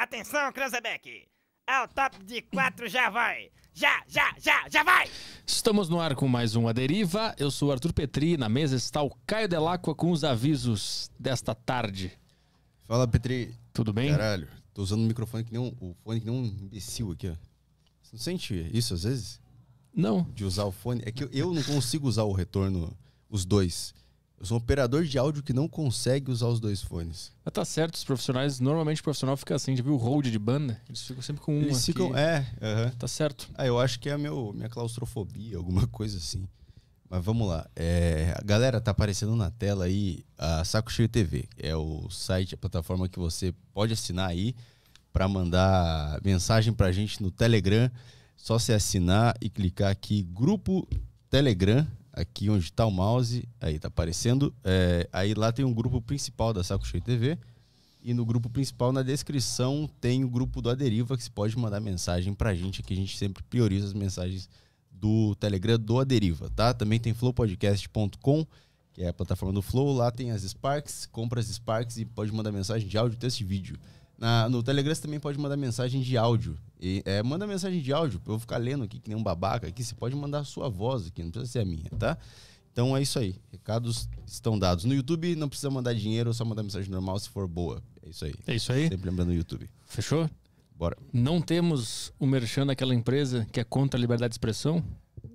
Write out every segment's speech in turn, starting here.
Atenção, Cranzebeck! Ao é top de quatro já vai! Já, já, já, já vai! Estamos no ar com mais um A Deriva. Eu sou o Arthur Petri. Na mesa está o Caio Delacqua com os avisos desta tarde. Fala, Petri. Tudo bem? Caralho, tô usando o microfone que nem um, o fone que nem um imbecil aqui, ó. Você não sente isso às vezes? Não. De usar o fone? É que eu não consigo usar o retorno, os dois. Eu sou um operador de áudio que não consegue usar os dois fones. Ah, tá certo, os profissionais, normalmente o profissional fica assim, já viu o hold de banda? Eles ficam sempre com um. Eles aqui. ficam, é, uh -huh. tá certo. Ah, eu acho que é meu, minha claustrofobia, alguma coisa assim. Mas vamos lá. É, a galera, tá aparecendo na tela aí a Saco Cheio TV. É o site, a plataforma que você pode assinar aí para mandar mensagem pra gente no Telegram. Só se assinar e clicar aqui, grupo Telegram aqui onde está o mouse, aí tá aparecendo. É, aí lá tem um grupo principal da Saco Cheio TV. E no grupo principal, na descrição, tem o grupo do Aderiva, que você pode mandar mensagem pra gente, que a gente sempre prioriza as mensagens do Telegram do Aderiva, tá? Também tem flowpodcast.com, que é a plataforma do Flow. Lá tem as Sparks, compra as Sparks e pode mandar mensagem de áudio, texto e vídeo. Na, no Telegram você também pode mandar mensagem de áudio. E, é, manda mensagem de áudio pra eu ficar lendo aqui que nem um babaca aqui. Você pode mandar a sua voz aqui, não precisa ser a minha, tá? Então é isso aí. Recados estão dados. No YouTube não precisa mandar dinheiro, é só mandar mensagem normal se for boa. É isso aí. É isso aí. Sempre lembrando no YouTube. Fechou? Bora. Não temos o merchan daquela empresa que é contra a liberdade de expressão?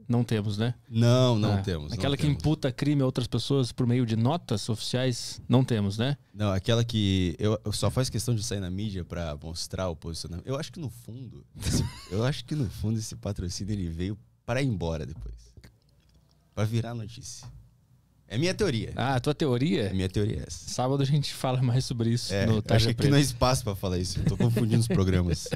Não temos, né? Não, não é. temos. Aquela não que temos. imputa crime a outras pessoas por meio de notas oficiais, não temos, né? Não, aquela que eu, eu só faz questão de sair na mídia para mostrar o posicionamento. Eu acho que no fundo, eu acho que no fundo esse patrocínio ele veio para ir embora depois. Para virar notícia. É minha teoria. Ah, a tua teoria? É minha teoria é essa. Sábado a gente fala mais sobre isso é, no Tarja Acho que aqui não é espaço para falar isso. Estou confundindo os programas.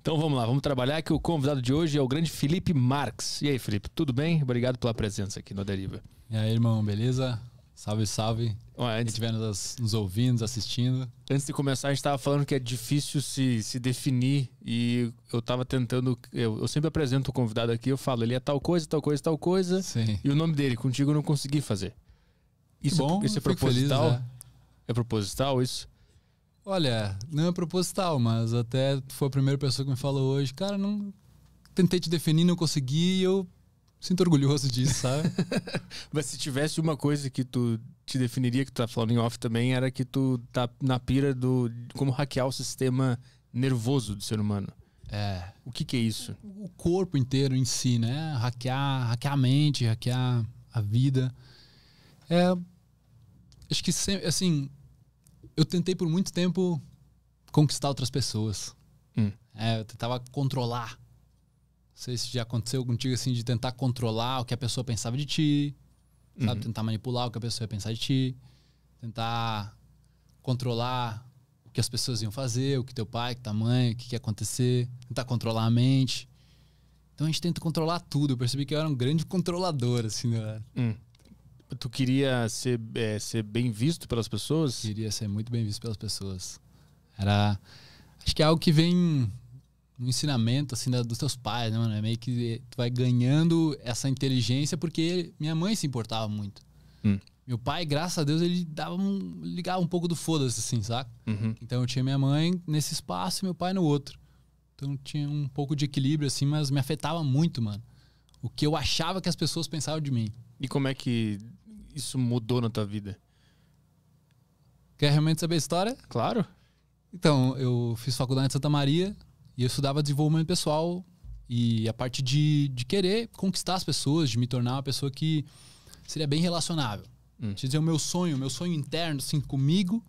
Então vamos lá, vamos trabalhar que o convidado de hoje é o grande Felipe Marx. E aí, Felipe, tudo bem? Obrigado pela presença aqui no Deriva. E aí, irmão, beleza? Salve, salve. Ué, antes... Quem estiver nos, nos, ouvindo, assistindo. Antes de começar, a gente estava falando que é difícil se, se definir e eu estava tentando. Eu, eu, sempre apresento o convidado aqui, eu falo, ele é tal coisa, tal coisa, tal coisa. Sim. E o nome dele, contigo eu não consegui fazer. Isso, é Bom, isso é proposital? Feliz, né? É proposital isso? Olha, não é proposital, mas até foi a primeira pessoa que me falou hoje, cara, não tentei te definir, não consegui e eu sinto orgulhoso disso, sabe? mas se tivesse uma coisa que tu te definiria, que tu tá falando em off também, era que tu tá na pira do como hackear o sistema nervoso do ser humano. É. O que, que é isso? O corpo inteiro em si, né? Hackear, hackear a mente, hackear a vida. É, acho que sempre, assim, eu tentei por muito tempo conquistar outras pessoas. Hum. É, eu tentava controlar. Não sei se já aconteceu contigo assim de tentar controlar o que a pessoa pensava de ti, Sabe? Uhum. Tentar manipular o que a pessoa ia pensar de ti. Tentar controlar o que as pessoas iam fazer, o que teu pai, que tua mãe, o que ia acontecer. Tentar controlar a mente. Então a gente tenta controlar tudo. Eu percebi que eu era um grande controlador, assim, né? Hum. Tu queria ser, é, ser bem visto pelas pessoas? Queria ser muito bem visto pelas pessoas. Era. Acho que é algo que vem um ensinamento assim da, dos teus pais, né, mano? É meio que tu vai ganhando essa inteligência porque minha mãe se importava muito. Hum. Meu pai, graças a Deus, ele dava um, ligava um pouco do foda-se, assim, saca? Uhum. Então eu tinha minha mãe nesse espaço e meu pai no outro. Então tinha um pouco de equilíbrio, assim, mas me afetava muito, mano. O que eu achava que as pessoas pensavam de mim. E como é que isso mudou na tua vida? Quer realmente saber a história? Claro. Então, eu fiz faculdade em Santa Maria, e eu estudava desenvolvimento pessoal e a parte de, de querer conquistar as pessoas, de me tornar uma pessoa que seria bem relacionável. Hum. Te dizer, o meu sonho, o meu sonho interno, assim, comigo,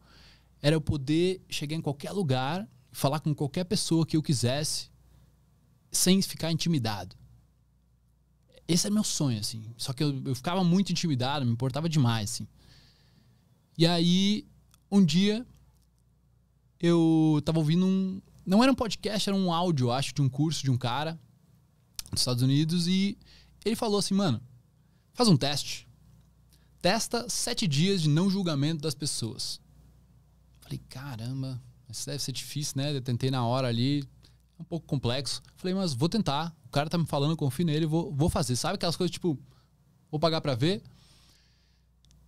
era eu poder chegar em qualquer lugar, falar com qualquer pessoa que eu quisesse, sem ficar intimidado. Esse é meu sonho, assim. Só que eu, eu ficava muito intimidado, me importava demais, assim. E aí, um dia, eu tava ouvindo um, não era um podcast, era um áudio, acho, de um curso de um cara dos Estados Unidos e ele falou assim, mano, faz um teste. Testa sete dias de não julgamento das pessoas. Falei, caramba, isso deve ser difícil, né? Eu tentei na hora ali, é um pouco complexo. Falei, mas vou tentar. O cara tá me falando, confio nele, vou, vou fazer. Sabe aquelas coisas tipo, vou pagar pra ver?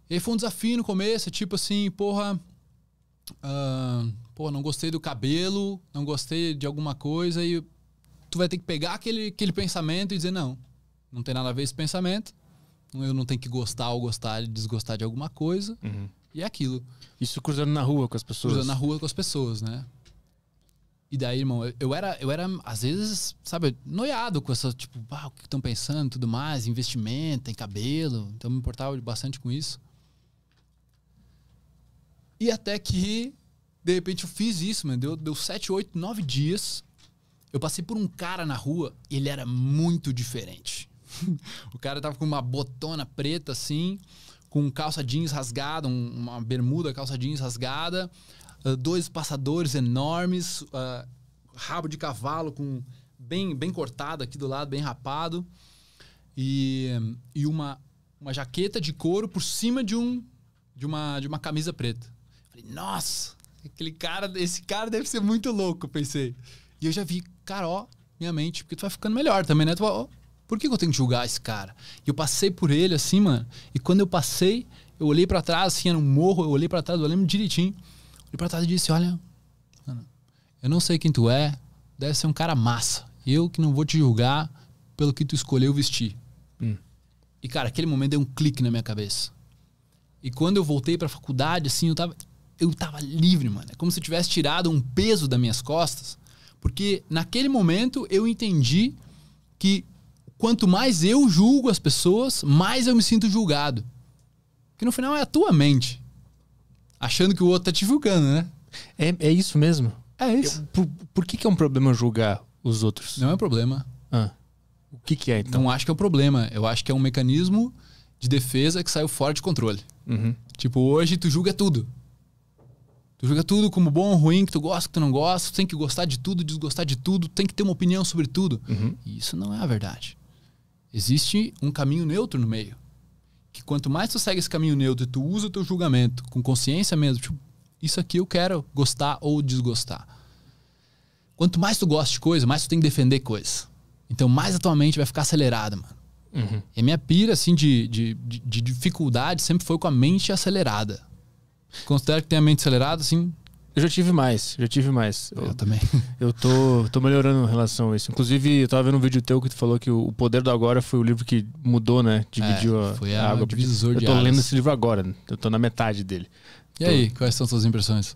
E aí foi um desafio no começo, tipo assim, porra. Uh, pô, não gostei do cabelo, não gostei de alguma coisa, e tu vai ter que pegar aquele, aquele pensamento e dizer, não, não tem nada a ver esse pensamento, eu não tenho que gostar ou gostar, desgostar de alguma coisa, uhum. e é aquilo. Isso cruzando na rua com as pessoas. Cruzando na rua com as pessoas, né? E daí, irmão, eu era, eu era às vezes, sabe, noiado com essa, tipo, ah, o que estão pensando tudo mais, investimento, tem cabelo. Então me importava bastante com isso. E até que de repente eu fiz isso, mano. Deu, deu 7, 8, 9 dias. Eu passei por um cara na rua e ele era muito diferente. o cara tava com uma botona preta assim, com calça jeans rasgada, um, uma bermuda, calça jeans rasgada, uh, dois passadores enormes, uh, rabo de cavalo com bem bem cortado aqui do lado, bem rapado. E, e uma uma jaqueta de couro por cima de um de uma de uma camisa preta. Falei, nossa, Aquele cara, esse cara deve ser muito louco, pensei. E eu já vi, cara, ó, minha mente, porque tu vai ficando melhor também, né? Tu vai, ó, por que, eu tenho que julgar esse cara? E eu passei por ele assim, mano. E quando eu passei, eu olhei para trás, assim, era um morro, eu olhei para trás, eu lembro direitinho. Olhei para trás e disse: Olha, mano, eu não sei quem tu é, deve ser um cara massa. Eu que não vou te julgar pelo que tu escolheu vestir. Hum. E, cara, aquele momento deu um clique na minha cabeça. E quando eu voltei pra faculdade, assim, eu tava eu tava livre, mano. É como se eu tivesse tirado um peso das minhas costas. Porque naquele momento eu entendi que quanto mais eu julgo as pessoas, mais eu me sinto julgado. Que no final é a tua mente. Achando que o outro tá te julgando, né? É, é isso mesmo. É isso. Eu, por, por que, que, é um problema julgar os outros? Não é um problema. Ah, o que, que é então? Não acho que é um problema. Eu acho que é um mecanismo de defesa que saiu fora de controle. Uhum. Tipo, hoje tu julga tudo. Tu joga tudo como bom, ruim, que tu gosta, que tu não gosta, tu tem que gostar de tudo, desgostar de tudo, tem que ter uma opinião sobre tudo. Uhum. E isso não é a verdade. Existe um caminho neutro no meio. Que quanto mais tu segue esse caminho neutro e tu usa o teu julgamento com consciência mesmo, tipo, isso aqui eu quero gostar ou desgostar. Quanto mais tu gosta de coisa, mais tu tem que defender coisa. Então mais a tua mente vai ficar acelerada, mano. Uhum. E a minha pira, assim, de, de, de, de dificuldade sempre foi com a mente acelerada Considera que tem a mente acelerada, assim? Eu já tive mais, já tive mais. Eu, eu, também. Eu tô, tô melhorando em relação a isso. Inclusive, eu tava vendo um vídeo teu que tu falou que o Poder do Agora foi o livro que mudou, né? Dividiu é, foi a, a água. Divisor eu tô lendo esse livro agora, né? eu tô na metade dele. E tô... aí, quais são suas impressões?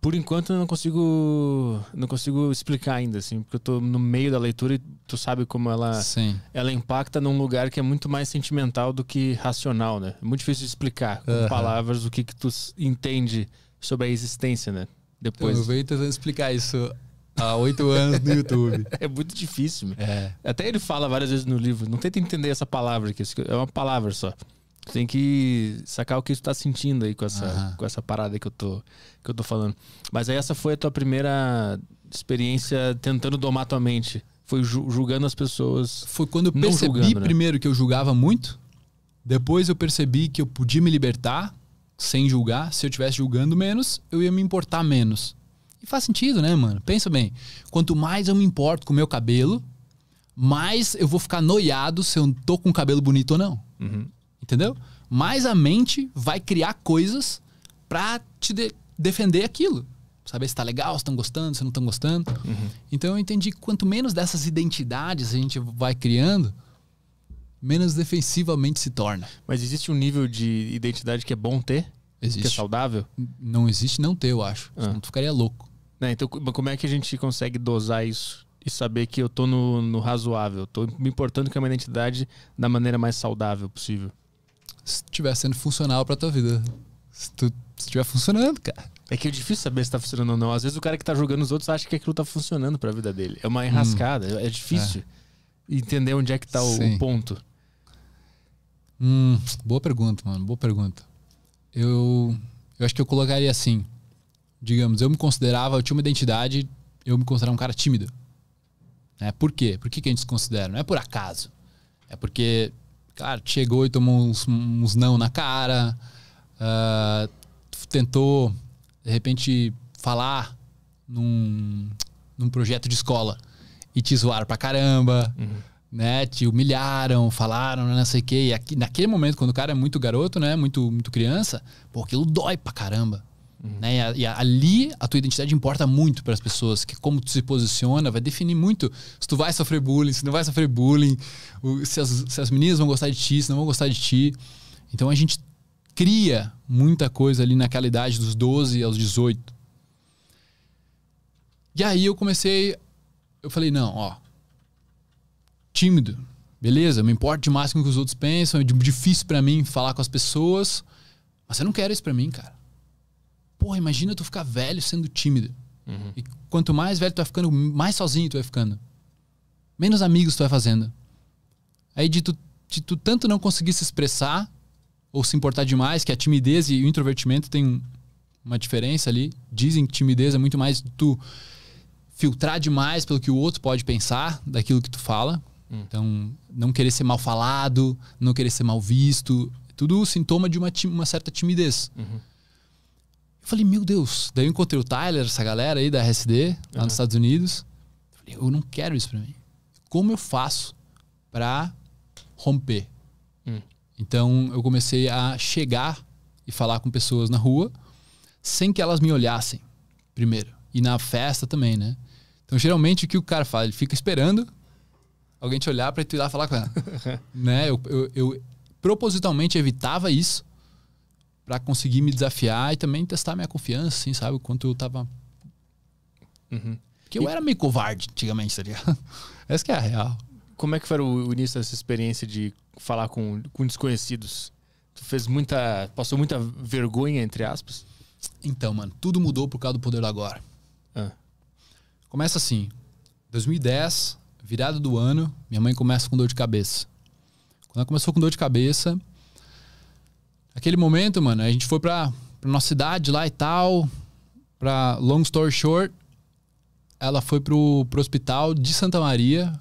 por enquanto eu não consigo não consigo explicar ainda assim porque eu tô no meio da leitura e tu sabe como ela Sim. ela impacta num lugar que é muito mais sentimental do que racional né é muito difícil de explicar com uhum. palavras o que que tu entende sobre a existência né depois eu venho tentando explicar isso há oito anos no YouTube é muito difícil é. até ele fala várias vezes no livro não tenta entender essa palavra que é uma palavra só Tu tem que sacar o que tu tá sentindo aí com essa, com essa parada que eu, tô, que eu tô falando. Mas aí essa foi a tua primeira experiência tentando domar tua mente. Foi ju julgando as pessoas. Foi quando eu percebi julgando, né? primeiro que eu julgava muito. Depois eu percebi que eu podia me libertar sem julgar. Se eu tivesse julgando menos, eu ia me importar menos. E faz sentido, né, mano? Pensa bem. Quanto mais eu me importo com o meu cabelo, mais eu vou ficar noiado se eu tô com cabelo bonito ou não. Uhum. Entendeu? Mas a mente vai criar coisas para te de defender aquilo. Saber se tá legal, se estão gostando, se não estão gostando. Uhum. Então eu entendi que quanto menos dessas identidades a gente vai criando, menos defensivamente se torna. Mas existe um nível de identidade que é bom ter? Existe. Que é saudável? Não existe não ter, eu acho. Ah. Senão tu ficaria louco. É, então, como é que a gente consegue dosar isso e saber que eu tô no, no razoável? Tô me importando com a minha identidade da maneira mais saudável possível se estiver sendo funcional pra tua vida. Se tu estiver funcionando, cara. É que é difícil saber se tá funcionando ou não. Às vezes o cara que tá jogando os outros acha que aquilo tá funcionando pra vida dele. É uma hum. enrascada, hum. é difícil é. entender onde é que tá o, o ponto. Hum, boa pergunta, mano. Boa pergunta. Eu, eu acho que eu colocaria assim. Digamos, eu me considerava, eu tinha uma identidade, eu me considerava um cara tímido. é Por quê? Por que, que a gente se considera? Não é por acaso. É porque Cara, chegou e tomou uns, uns não na cara, uh, tentou, de repente, falar num, num projeto de escola e te zoaram pra caramba, uhum. né? Te humilharam, falaram, não sei o quê. E aqui, naquele momento, quando o cara é muito garoto, né? Muito, muito criança, pô, aquilo dói pra caramba. Uhum. Né? E, e ali a tua identidade importa muito para as pessoas, que como tu se posiciona vai definir muito se tu vai sofrer bullying, se não vai sofrer bullying, se, as, se as meninas vão gostar de ti, se não vão gostar de ti. Então a gente cria muita coisa ali naquela idade dos 12 aos 18. E aí eu comecei, eu falei, não, ó, tímido, beleza, me importa demais com o que os outros pensam, é difícil para mim falar com as pessoas, mas eu não quero isso para mim, cara. Porra, imagina tu ficar velho sendo tímido. Uhum. E quanto mais velho tu vai ficando, mais sozinho tu vai ficando. Menos amigos tu vai fazendo. Aí de tu, de tu tanto não conseguir se expressar ou se importar demais, que a timidez e o introvertimento tem uma diferença ali. Dizem que timidez é muito mais tu filtrar demais pelo que o outro pode pensar daquilo que tu fala. Hum. Então, não querer ser mal falado, não querer ser mal visto. Tudo sintoma de uma, uma certa timidez. Uhum. Falei, meu Deus. Daí eu encontrei o Tyler, essa galera aí da RSD, lá uhum. nos Estados Unidos. Falei, eu não quero isso pra mim. Como eu faço pra romper? Hum. Então eu comecei a chegar e falar com pessoas na rua sem que elas me olhassem, primeiro. E na festa também, né? Então geralmente o que o cara faz? Ele fica esperando alguém te olhar para tu ir lá falar com ela. né? Eu, eu, eu propositalmente evitava isso para conseguir me desafiar e também testar minha confiança, assim, sabe? O quanto eu tava. Uhum. Porque e... eu era meio covarde antigamente, tá seria. Essa que é a real. Como é que foi o início dessa experiência de falar com, com desconhecidos? Tu fez muita. passou muita vergonha, entre aspas? Então, mano, tudo mudou por causa do poder do agora. Ah. Começa assim. 2010, virada do ano, minha mãe começa com dor de cabeça. Quando ela começou com dor de cabeça, Aquele momento, mano, a gente foi pra, pra nossa cidade lá e tal. Pra long story short, ela foi pro, pro hospital de Santa Maria,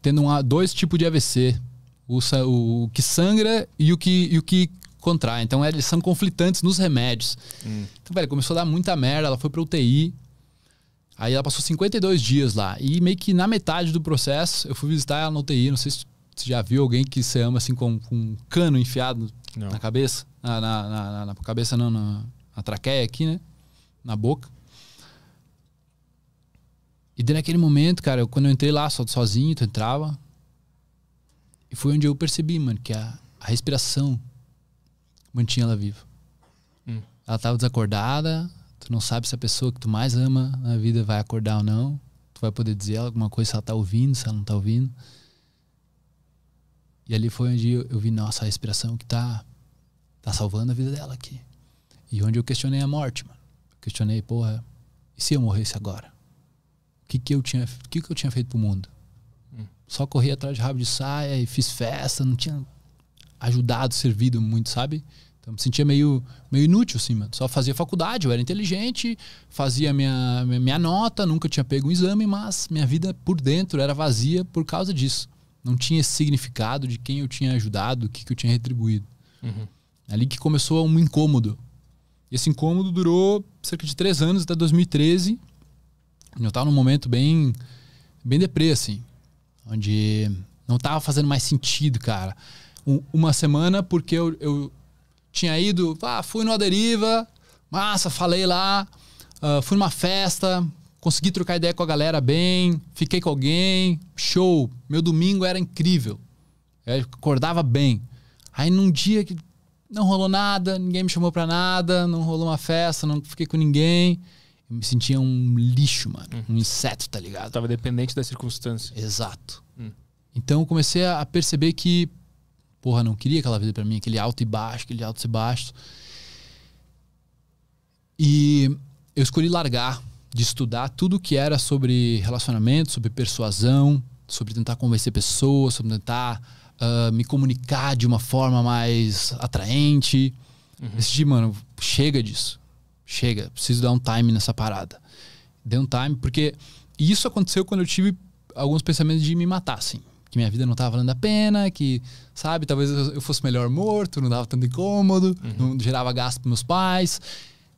tendo um, dois tipos de AVC. O, o, o que sangra e o que, e o que contrai. Então, é, eles são conflitantes nos remédios. Hum. Então, velho, começou a dar muita merda. Ela foi pra UTI. Aí ela passou 52 dias lá. E meio que na metade do processo, eu fui visitar ela no UTI. Não sei se você já viu alguém que você ama assim com, com um cano enfiado não. na cabeça? Na, na, na, na, cabeça não, na, na traqueia aqui, né? Na boca. E daí naquele momento, cara, eu, quando eu entrei lá só sozinho, tu entrava. E foi onde eu percebi, mano, que a, a respiração mantinha ela viva. Hum. Ela tava desacordada, tu não sabe se a pessoa que tu mais ama na vida vai acordar ou não. Tu vai poder dizer alguma coisa se ela tá ouvindo, se ela não tá ouvindo. E ali foi onde eu, eu vi, nossa, a respiração que tá, tá salvando a vida dela aqui. E onde eu questionei a morte, mano. questionei, porra, e se eu morresse agora? O que que eu tinha, o que que eu tinha feito pro mundo? Hum. Só corri atrás de rabo de saia e fiz festa, não tinha ajudado, servido muito, sabe? Então me sentia meio, meio inútil, assim, mano. Só fazia faculdade, eu era inteligente, fazia minha, minha, minha nota, nunca tinha pego um exame, mas minha vida por dentro era vazia por causa disso. Não tinha esse significado de quem eu tinha ajudado, o que, que eu tinha retribuído. Uhum. Ali que começou um incômodo. Esse incômodo durou cerca de três anos, até 2013. Eu estava num momento bem, bem deprê, assim. Onde não estava fazendo mais sentido, cara. Um, uma semana porque eu, eu tinha ido, ah, fui no deriva massa, falei lá, uh, fui numa festa, consegui trocar ideia com a galera bem, fiquei com alguém, show. Meu domingo era incrível. Eu acordava bem. Aí num dia que não rolou nada, ninguém me chamou para nada, não rolou uma festa, não fiquei com ninguém. Eu me sentia um lixo, mano. Hum. Um inseto, tá ligado? Eu tava dependente da circunstância. Exato. Hum. Então eu comecei a perceber que, porra, não queria aquela vida para mim, aquele alto e baixo, aquele alto e baixo. E eu escolhi largar de estudar tudo que era sobre relacionamento, sobre persuasão, sobre tentar convencer pessoas, sobre tentar uh, me comunicar de uma forma mais atraente. Uhum. Decidi, tipo, mano, chega disso. Chega, preciso dar um time nessa parada. Dei um time, porque isso aconteceu quando eu tive alguns pensamentos de me matar, assim. Que minha vida não estava valendo a pena, que, sabe, talvez eu fosse melhor morto, não dava tanto incômodo, uhum. não gerava gasto pros meus pais.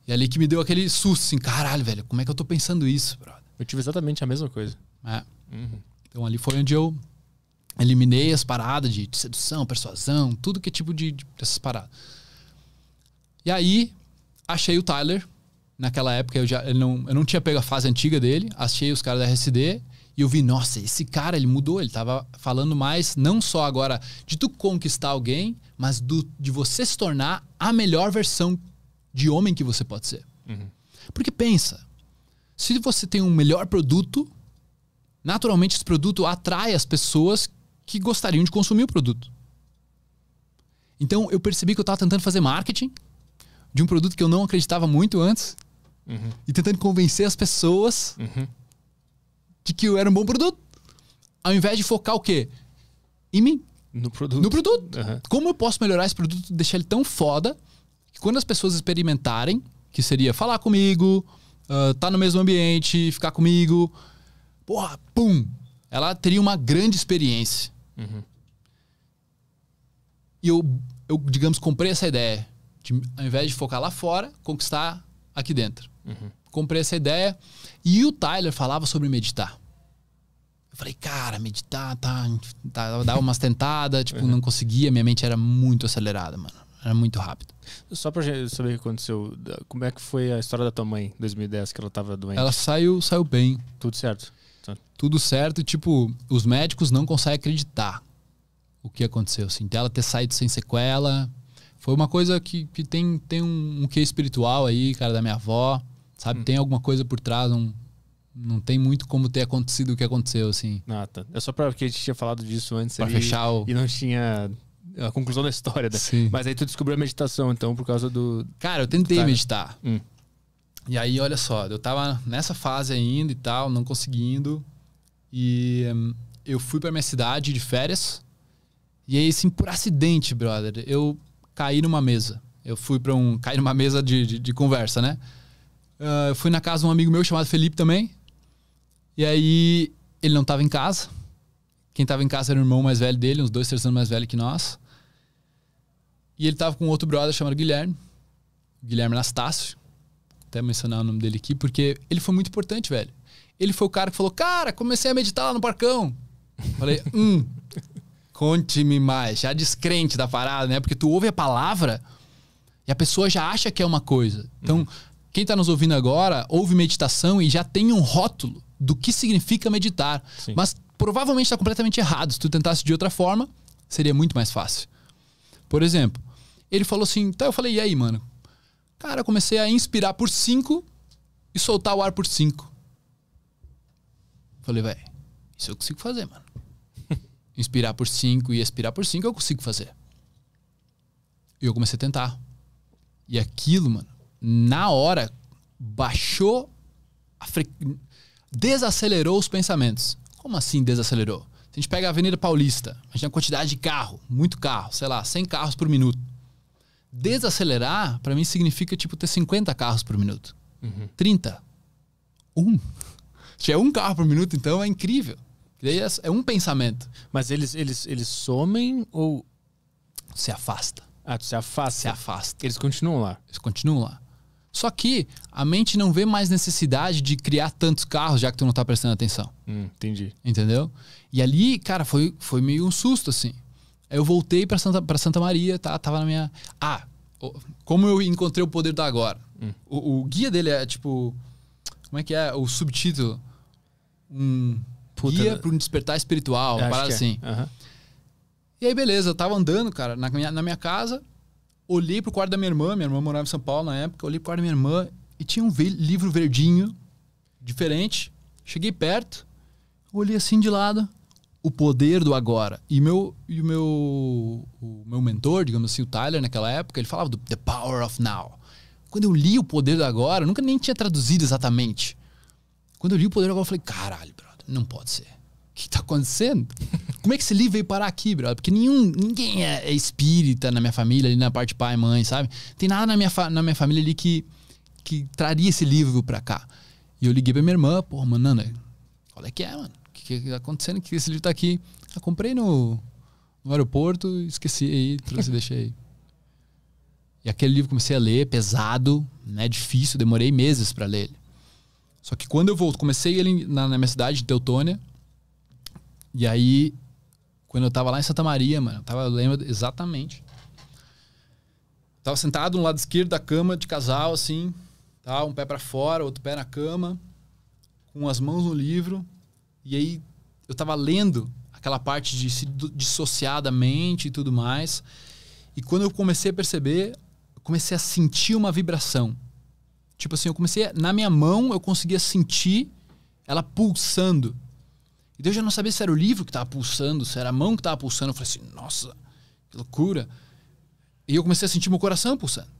E ali que me deu aquele susto, assim, caralho, velho, como é que eu tô pensando isso, brother? Eu tive exatamente a mesma coisa. É. Uhum. Então ali foi onde eu eliminei as paradas de, sedução, persuasão, tudo que é tipo de, de, dessas paradas. E aí, achei o Tyler. Naquela época eu já eu não, eu não tinha pego a fase antiga dele, achei os caras da RSD e eu vi, nossa, esse cara ele mudou, ele tava falando mais não só agora de tu conquistar alguém, mas do, de você se tornar a melhor versão de homem que você pode ser. Uhum. Porque pensa, se você tem um melhor produto, naturalmente esse produto atrai as pessoas que gostariam de consumir o produto. Então eu percebi que eu estava tentando fazer marketing de um produto que eu não acreditava muito antes uhum. e tentando convencer as pessoas uhum. de que eu era um bom produto, ao invés de focar o quê? Em mim. No produto. No produto. Uhum. Como eu posso melhorar esse produto, deixar ele tão foda quando as pessoas experimentarem, que seria falar comigo, uh, tá no mesmo ambiente, ficar comigo, porra, pum! Ela teria uma grande experiência. Uhum. E eu, eu, digamos, comprei essa ideia. De, ao invés de focar lá fora, conquistar aqui dentro. Uhum. Comprei essa ideia. E o Tyler falava sobre meditar. Eu falei, cara, meditar, tá, tá dava umas tentadas, tipo, uhum. não conseguia, minha mente era muito acelerada, mano. Era muito rápido. Só pra gente saber o que aconteceu, como é que foi a história da tua mãe em 2010, que ela tava doente? Ela saiu, saiu bem. Tudo certo. Tá. Tudo certo, e tipo, os médicos não conseguem acreditar o que aconteceu, assim, dela ter saído sem sequela. Foi uma coisa que, que tem, tem um, um quê espiritual aí, cara, da minha avó, sabe? Hum. Tem alguma coisa por trás, um, não tem muito como ter acontecido o que aconteceu, assim. Ah, tá. É só porque a gente tinha falado disso antes. Pra ali, fechar o... E não tinha a conclusão da história. Né? Mas aí tu descobriu a meditação, então, por causa do. Cara, eu tentei tá. meditar. Hum. E aí, olha só, eu tava nessa fase ainda e tal, não conseguindo. E hum, eu fui pra minha cidade de férias. E aí, assim, por acidente, brother, eu caí numa mesa. Eu fui pra um. caí numa mesa de, de, de conversa, né? Uh, eu fui na casa de um amigo meu chamado Felipe também. E aí, ele não tava em casa. Quem tava em casa era o irmão mais velho dele, uns dois, três anos mais velho que nós. E ele tava com outro brother chamado Guilherme. Guilherme Anastácio. Até mencionar o nome dele aqui, porque ele foi muito importante, velho. Ele foi o cara que falou: Cara, comecei a meditar lá no parcão. Falei: Hum, conte-me mais. Já descrente da parada, né? Porque tu ouve a palavra e a pessoa já acha que é uma coisa. Então, uhum. quem tá nos ouvindo agora, ouve meditação e já tem um rótulo do que significa meditar. Sim. Mas provavelmente está completamente errado. Se tu tentasse de outra forma, seria muito mais fácil. Por exemplo, ele falou assim, tá, eu falei, e aí, mano? Cara, comecei a inspirar por cinco e soltar o ar por cinco. Falei, velho, isso eu consigo fazer, mano. Inspirar por cinco e expirar por cinco eu consigo fazer. E eu comecei a tentar. E aquilo, mano, na hora, baixou a fre... desacelerou os pensamentos. Como assim desacelerou? Se a gente pega a Avenida Paulista, a gente tem a quantidade de carro, muito carro, sei lá, 100 carros por minuto. Desacelerar, para mim, significa tipo ter 50 carros por minuto. Uhum. 30. Um. Se é um carro por minuto, então é incrível. É, é um pensamento. Mas eles, eles, eles somem ou. Se afasta. Ah, tu se afasta. Se afasta. Eles continuam lá. Eles continuam lá. Só que a mente não vê mais necessidade de criar tantos carros, já que tu não tá prestando atenção. Hum, entendi. Entendeu? E ali, cara, foi, foi meio um susto, assim. Aí eu voltei para Santa, pra Santa Maria, tá? Tava na minha. Ah, como eu encontrei o poder da agora? Hum. O, o, guia dele é tipo. Como é que é? O subtítulo. Um Puta guia né? para um despertar espiritual, é, uma parada é. assim. É. Uhum. E aí, beleza, eu tava andando, cara, na minha, na minha casa, olhei pro quarto da minha irmã, minha irmã morava em São Paulo na época, olhei pro quarto da minha irmã e tinha um ve livro verdinho, diferente. Cheguei perto, olhei assim de lado o poder do agora. E meu e o meu o meu mentor, digamos assim, o Tyler naquela época, ele falava do the power of now. Quando eu li o poder do agora, eu nunca nem tinha traduzido exatamente. Quando eu li o poder do agora, eu falei: "Caralho, brother, não pode ser. O que está acontecendo? Como é que esse livro veio parar aqui, brother? Porque nenhum, ninguém é, é espírita na minha família, ali na parte pai e mãe, sabe? Tem nada na minha, na minha família ali que, que traria esse livro para cá. E eu liguei pra minha irmã, pô, qual olha é que é, mano que está acontecendo? Que esse livro está aqui. Eu ah, comprei no, no aeroporto, esqueci aí, trouxe e deixei. E aquele livro comecei a ler, pesado, né, difícil, demorei meses para ler ele. Só que quando eu volto, comecei ele na, na minha cidade, de Teutônia. E aí, quando eu tava lá em Santa Maria, mano, eu, tava, eu lembro exatamente. Eu tava sentado no lado esquerdo da cama de casal, assim, tá? um pé para fora, outro pé na cama, com as mãos no livro, e aí eu tava lendo aquela parte de se dissociar da mente e tudo mais. E quando eu comecei a perceber, eu comecei a sentir uma vibração. Tipo assim, eu comecei, a, na minha mão, eu conseguia sentir ela pulsando. E eu já não sabia se era o livro que estava pulsando, se era a mão que estava pulsando. Eu falei assim, nossa, que loucura. E eu comecei a sentir meu coração pulsando.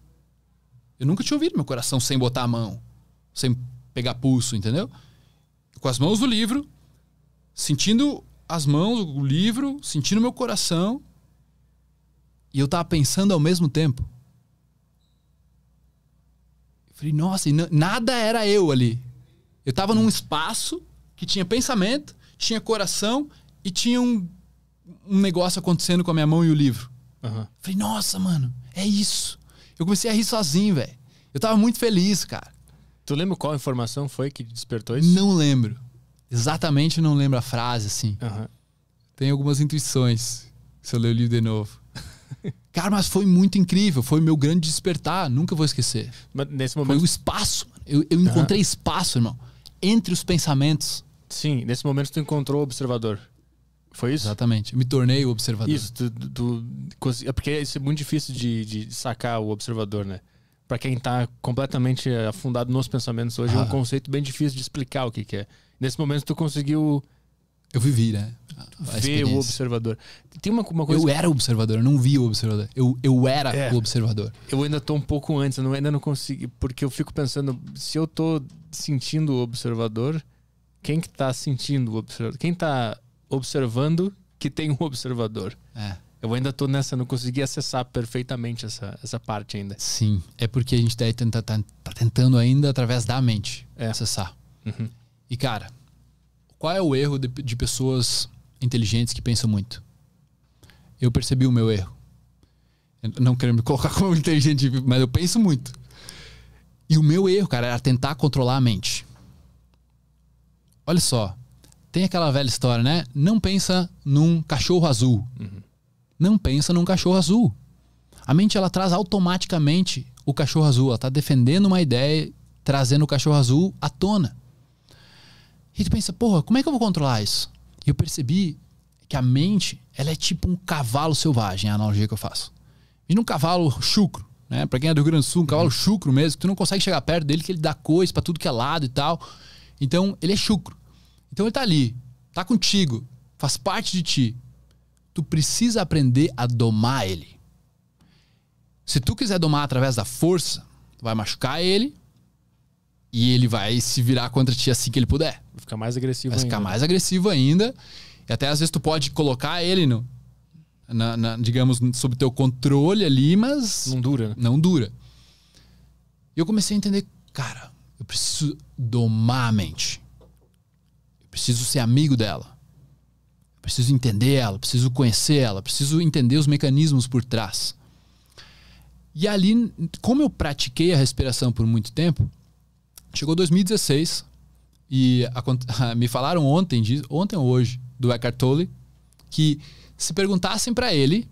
Eu nunca tinha ouvido meu coração sem botar a mão, sem pegar pulso, entendeu? Com as mãos do livro, sentindo as mãos, o livro, sentindo meu coração. E eu tava pensando ao mesmo tempo. falei, nossa, nada era eu ali. Eu tava num espaço que tinha pensamento, tinha coração e tinha um, um negócio acontecendo com a minha mão e o livro. Uhum. Falei, nossa, mano, é isso. Eu comecei a rir sozinho, velho. Eu tava muito feliz, cara. Tu lembra qual informação foi que despertou isso? Não lembro. Exatamente não lembro a frase, assim. Uhum. Tem algumas intuições se eu ler o livro de novo. Cara, mas foi muito incrível. Foi meu grande despertar. Nunca vou esquecer. Mas nesse momento... Foi o espaço. Eu, eu uhum. encontrei espaço, irmão. Entre os pensamentos. Sim, nesse momento tu encontrou o observador. Foi isso? Exatamente. Eu me tornei o observador. Isso, tu, tu, tu, é porque isso é muito difícil de, de sacar o observador, né? Para quem tá completamente afundado nos pensamentos hoje, ah. é um ah. conceito bem difícil de explicar o que, que é. Nesse momento tu conseguiu. Eu vivi, né? ver o observador. Tem uma, uma coisa. Eu era observador, eu não vi o observador. Eu, eu era é. o observador. Eu ainda tô um pouco antes, eu não, ainda não consegui Porque eu fico pensando, se eu tô sentindo o observador, quem que tá sentindo o observador? Quem tá observando que tem um observador? É. Eu ainda tô nessa, não consegui acessar perfeitamente essa, essa parte ainda. Sim, é porque a gente deve tá tentar, tá, tá tentando ainda através da mente é. acessar. Uhum. E cara, qual é o erro de, de pessoas inteligentes que pensam muito? Eu percebi o meu erro. Eu não quero me colocar como inteligente, mas eu penso muito. E o meu erro, cara, era tentar controlar a mente. Olha só, tem aquela velha história, né? Não pensa num cachorro azul. Uhum. Não pensa num cachorro azul. A mente ela traz automaticamente o cachorro azul. Ela está defendendo uma ideia, trazendo o cachorro azul à tona. E tu pensa, porra, como é que eu vou controlar isso? E eu percebi que a mente, ela é tipo um cavalo selvagem, é a analogia que eu faço. E num cavalo chucro, né? Pra quem é do Rio Grande do Sul, um uhum. cavalo chucro mesmo, que tu não consegue chegar perto dele, que ele dá coisa para tudo que é lado e tal. Então, ele é chucro. Então, ele tá ali, tá contigo, faz parte de ti. Tu precisa aprender a domar ele. Se tu quiser domar através da força, tu vai machucar ele, e ele vai se virar contra ti assim que ele puder. Vai ficar mais agressivo vai ainda. Vai ficar mais agressivo ainda. E até às vezes tu pode colocar ele no. Na, na, digamos, sob teu controle ali, mas. Não dura, né? Não dura. E eu comecei a entender, cara, eu preciso domar a mente. Eu preciso ser amigo dela. Eu preciso entender ela, preciso conhecer ela, preciso entender os mecanismos por trás. E ali, como eu pratiquei a respiração por muito tempo, Chegou 2016 e a, me falaram ontem, ontem ou hoje, do Eckhart Tolle, que se perguntassem para ele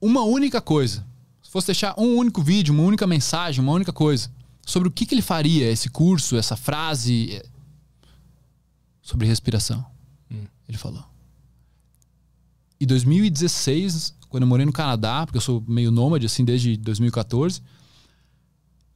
uma única coisa, se fosse deixar um único vídeo, uma única mensagem, uma única coisa, sobre o que, que ele faria, esse curso, essa frase, é, sobre respiração. Hum. Ele falou. E 2016, quando eu morei no Canadá, porque eu sou meio nômade assim desde 2014,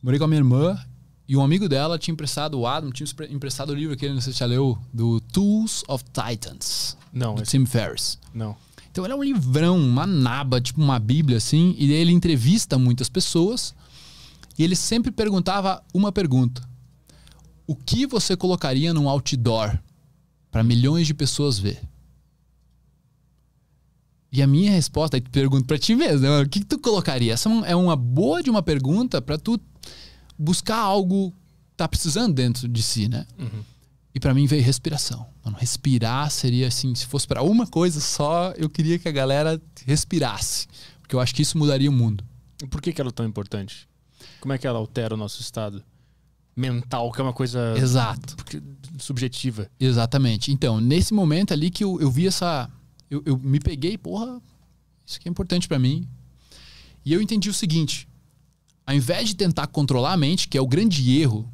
Morei com a minha irmã e um amigo dela tinha emprestado, o Adam tinha emprestado o livro que ele não sei se já leu, do Tools of Titans. Não. Do esse... Tim Ferriss. Não. Então ele é um livrão, uma naba, tipo uma bíblia assim, e ele entrevista muitas pessoas e ele sempre perguntava uma pergunta. O que você colocaria num outdoor para milhões de pessoas ver? E a minha resposta, aí tu pergunto para ti mesmo, né, o que, que tu colocaria? Essa é, é uma boa de uma pergunta para tu buscar algo que tá precisando dentro de si, né? Uhum. E para mim veio respiração. Mano, respirar seria assim, se fosse para uma coisa só, eu queria que a galera respirasse, porque eu acho que isso mudaria o mundo. E por que, que ela é tão importante? Como é que ela altera o nosso estado mental, que é uma coisa Exato. subjetiva? Exatamente. Então, nesse momento ali que eu, eu vi essa. Eu, eu me peguei, porra, isso que é importante para mim. E eu entendi o seguinte: ao invés de tentar controlar a mente, que é o grande erro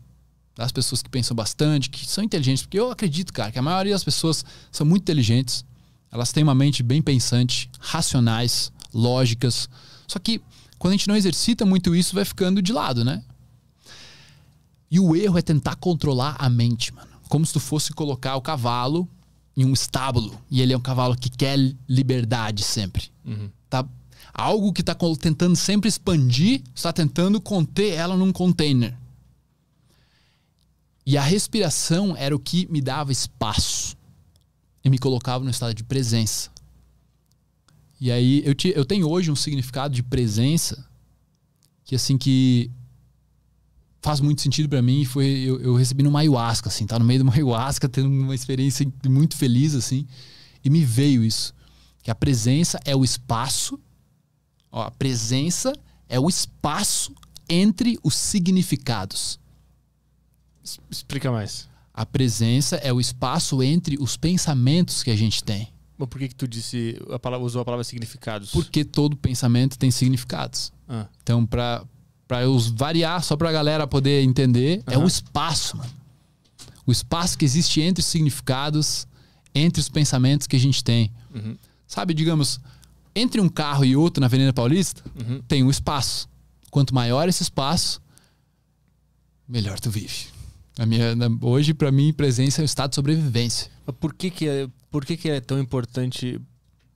das pessoas que pensam bastante, que são inteligentes, porque eu acredito, cara, que a maioria das pessoas são muito inteligentes, elas têm uma mente bem pensante, racionais, lógicas. Só que quando a gente não exercita muito isso, vai ficando de lado, né? E o erro é tentar controlar a mente, mano. Como se tu fosse colocar o cavalo em um estábulo e ele é um cavalo que quer liberdade sempre. Uhum. Tá algo que está tentando sempre expandir, está tentando conter ela num container. E a respiração era o que me dava espaço e me colocava no estado de presença. E aí eu, te, eu tenho hoje um significado de presença que assim que faz muito sentido para mim foi eu, eu recebi numa ayahuasca assim, tá no meio de uma ayahuasca tendo uma experiência muito feliz assim, e me veio isso, que a presença é o espaço Ó, a presença é o espaço entre os significados. Explica mais. A presença é o espaço entre os pensamentos que a gente tem. Mas por que, que tu disse, a palavra, usou a palavra significados? Porque todo pensamento tem significados. Ah. Então, para para eu variar só para a galera poder entender, é o espaço, mano. O espaço que existe entre os significados, entre os pensamentos que a gente tem. Uhum. Sabe, digamos, entre um carro e outro na Avenida Paulista, uhum. tem um espaço. Quanto maior esse espaço, melhor tu vive. A minha, na, hoje, para mim, presença é um estado de sobrevivência. por que, que, é, por que, que é tão importante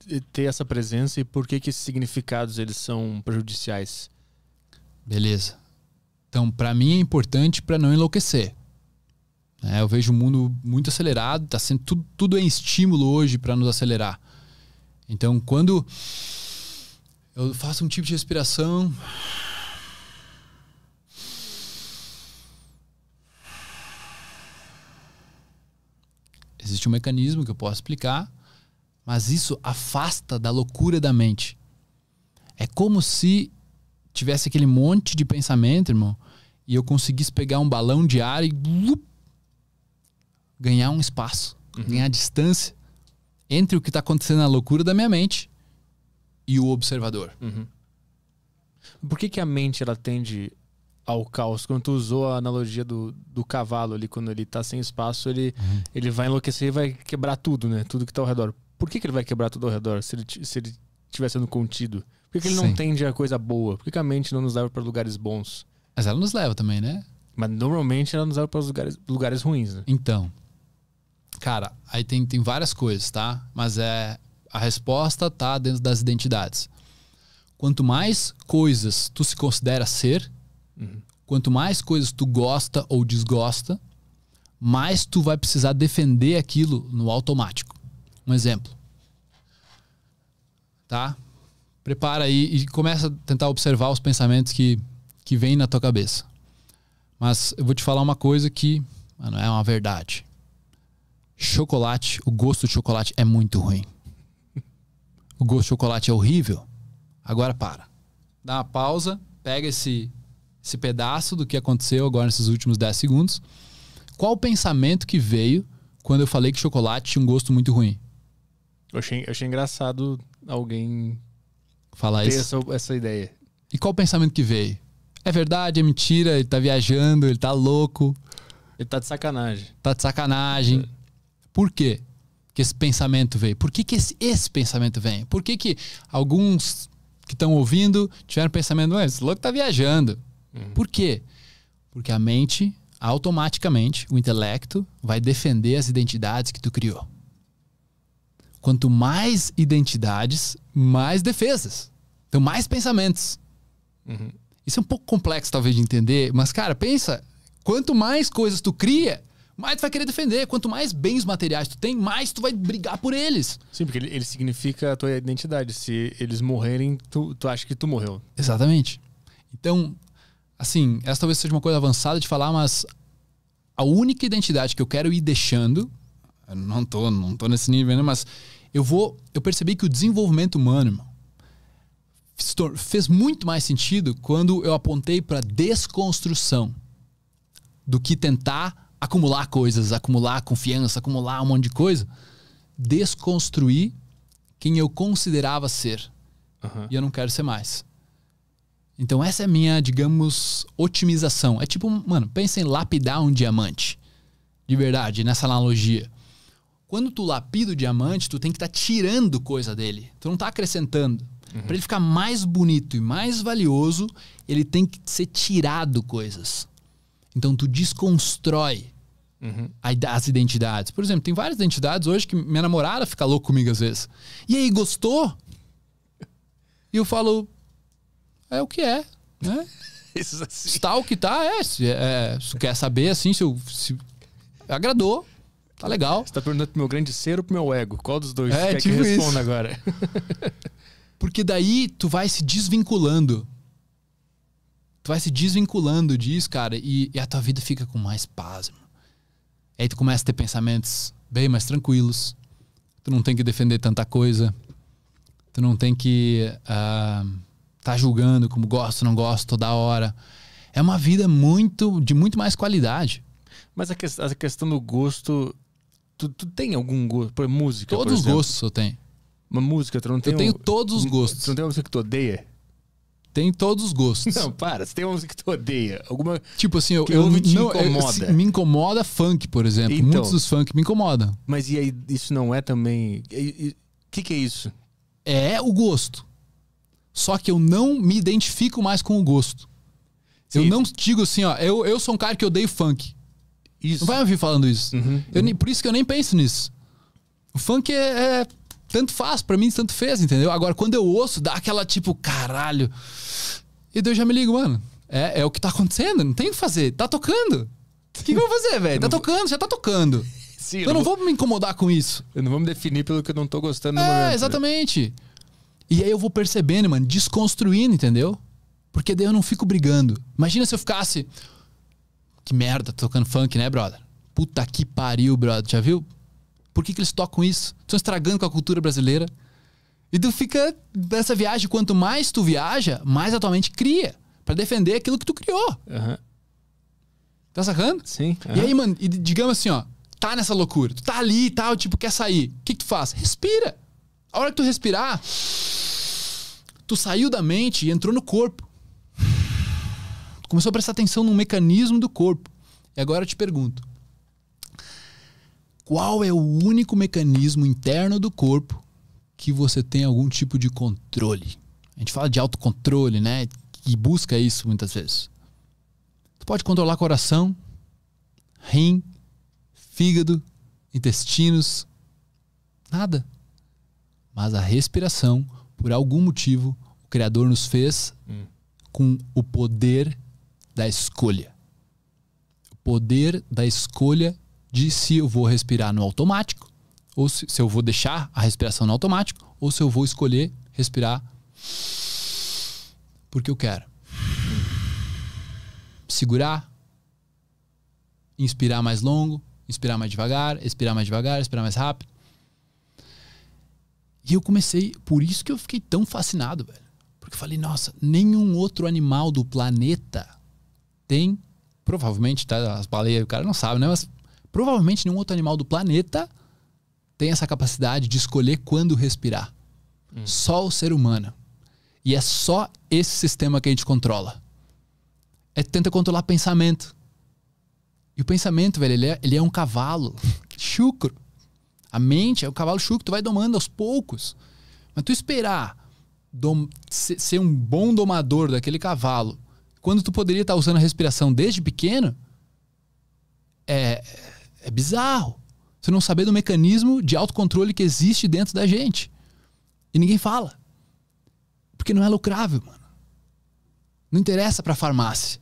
eh, ter essa presença e por que, que esses significados eles são prejudiciais? Beleza. Então, para mim é importante para não enlouquecer. É, eu vejo o mundo muito acelerado, tá sendo tudo, tudo é estímulo hoje para nos acelerar. Então, quando eu faço um tipo de respiração. Existe um mecanismo que eu posso explicar, mas isso afasta da loucura da mente. É como se tivesse aquele monte de pensamento, irmão, e eu conseguisse pegar um balão de ar e blup, ganhar um espaço, uhum. ganhar distância entre o que está acontecendo na loucura da minha mente e o observador. Uhum. Por que, que a mente ela tende ao caos? Quando tu usou a analogia do, do cavalo ali, quando ele está sem espaço, ele, uhum. ele vai enlouquecer e vai quebrar tudo, né? Tudo que está ao redor. Por que, que ele vai quebrar tudo ao redor se ele, se ele estiver sendo contido? Por que, que ele Sim. não tende a coisa boa? Por que, que a mente não nos leva para lugares bons? Mas ela nos leva também, né? Mas normalmente ela nos leva para os lugares, lugares ruins, né? Então, Cara, aí tem, tem várias coisas, tá? Mas é a resposta tá dentro das identidades. Quanto mais coisas tu se considera ser, uhum. quanto mais coisas tu gosta ou desgosta, mais tu vai precisar defender aquilo no automático. Um exemplo. Tá? Prepara aí e começa a tentar observar os pensamentos que, que vêm na tua cabeça. Mas eu vou te falar uma coisa que não é uma verdade chocolate, o gosto de chocolate é muito ruim. O gosto de chocolate é horrível. Agora para. Dá uma pausa, pega esse, esse pedaço do que aconteceu agora nesses últimos 10 segundos. Qual o pensamento que veio quando eu falei que chocolate tinha um gosto muito ruim? Eu achei, eu achei engraçado alguém falar ter isso. Essa, essa ideia. E qual o pensamento que veio? É verdade, é mentira, ele tá viajando, ele tá louco. Ele tá de sacanagem. Tá de sacanagem. É. Por quê que esse pensamento veio? Por que, que esse, esse pensamento vem? Por que, que alguns que estão ouvindo tiveram pensamento, ah, esse louco está viajando? Uhum. Por quê? Porque a mente, automaticamente, o intelecto, vai defender as identidades que tu criou. Quanto mais identidades, mais defesas. Então, mais pensamentos. Uhum. Isso é um pouco complexo, talvez, de entender, mas, cara, pensa. Quanto mais coisas tu cria, mais tu vai querer defender. Quanto mais bens materiais tu tem, mais tu vai brigar por eles. Sim, porque ele, ele significa a tua identidade. Se eles morrerem, tu, tu acha que tu morreu. Exatamente. Então, assim, essa talvez seja uma coisa avançada de falar, mas a única identidade que eu quero ir deixando, não tô, não tô nesse nível, né, mas eu vou, eu percebi que o desenvolvimento humano, irmão, fez muito mais sentido quando eu apontei para desconstrução do que tentar acumular coisas, acumular confiança, acumular um monte de coisa, desconstruir quem eu considerava ser. Uhum. E eu não quero ser mais. Então essa é a minha, digamos, otimização. É tipo, mano, pensa em lapidar um diamante. De verdade, nessa analogia. Quando tu lapida o diamante, tu tem que estar tá tirando coisa dele. Tu não está acrescentando. Uhum. Para ele ficar mais bonito e mais valioso, ele tem que ser tirado coisas. Então tu desconstrói uhum. as identidades. Por exemplo, tem várias identidades hoje que minha namorada fica louca comigo às vezes. E aí, gostou? E eu falo, é o que é, né? Assim. Está o que tá, é. Se, é, é se quer saber, assim, se, eu, se agradou, tá legal. Você tá perguntando pro meu grande ser ou pro meu ego? Qual dos dois é, quer tipo que responda agora? Porque daí tu vai se desvinculando Tu vai se desvinculando disso, cara, e, e a tua vida fica com mais paz, irmão. aí tu começa a ter pensamentos bem mais tranquilos. Tu não tem que defender tanta coisa. Tu não tem que uh, tá julgando como gosto, não gosto toda hora. É uma vida muito de muito mais qualidade. Mas a, que, a questão do gosto, tu, tu tem algum gosto por música? Todos por os gostos eu tenho. Uma música, tu não tem. Eu um, tenho todos os gostos. Tu não tem uma música que tu odeia? Tem todos os gostos. Não, para. Se tem uma música que tu odeia, alguma. Tipo assim, eu. Que eu te não, é, incomoda. Eu, assim, me incomoda funk, por exemplo. Então, Muitos dos funk me incomodam. Mas e aí, isso não é também. O que, que é isso? É o gosto. Só que eu não me identifico mais com o gosto. Sim. Eu não digo assim, ó, eu, eu sou um cara que odeio funk. Isso. Não vai me ouvir falando isso. Uhum, eu, uhum. Por isso que eu nem penso nisso. O funk é, é, tanto faz, para mim tanto fez, entendeu? Agora, quando eu ouço, dá aquela tipo, caralho. E Deus já me ligo, mano. É, é o que tá acontecendo, não tem o que fazer. Tá tocando. O que, que eu vou fazer, velho? Tá tocando, já tá tocando. Sim, eu não, não vou... vou me incomodar com isso. Eu não vou me definir pelo que eu não tô gostando é, momento. É, exatamente. E aí eu vou percebendo, mano, desconstruindo, entendeu? Porque daí eu não fico brigando. Imagina se eu ficasse. Que merda, tocando funk, né, brother? Puta que pariu, brother. Já viu? Por que, que eles tocam isso? Estão estragando com a cultura brasileira. E tu fica nessa viagem, quanto mais tu viaja, mais atualmente cria. para defender aquilo que tu criou. Uhum. Tá sacando? Sim. Uhum. E aí, mano, e digamos assim, ó, tá nessa loucura, tu tá ali e tal, tipo, quer sair. O que, que tu faz? Respira. A hora que tu respirar, tu saiu da mente e entrou no corpo. Tu começou a prestar atenção num mecanismo do corpo. E agora eu te pergunto: qual é o único mecanismo interno do corpo que você tem algum tipo de controle. A gente fala de autocontrole, né? E busca isso muitas vezes. Tu pode controlar coração, rim, fígado, intestinos, nada. Mas a respiração, por algum motivo, o Criador nos fez hum. com o poder da escolha. O poder da escolha de se eu vou respirar no automático, ou se, se eu vou deixar a respiração no automático, ou se eu vou escolher respirar porque eu quero. Segurar, inspirar mais longo, inspirar mais devagar, expirar mais devagar, expirar mais rápido. E eu comecei, por isso que eu fiquei tão fascinado, velho. Porque eu falei, nossa, nenhum outro animal do planeta tem, provavelmente, tá, as baleias, o cara não sabe, né? Mas Provavelmente nenhum outro animal do planeta tem essa capacidade de escolher quando respirar. Hum. Só o ser humano. E é só esse sistema que a gente controla. É tenta controlar pensamento. E o pensamento, velho, ele é, ele é um cavalo chucro. A mente é o cavalo chucro, tu vai domando aos poucos. Mas tu esperar dom, ser, ser um bom domador daquele cavalo, quando tu poderia estar usando a respiração desde pequeno, é, é bizarro. Você não saber do mecanismo de autocontrole que existe dentro da gente. E ninguém fala. Porque não é lucrável, mano. Não interessa para farmácia.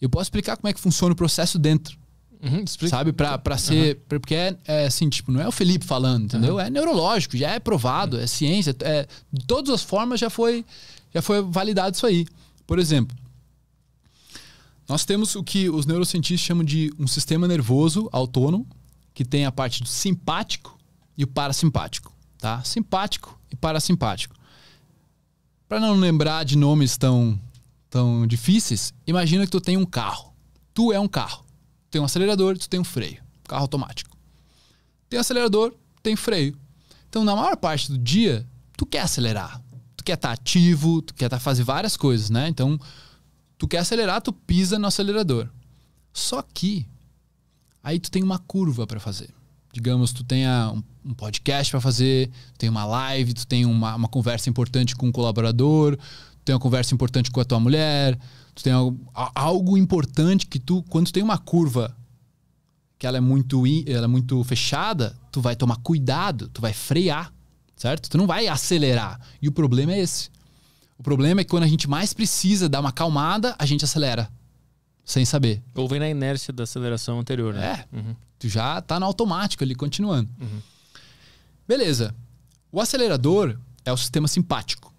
Eu posso explicar como é que funciona o processo dentro. Uhum, sabe? Pra, pra uhum. ser. Uhum. Porque é, é, assim, tipo, não é o Felipe falando, entendeu? Uhum. É neurológico, já é provado, uhum. é ciência. É, de todas as formas já foi, já foi validado isso aí. Por exemplo, nós temos o que os neurocientistas chamam de um sistema nervoso autônomo, que tem a parte do simpático e o parasimpático. Tá? Simpático e parasimpático. Para não lembrar de nomes tão, tão difíceis, imagina que tu tem um carro. Tu é um carro. tem um acelerador e tu tem um freio. Carro automático. Tem um acelerador, tem freio. Então, na maior parte do dia, tu quer acelerar. Tu quer estar tá ativo, tu quer tá, fazer várias coisas, né? Então, Tu quer acelerar, tu pisa no acelerador. Só que aí tu tem uma curva para fazer. Digamos, tu tenha um, podcast para fazer, tu tem uma live, tu tem uma, uma conversa importante com um colaborador, tu tem uma conversa importante com a tua mulher, tu tem algo, algo importante que tu, quando tu tem uma curva que ela é muito ela é muito fechada, tu vai tomar cuidado, tu vai frear, certo? Tu não vai acelerar. E o problema é esse. O problema é que quando a gente mais precisa dar uma calmada, a gente acelera. Sem saber. Ou vem na inércia da aceleração anterior, né? É. Uhum. Tu já tá no automático ali, continuando. Uhum. Beleza. O acelerador é o sistema simpático.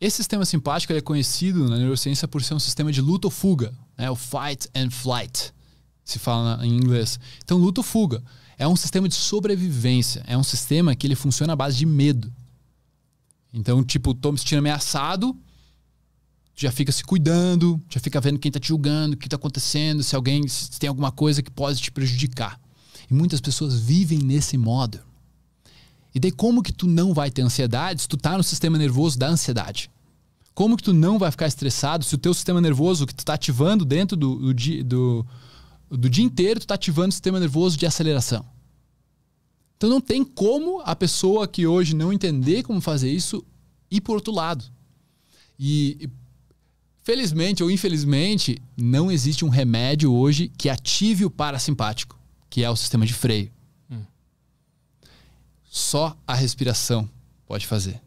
Esse sistema simpático é conhecido na neurociência por ser um sistema de luta ou fuga, né? o fight and flight, se fala em inglês. Então, luta ou fuga é um sistema de sobrevivência, é um sistema que ele funciona à base de medo. Então, tipo, tô me sentindo ameaçado, já fica se cuidando, já fica vendo quem tá te julgando, o que tá acontecendo, se alguém se tem alguma coisa que pode te prejudicar. E muitas pessoas vivem nesse modo. E daí como que tu não vai ter ansiedade se tu tá no sistema nervoso da ansiedade? Como que tu não vai ficar estressado se o teu sistema nervoso que tu tá ativando dentro do, do, do, do dia inteiro, tu tá ativando o sistema nervoso de aceleração? Então não tem como a pessoa que hoje não entender como fazer isso ir por outro lado. E felizmente ou infelizmente, não existe um remédio hoje que ative o parasimpático, que é o sistema de freio. Hum. Só a respiração pode fazer.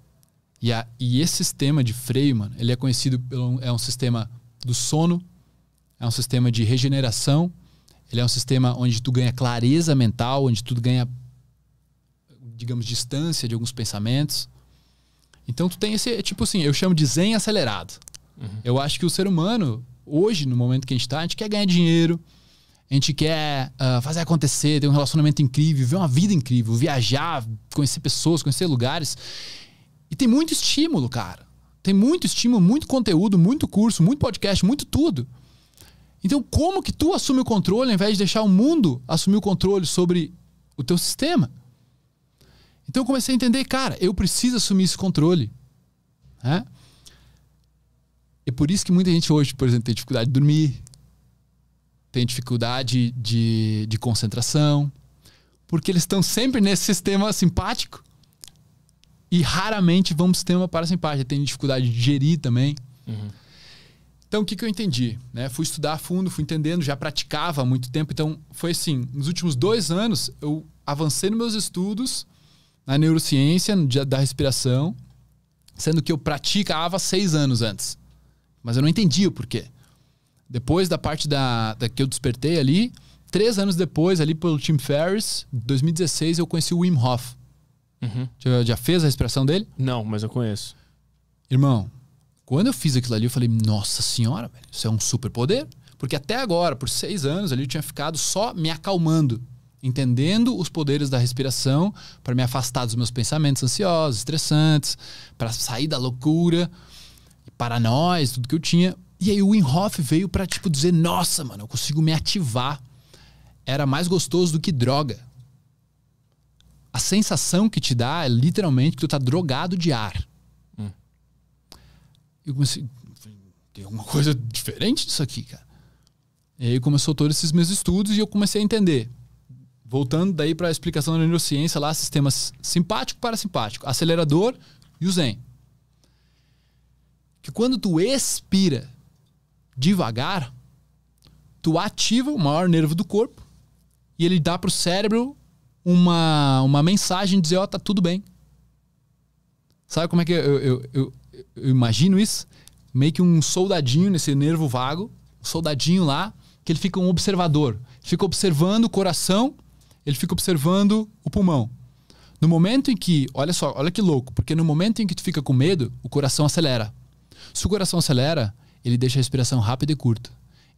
E, a, e, esse sistema de freio, mano, ele é conhecido pelo é um sistema do sono, é um sistema de regeneração, ele é um sistema onde tu ganha clareza mental, onde tu ganha digamos, distância de alguns pensamentos. Então tu tem esse, é tipo assim, eu chamo de zen acelerado. Uhum. Eu acho que o ser humano, hoje, no momento que a gente está, a gente quer ganhar dinheiro, a gente quer uh, fazer acontecer, ter um relacionamento incrível, viver uma vida incrível, viajar, conhecer pessoas, conhecer lugares. E tem muito estímulo, cara. Tem muito estímulo, muito conteúdo, muito curso, muito podcast, muito tudo. Então, como que tu assume o controle ao invés de deixar o mundo assumir o controle sobre o teu sistema? Então eu comecei a entender, cara, eu preciso assumir esse controle. Né? É por isso que muita gente hoje, por exemplo, tem dificuldade de dormir, tem dificuldade de, de concentração, porque eles estão sempre nesse sistema simpático e raramente vão para o sistema parasimpático. Tem dificuldade de digerir também. Uhum. Então, o que, que eu entendi? Né? Fui estudar a fundo, fui entendendo, já praticava há muito tempo. Então, foi assim: nos últimos dois anos, eu avancei nos meus estudos na neurociência da respiração, sendo que eu praticava seis anos antes. Mas eu não entendia o porquê. Depois da parte da, da que eu despertei ali, três anos depois, ali pelo Tim Ferriss, 2016, eu conheci o Wim Hof. Uhum. Já, já fez a respiração dele? Não, mas eu conheço. Irmão, quando eu fiz aquilo ali, eu falei, nossa senhora, velho, isso é um superpoder. Porque até agora, por seis anos ali, eu tinha ficado só me acalmando entendendo os poderes da respiração para me afastar dos meus pensamentos ansiosos, estressantes, para sair da loucura, paranóias, tudo que eu tinha. E aí o Wim Hof veio para tipo dizer: "Nossa, mano, eu consigo me ativar". Era mais gostoso do que droga. A sensação que te dá é literalmente que tu tá drogado de ar. Hum. Eu comecei, tem alguma coisa diferente disso aqui, cara. E aí começou todos esses meus estudos e eu comecei a entender voltando daí para a explicação da neurociência lá, sistemas simpático parasimpático, acelerador e o zen. Que quando tu expira devagar, tu ativa o maior nervo do corpo e ele dá pro cérebro uma, uma mensagem dizer, ó, oh, tá tudo bem. Sabe como é que eu, eu, eu, eu imagino isso? Meio que um soldadinho nesse nervo vago, um soldadinho lá, que ele fica um observador. Fica observando o coração ele fica observando o pulmão. No momento em que, olha só, olha que louco, porque no momento em que tu fica com medo, o coração acelera. Se o coração acelera, ele deixa a respiração rápida e curta.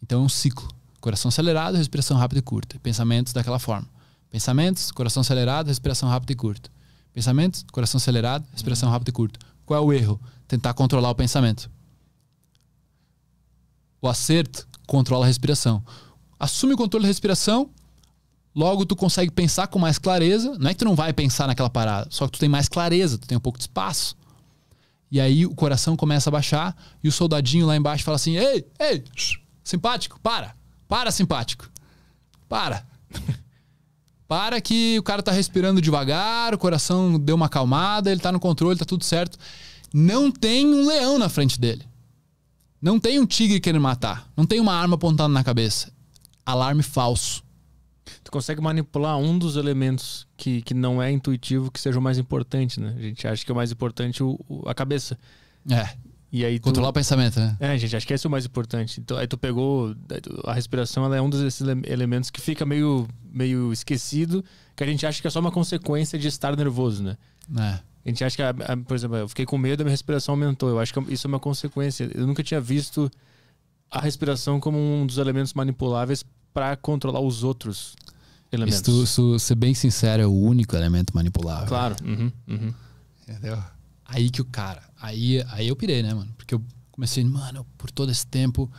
Então é um ciclo. Coração acelerado, respiração rápida e curta. Pensamentos daquela forma. Pensamentos, coração acelerado, respiração rápida e curta. Pensamentos, coração acelerado, respiração rápida e curta. Qual é o erro? Tentar controlar o pensamento. O acerto controla a respiração. Assume o controle da respiração, Logo, tu consegue pensar com mais clareza. Não é que tu não vai pensar naquela parada, só que tu tem mais clareza, tu tem um pouco de espaço. E aí o coração começa a baixar e o soldadinho lá embaixo fala assim: Ei, ei, simpático, para, para, simpático, para. Para que o cara tá respirando devagar, o coração deu uma acalmada, ele tá no controle, tá tudo certo. Não tem um leão na frente dele. Não tem um tigre querendo matar. Não tem uma arma apontando na cabeça. Alarme falso. Tu consegue manipular um dos elementos que, que não é intuitivo que seja o mais importante, né? A gente acha que é o mais importante o, o a cabeça. É. E aí tu... Controlar o pensamento, né? É, gente, acho que esse é o mais importante. Então, aí tu pegou. A respiração ela é um desses elementos que fica meio, meio esquecido, que a gente acha que é só uma consequência de estar nervoso, né? É. A gente acha que, por exemplo, eu fiquei com medo, a minha respiração aumentou. Eu acho que é isso é uma consequência. Eu nunca tinha visto a respiração como um dos elementos manipuláveis para controlar os outros elementos. Isso, isso, ser bem sincero, é o único elemento manipulável. Claro. Uhum, uhum. Entendeu? Aí que o cara. Aí, aí eu pirei, né, mano? Porque eu comecei, mano, por todo esse tempo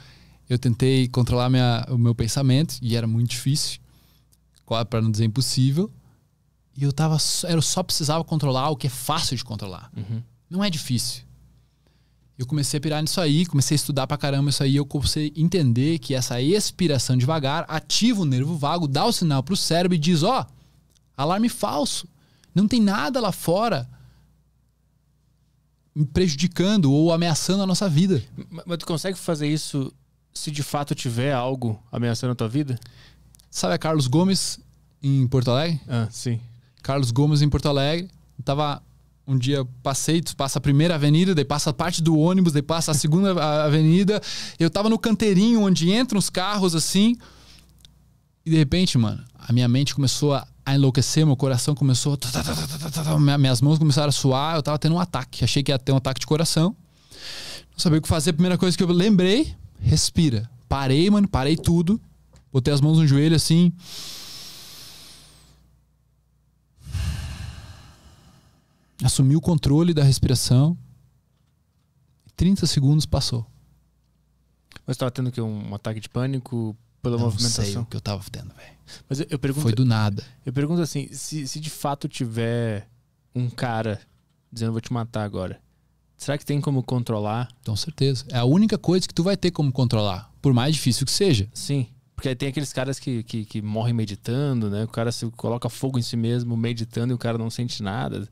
eu tentei controlar minha, o meu pensamento e era muito difícil, para não dizer impossível. E eu tava, eu só precisava controlar o que é fácil de controlar. Uhum. Não é difícil eu comecei a pirar nisso aí, comecei a estudar pra caramba isso aí, eu comecei a entender que essa expiração devagar ativa o nervo vago, dá o sinal pro cérebro e diz: ó, oh, alarme falso. Não tem nada lá fora prejudicando ou ameaçando a nossa vida. Mas tu consegue fazer isso se de fato tiver algo ameaçando a tua vida? Sabe a Carlos Gomes em Porto Alegre? Ah, sim. Carlos Gomes em Porto Alegre, tava um dia passei, tu passa a primeira avenida, daí passa parte do ônibus, daí passa a segunda avenida. Eu tava no canteirinho onde entram os carros assim. E de repente, mano, a minha mente começou a, enlouquecer, meu coração começou. Tá, tá, tá, minhas mãos começaram a suar, eu tava tendo um ataque. Achei que ia ter um ataque de coração. Não sabia o que fazer. A primeira coisa que eu lembrei, respira. Parei, mano, parei tudo. Botei as mãos no joelho assim. assumiu o controle da respiração. 30 segundos passou. Mas estava tendo que um ataque de pânico pela não movimentação? Não sei o que eu estava tendo, velho. Mas eu, eu, pergunto. Foi do nada. Eu pergunto assim: se, se de fato tiver um cara dizendo vou te matar agora, será que tem como controlar? Com certeza. É a única coisa que tu vai ter como controlar, por mais difícil que seja. Sim. Porque aí tem aqueles caras que, que, que morrem meditando, né? O cara se coloca fogo em si mesmo meditando e o cara não sente nada.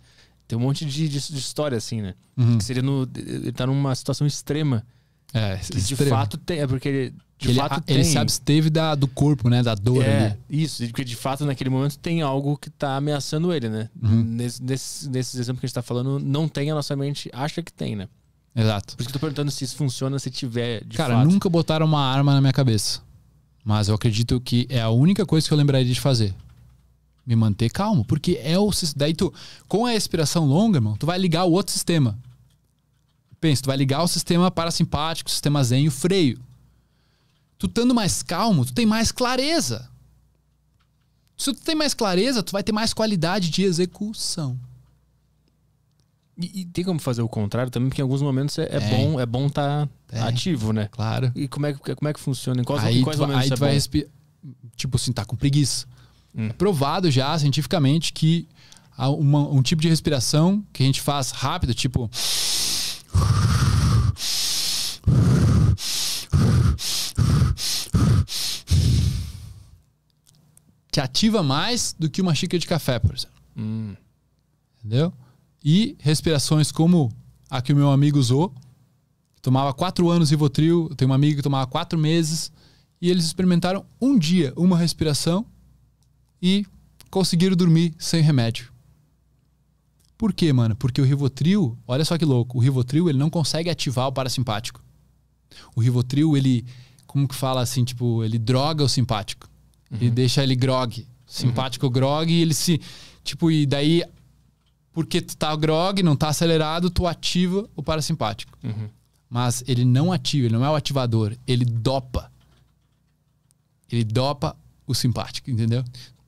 Tem um monte de, de, de história, assim, né? Uhum. Que seria no. Ele tá numa situação extrema. É, que extrema. de fato tem. É porque ele. De ele, fato a, tem. ele se absteve da, do corpo, né? Da dor. É, ali. isso. Porque de fato, naquele momento, tem algo que tá ameaçando ele, né? Uhum. Nesse, nesse, nesses exemplos que a gente tá falando, não tem, a nossa mente acha que tem, né? Exato. Por isso que eu tô perguntando se isso funciona, se tiver. De Cara, fato. nunca botaram uma arma na minha cabeça. Mas eu acredito que é a única coisa que eu lembraria de fazer me manter calmo, porque é o daí tu com a respiração longa, irmão, tu vai ligar o outro sistema. Pensa, tu vai ligar o sistema parasimpático, o sistema zen, o freio. Tu estando mais calmo, tu tem mais clareza. Se tu tem mais clareza, tu vai ter mais qualidade de execução. E, e tem como fazer o contrário também, porque em alguns momentos é, é, bom é bom estar tá ativo, né? Claro. E como é, como é que funciona? Em quais, aí em quais tu, momentos aí tu é vai respirar. Tipo assim, tá com preguiça Hum. É provado já cientificamente que uma, um tipo de respiração que a gente faz rápido, tipo. Te ativa mais do que uma xícara de café, por exemplo. Hum. Entendeu? E respirações como a que o meu amigo usou, tomava quatro anos Rivotril, eu tenho um amigo que tomava quatro meses, e eles experimentaram um dia uma respiração e conseguiram dormir sem remédio. Por quê, mano? Porque o Rivotril, olha só que louco, o Rivotril ele não consegue ativar o parasimpático. O Rivotril, ele, como que fala assim, tipo, ele droga o simpático. Uhum. Ele deixa ele grog. Simpático uhum. grog e ele se. Tipo, e daí, porque tu tá grog, não tá acelerado, tu ativa o parasimpático. Uhum. Mas ele não ativa, ele não é o ativador, ele dopa. Ele dopa o simpático, entendeu?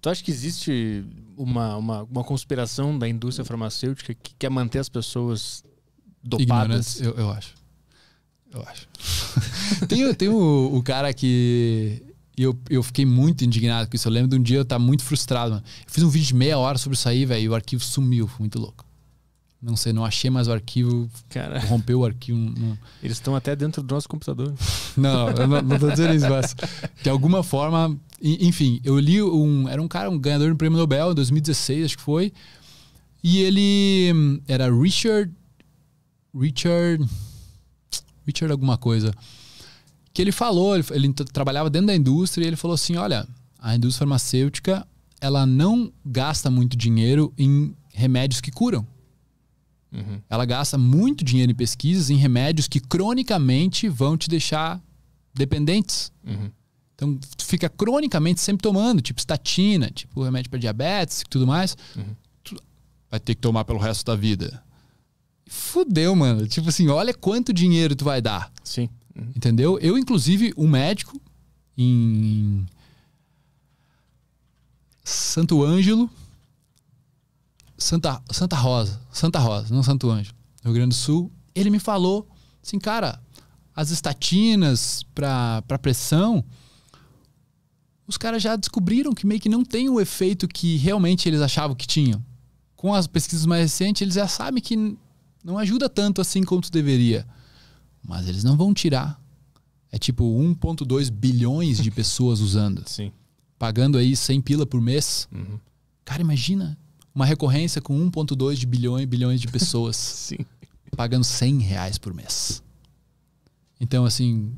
Tu acha que existe uma, uma, uma conspiração da indústria farmacêutica que quer manter as pessoas dopadas? eu, eu acho. Eu acho. tem tem o, o cara que eu, eu fiquei muito indignado com isso. Eu lembro de um dia eu estar muito frustrado, mano. Eu fiz um vídeo de meia hora sobre isso aí, velho, e o arquivo sumiu. Foi muito louco. Não sei, não achei mais o arquivo. Cara. Rompeu o arquivo. Não. Eles estão até dentro do nosso computador. não, eu não, não tô dizendo isso, mas. De alguma forma. Enfim, eu li um. Era um cara, um ganhador do prêmio Nobel em 2016, acho que foi. E ele. Hum, era Richard. Richard. Richard alguma coisa. Que ele falou, ele, ele trabalhava dentro da indústria e ele falou assim: olha, a indústria farmacêutica ela não gasta muito dinheiro em remédios que curam. Uhum. Ela gasta muito dinheiro em pesquisas, em remédios que cronicamente vão te deixar dependentes. Uhum. Então, tu fica cronicamente sempre tomando, tipo estatina, tipo remédio para diabetes e tudo mais. Uhum. Tu vai ter que tomar pelo resto da vida. Fudeu, mano. Tipo assim, olha quanto dinheiro tu vai dar. Sim. Uhum. Entendeu? Eu, inclusive, um médico em Santo Ângelo, Santa, Santa Rosa, Santa Rosa, não Santo Anjo, Rio Grande do Sul, ele me falou assim, cara, as estatinas para pressão, os caras já descobriram que meio que não tem o efeito que realmente eles achavam que tinham. Com as pesquisas mais recentes, eles já sabem que não ajuda tanto assim quanto deveria. Mas eles não vão tirar. É tipo 1,2 bilhões de pessoas usando. Sim. Pagando aí 100 pila por mês. Uhum. Cara, imagina uma recorrência com 1,2 de bilhões bilhões de pessoas Sim. pagando 100 reais por mês. Então, assim,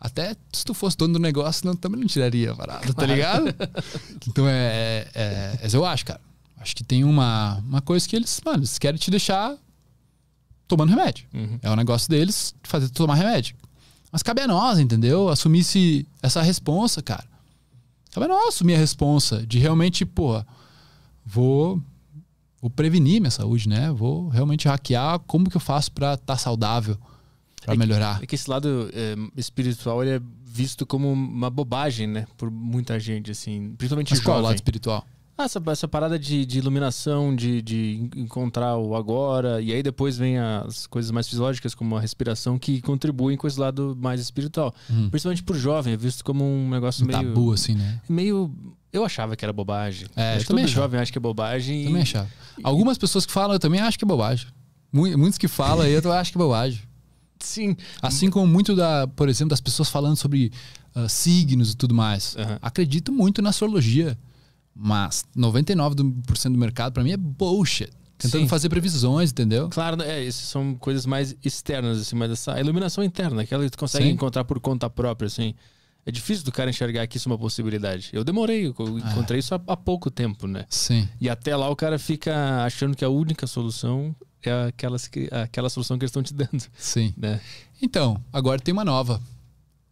até se tu fosse dono do negócio, não, também não tiraria a parada, tá claro. tá ligado? então, é, é, é, Eu acho, cara. Acho que tem uma, uma coisa que eles, mano, eles querem te deixar tomando remédio. Uhum. É o negócio deles fazer tu tomar remédio. Mas cabe a nós, entendeu? Assumir essa responsa, cara. Cabe a nós assumir a responsa de realmente, porra vou vou prevenir minha saúde, né? Vou realmente hackear como que eu faço para estar tá saudável, para é melhorar. Que, é que esse lado é, espiritual ele é visto como uma bobagem, né? Por muita gente, assim, principalmente Mas jovem. qual é o lado espiritual? Ah, essa, essa parada de, de iluminação, de, de encontrar o agora, e aí depois vem as coisas mais fisiológicas, como a respiração, que contribuem com esse lado mais espiritual. Hum. Principalmente pro jovem, é visto como um negócio um meio. Tabu, assim, né? Meio eu achava que era bobagem. É, acho que todo achava. jovem que é bobagem. Também e... achava. Algumas pessoas que falam, eu também acho que é bobagem. Muitos que falam, eu acho que é bobagem. Sim. Assim como muito da, por exemplo, das pessoas falando sobre uh, signos e tudo mais. Uhum. Acredito muito na astrologia, mas 99% do mercado para mim é bullshit. Tentando Sim. fazer previsões, entendeu? Claro, né, é, isso são coisas mais externas, assim, mas essa iluminação interna, aquela que você consegue Sim. encontrar por conta própria, assim é difícil do cara enxergar que isso é uma possibilidade. Eu demorei, eu é. encontrei é. isso há, há, pouco tempo, né? Sim. E até lá o cara fica achando que a única solução é aquelas, aquela solução que eles estão te dando. Sim. Né? Então, agora tem uma nova.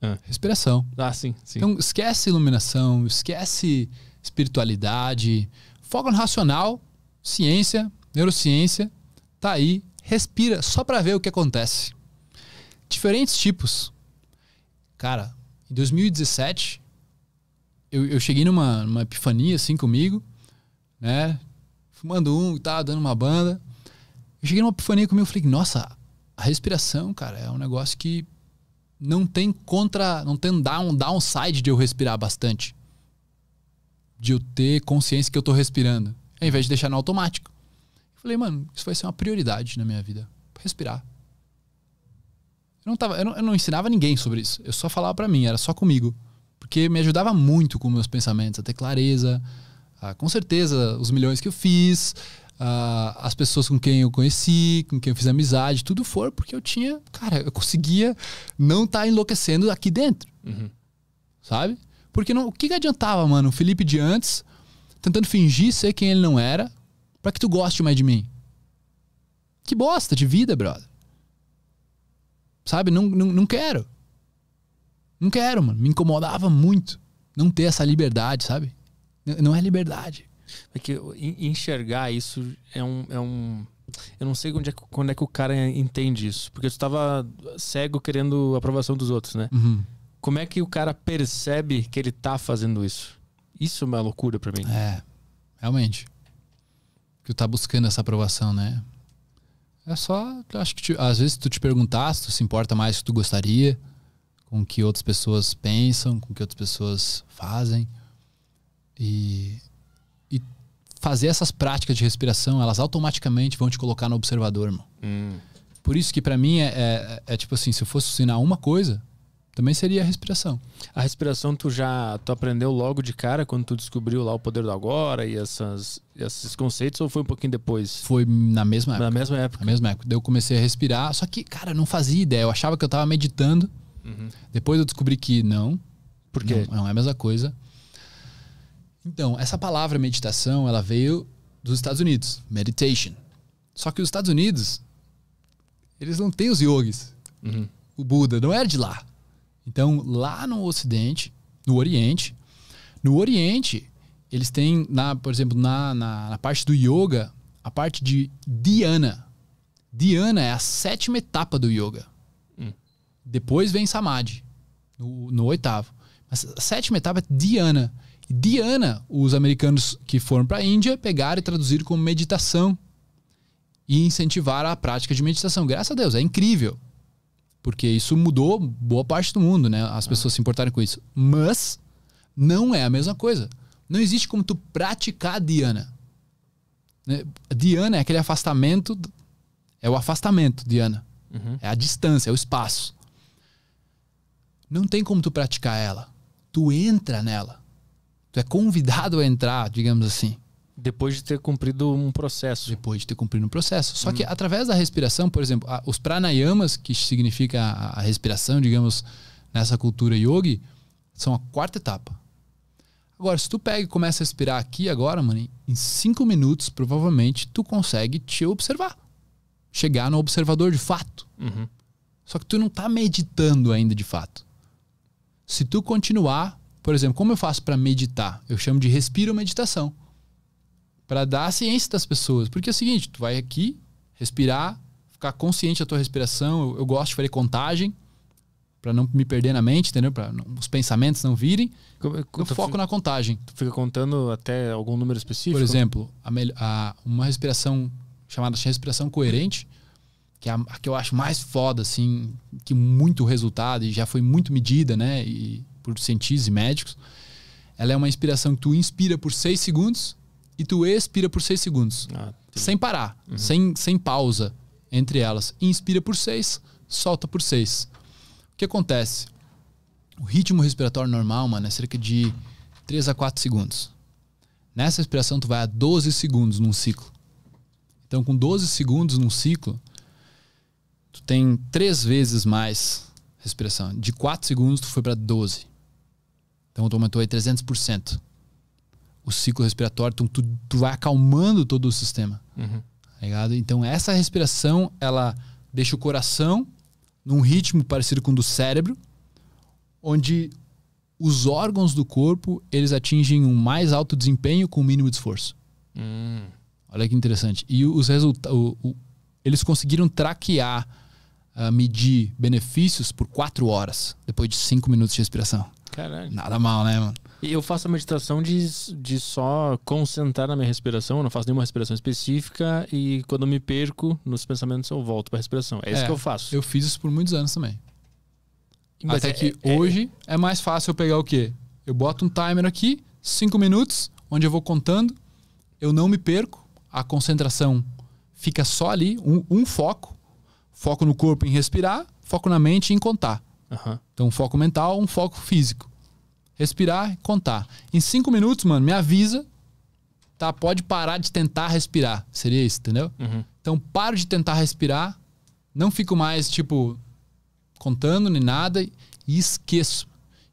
Ah. Respiração. Ah, sim, sim. Então, esquece iluminação, esquece espiritualidade, foca no racional, ciência, neurociência, tá aí, respira só para ver o que acontece. Diferentes tipos. Cara, em 2017, eu, eu cheguei numa, numa epifania assim comigo, né? Fumando um e tá, dando uma banda. Eu cheguei numa epifania comigo e falei, nossa, a respiração, cara, é um negócio que não tem contra, não tem down, downside de eu respirar bastante. De eu ter consciência que eu tô respirando, ao invés de deixar no automático. Eu falei, mano, isso vai ser uma prioridade na minha vida. Respirar. Eu não, tava, eu não, eu não ensinava ninguém sobre isso. Eu só falava para mim, era só comigo. Porque me ajudava muito com meus pensamentos, a ter clareza. A, com certeza, os milhões que eu fiz, a, as pessoas com quem eu conheci, com quem eu fiz amizade, tudo foi porque eu tinha. Cara, eu conseguia não estar tá enlouquecendo aqui dentro. Uhum. Sabe? Porque não, o que, que adiantava, mano, o Felipe de antes tentando fingir ser quem ele não era para que tu goste mais de mim? Que bosta de vida, brother. Sabe? Não, não, não quero. Não quero, mano. Me incomodava muito não ter essa liberdade, sabe? Não é liberdade. É que enxergar isso é um. É um... Eu não sei onde é, quando é que o cara entende isso. Porque tu estava cego querendo a aprovação dos outros, né? Uhum. Como é que o cara percebe que ele tá fazendo isso? Isso é uma loucura para mim. É, realmente. Que tu tá buscando essa aprovação, né? É só, acho que te, às vezes tu te perguntar se tu se importa mais do que tu gostaria, com o que outras pessoas pensam, com o que outras pessoas fazem. E, e fazer essas práticas de respiração, elas automaticamente vão te colocar no observador, irmão. Hum. Por isso que para mim é, é, é, tipo assim, se eu fosse ensinar uma coisa, também seria a respiração. A respiração tu já tu aprendeu logo de cara quando tu descobriu lá o poder do agora e essas, esses conceitos ou foi um pouquinho depois? Foi na mesma época. Na mesma época. Na mesma época. Daí eu comecei a respirar, só que cara, eu não fazia ideia, eu achava que eu estava meditando. Uhum. Depois eu descobri que não. Por quê? Não, não é a mesma coisa. Então, essa palavra meditação, ela veio dos Estados Unidos, meditation. Só que os Estados Unidos, eles não têm os yogis. Uhum. O Buda não era é de lá. Então, lá no Ocidente, no Oriente, no Oriente, eles têm, na, por exemplo, na, na, na parte do yoga, a parte de dhyana. Dhyana é a sétima etapa do yoga. Hum. Depois vem samadhi, no, no oitavo. Mas a sétima etapa é dhyana. dhyana, os americanos que foram para a Índia pegaram e traduziram como meditação e incentivaram a prática de meditação. Graças a Deus, é incrível. Porque isso mudou boa parte do mundo, né? As pessoas ah. se importarem com isso. Mas não é a mesma coisa. Não existe como tu praticar a Diana. Né? Diana é aquele afastamento. É o afastamento, Diana. Uhum. É a distância, é o espaço. Não tem como tu praticar ela. Tu entra nela. Tu é convidado a entrar, digamos assim. Depois de ter cumprido um processo. Depois de ter cumprido um processo. Só hum. que uhum. através da respiração, por exemplo, a, os pranayamas, que significa a, a respiração, digamos, nessa cultura yogi, são a quarta etapa. Agora, se tu pega e começa a respirar aqui agora, mano, em cinco minutos, provavelmente, tu consegue te observar. Chegar no observador de fato. Uhum. Só que tu não tá meditando ainda de fato. Se tu continuar, por exemplo, como eu faço para meditar? Eu chamo de respiro meditação para dar a ciência das pessoas. Porque é o seguinte, tu vai aqui, respirar, ficar consciente da tua respiração. Eu, eu gosto de fazer contagem para não me perder na mente, entendeu? Para os pensamentos não virem. É eu, eu foco fica, na contagem. Tu fica contando até algum número específico? Por exemplo, a, a, uma respiração chamada respiração coerente, que é a, a, que eu acho mais foda, assim, que muito resultado e já foi muito medida, né? E por cientistas e médicos. Ela é uma inspiração que tu inspira por seis segundos e tu expira por 6 segundos. Ah, sem parar, uhum. sem, sem pausa entre elas. Inspira por 6, solta por 6. O que acontece? O ritmo respiratório normal, mano, é cerca de 3 a 4 segundos. Nessa respiração, tu vai a 12 segundos num ciclo. Então, com 12 segundos num ciclo, tu tem 3 vezes mais respiração. De 4 segundos, tu foi para 12. Então, tu aumentou aí 300% o ciclo respiratório, então tu, tu vai acalmando todo o sistema. Uhum. Tá ligado? Então essa respiração, ela deixa o coração num ritmo parecido com o do cérebro, onde os órgãos do corpo, eles atingem um mais alto desempenho com o mínimo de esforço. Hum. Olha que interessante. E os resultados. Eles conseguiram traquear, uh, medir benefícios por quatro horas, depois de cinco minutos de respiração. Caralho. Nada mal, né, mano? Eu faço a meditação de, de só concentrar na minha respiração, eu não faço nenhuma respiração específica e quando eu me perco nos pensamentos eu volto para a respiração. É, é, isso que eu faço. Eu fiz isso por muitos anos também. Mas Até é, que é, é, hoje é mais fácil eu pegar o quê? Eu boto um timer aqui, cinco minutos, onde eu vou contando, eu não me perco, a concentração fica só ali, um, um foco, foco no corpo em respirar, foco na mente em contar. Uhum. Então, um foco mental, um foco físico respirar, e contar. Em cinco minutos, mano, me avisa, tá? Pode parar de tentar respirar. Seria isso, entendeu? Uhum. Então, paro de tentar respirar, não fico mais, tipo, contando nem nada e esqueço.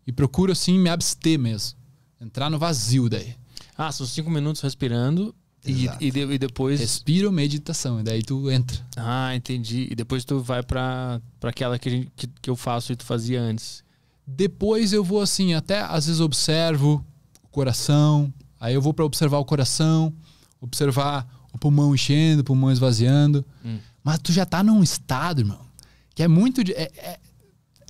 E procuro, assim, me abster mesmo. Entrar no vazio daí. Ah, são cinco minutos respirando e, e, de, e, depois. Respiro, meditação, e daí tu entra. Ah, entendi. E depois tu vai pra, aquela que, gente, que, que, eu faço e tu fazia antes. Depois eu vou assim, até às vezes observo o coração, aí eu vou para observar o coração, observar o pulmão enchendo, o pulmão esvaziando. Hum. Mas tu já tá num estado, irmão, que é muito é, é,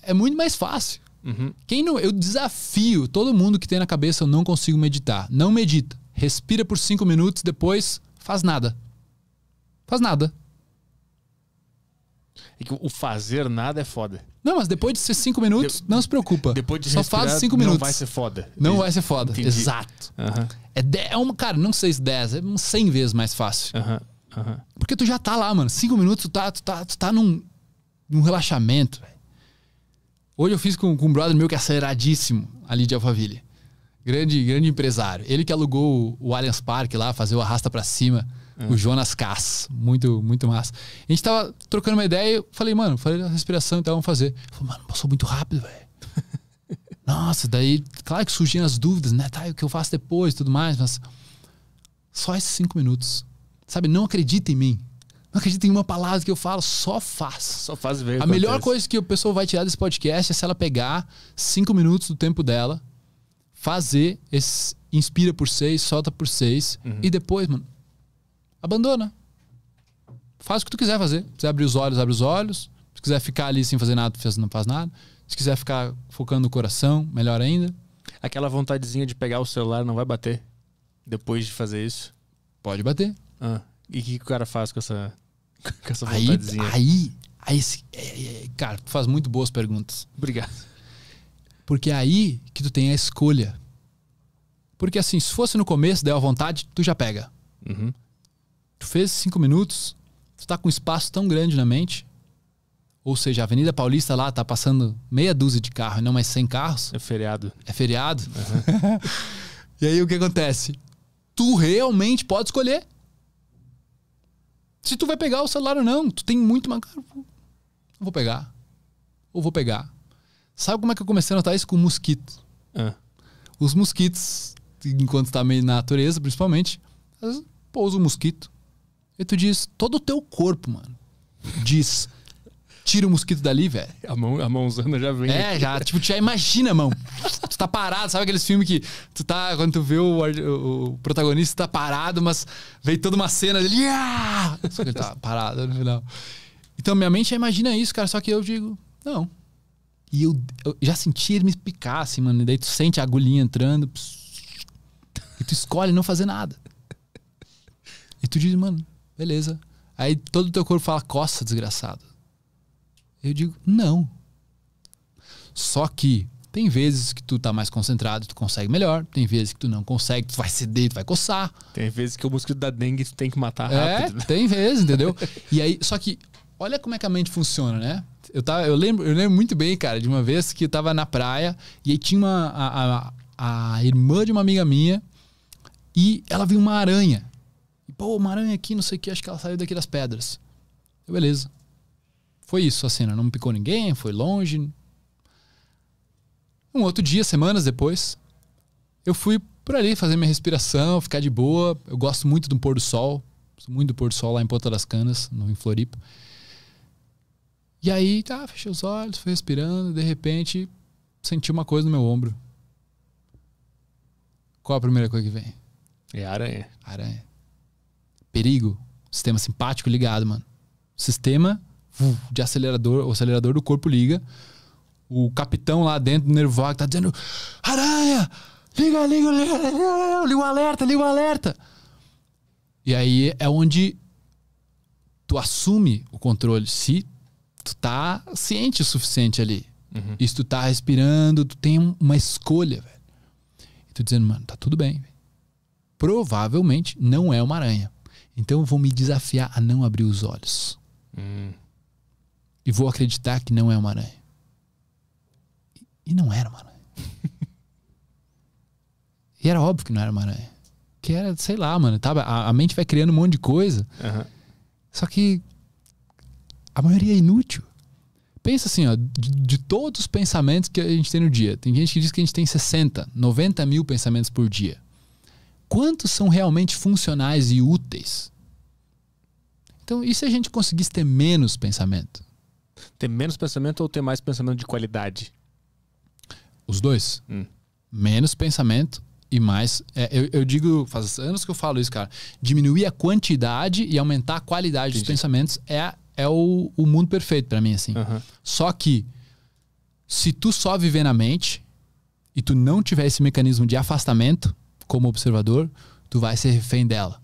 é muito mais fácil. Uhum. Quem não, eu desafio todo mundo que tem na cabeça eu não consigo meditar. Não medita. Respira por cinco minutos, depois faz nada. Faz nada. É que o fazer nada é foda. Não, mas depois de ser cinco minutos, de... não se preocupa. Depois de Só respirar, faz cinco minutos. Não vai ser foda. Não vai ser foda. Entendi. Exato. Uhum. É, de... é cara, não sei se 10, é 100 vezes mais fácil. Uhum. Uhum. Porque tu já tá lá, mano. Cinco minutos, tu tá, tu tá, tu tá num, num relaxamento. Hoje eu fiz com, com um brother meu que é aceleradíssimo ali de Alphaville. Grande, grande empresário. Ele que alugou o, o Allianz Parque lá, fazer o arrasta para cima. O Jonas Cass. Muito, muito massa. A gente tava trocando uma ideia e eu falei, mano, falei da respiração, então vamos fazer. Eu falei, mano, passou muito rápido, velho. Nossa, daí, claro que surgiam as dúvidas, né? Tá, o que eu faço depois tudo mais, mas só esses cinco minutos. Sabe, não acredita em mim. Não acredita em uma palavra que eu falo, só faz. Só faz ver. A melhor coisa que a pessoa vai tirar desse podcast é se ela pegar cinco minutos do tempo dela, fazer, esse, inspira por seis, solta por seis, uhum. e depois, mano, abandona. Faz o que tu quiser fazer. Se quiser abrir os olhos, abre os olhos. Se quiser ficar ali sem fazer nada, não faz nada. Se quiser ficar focando no coração, melhor ainda. Aquela vontadezinha de pegar o celular não vai bater depois de fazer isso? Pode bater. Ah, e o que, que o cara faz com essa, com essa vontadezinha? Aí, aí, aí, é, é, cara, tu faz muito boas perguntas. Obrigado. Porque é aí que tu tem a escolha. Porque assim, se fosse no começo, der a vontade, tu já pega. Uhum. Tu fez cinco minutos, tu tá com um espaço tão grande na mente. Ou seja, a Avenida Paulista lá tá passando meia dúzia de carros, não mais 100 carros. É feriado. É feriado. Uhum. e aí o que acontece? Tu realmente pode escolher se tu vai pegar o celular ou não. Tu tem muito. Mas, vou pegar. Ou vou pegar. Sabe como é que eu comecei a notar isso? Com mosquito. Ah. Os mosquitos, enquanto tá meio na natureza, principalmente, pousa o um mosquito. E tu diz, todo o teu corpo, mano. Diz. Tira o mosquito dali, velho. A, mão, a mãozana já vem. É, aqui. já. Tipo, tu já imagina, mão. tu tá parado, sabe aqueles filmes que tu tá. Quando tu vê o, o, o protagonista tá parado, mas vem toda uma cena dele. Aaah! Só que ele tá parado no final. Então minha mente já imagina isso, cara. Só que eu digo, não. E eu, eu já senti ele me picar, assim, mano. E daí tu sente a agulhinha entrando. e tu escolhe não fazer nada. E tu diz, mano, beleza. Aí todo o teu corpo fala, coça, desgraçado. Eu digo, não. Só que tem vezes que tu tá mais concentrado, tu consegue melhor. Tem vezes que tu não consegue, tu vai ceder, tu vai coçar. Tem vezes que o mosquito da dengue tu tem que matar é, rápido. É, tem vezes, entendeu? e aí, só que olha como é que a mente funciona, né? Eu, tava, eu, lembro, eu lembro muito bem, cara, de uma vez que eu tava na praia e aí tinha uma, a, a, a irmã de uma amiga minha e ela viu uma aranha. Pô, uma aranha aqui, não sei o que, acho que ela saiu daqui das pedras. Eu, beleza. Foi isso a cena. Não picou ninguém, foi longe. Um outro dia, semanas depois, eu fui por ali fazer minha respiração, ficar de boa. Eu gosto muito do pôr do sol. Gosto muito do pôr do sol lá em Ponta das Canas, no, em Floripa. E aí, tá, fechei os olhos, fui respirando. De repente, senti uma coisa no meu ombro. Qual a primeira coisa que vem? É a aranha. Aranha perigo, sistema simpático ligado, mano. Sistema de acelerador, o acelerador do corpo liga. O capitão lá dentro do Nervoc tá dizendo: Aranha! Liga, liga, liga, liga, liga o alerta, liga o alerta. E aí é onde tu assume o controle. Se tu tá ciente o suficiente ali. Uhum. E se tu tá respirando, tu tem uma escolha, velho. E tu dizendo, mano, tá tudo bem. Provavelmente não é uma aranha. Então eu vou me desafiar a não abrir os olhos. Hum. E vou acreditar que não é uma aranha. E não era uma aranha. e era óbvio que não era uma aranha. Que era, sei lá, mano. Tava, a, a mente vai criando um monte de coisa. Uhum. Só que a maioria é inútil. Pensa assim, ó, de, de, todos os pensamentos que a gente tem no dia. Tem gente que diz que a gente tem 60, 90 mil pensamentos por dia quantos são realmente funcionais e úteis? Então, e se a gente conseguisse ter menos pensamento? Ter menos pensamento ou ter mais pensamento de qualidade? Os dois. Hum. Menos pensamento e mais. É, eu, eu, digo, faz anos que eu falo isso, cara. Diminuir a quantidade e aumentar a qualidade Entendi. dos pensamentos é, é o, o mundo perfeito para mim, assim. Uhum. Só que, se tu só viver na mente e tu não tiver esse mecanismo de afastamento, como observador, tu vai ser refém dela.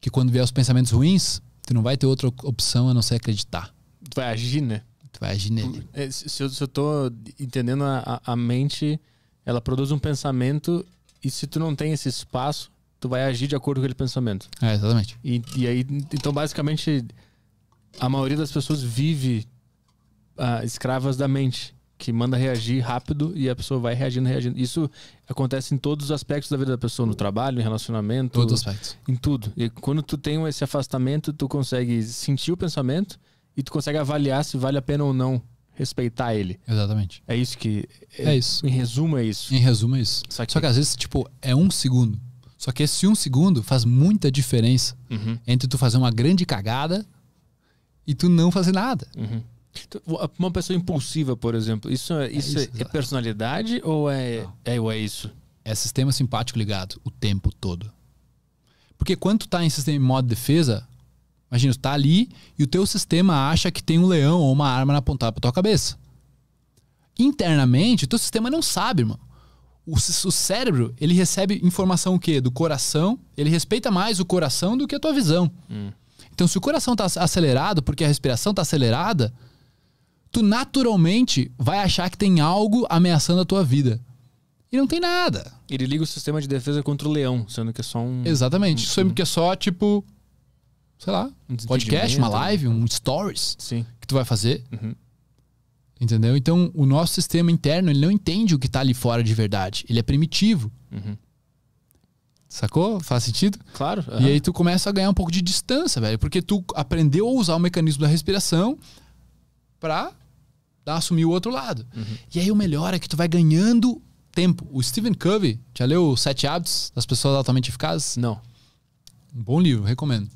Que quando vier os pensamentos ruins, tu não vai ter outra opção a não ser acreditar. Tu vai agir, né? Tu vai agir nele. Hum, é, se eu, se eu tô entendendo a, a mente, ela produz um pensamento e se tu não tem esse espaço, tu vai agir de acordo com aquele pensamento. É, exatamente. E, e aí, então basicamente, a maioria das pessoas vive uh, escravas da mente que manda reagir rápido e a pessoa vai reagindo, reagindo. Isso acontece em todos os aspectos da vida da pessoa, no trabalho, em relacionamento, todos os aspectos. em tudo. E quando tu tem esse afastamento, tu consegue sentir o pensamento e tu consegue avaliar se vale a pena ou não respeitar ele. Exatamente. É isso que é, é isso. Em resumo é isso. Em resumo é isso. Só que, Só que às vezes tipo é um segundo. Só que esse um segundo faz muita diferença uhum. entre tu fazer uma grande cagada e tu não fazer nada. Uhum. Então, uma pessoa impulsiva, por exemplo, isso é, é isso é, isso, é, é personalidade ou é, é, ou é isso? É sistema simpático ligado o tempo todo. Porque quando tu tá em sistema em modo defesa, imagina, tu tá ali e o teu sistema acha que tem um leão ou uma arma apontada pra tua cabeça. Internamente, o teu sistema não sabe, irmão. O, o cérebro, ele recebe informação o quê? Do coração. Ele respeita mais o coração do que a tua visão. Hum. Então, se o coração tá acelerado porque a respiração tá acelerada, tu naturalmente vai achar que tem algo ameaçando a tua vida. E não tem nada. Ele liga o sistema de defesa contra o leão, sendo que é só um. Exatamente. Um, sendo que é só, tipo. Sei lá. Um podcast, uma né? live, um stories. Sim. Que tu vai fazer. Uhum. Entendeu? Então, o nosso sistema interno, ele não entende o que tá ali fora de verdade. Ele é primitivo. Uhum. Sacou? Faz sentido? Claro. Uhum. E aí tu começa a ganhar um pouco de distância, velho. Porque tu aprendeu a usar o mecanismo da respiração pra Tá? assumir o outro lado. Uhum. E aí o melhor é que tu vai ganhando tempo. O Stephen Covey, já leu os Sete Hábitos das Pessoas Altamente Eficazes? Não. Um bom livro, recomendo.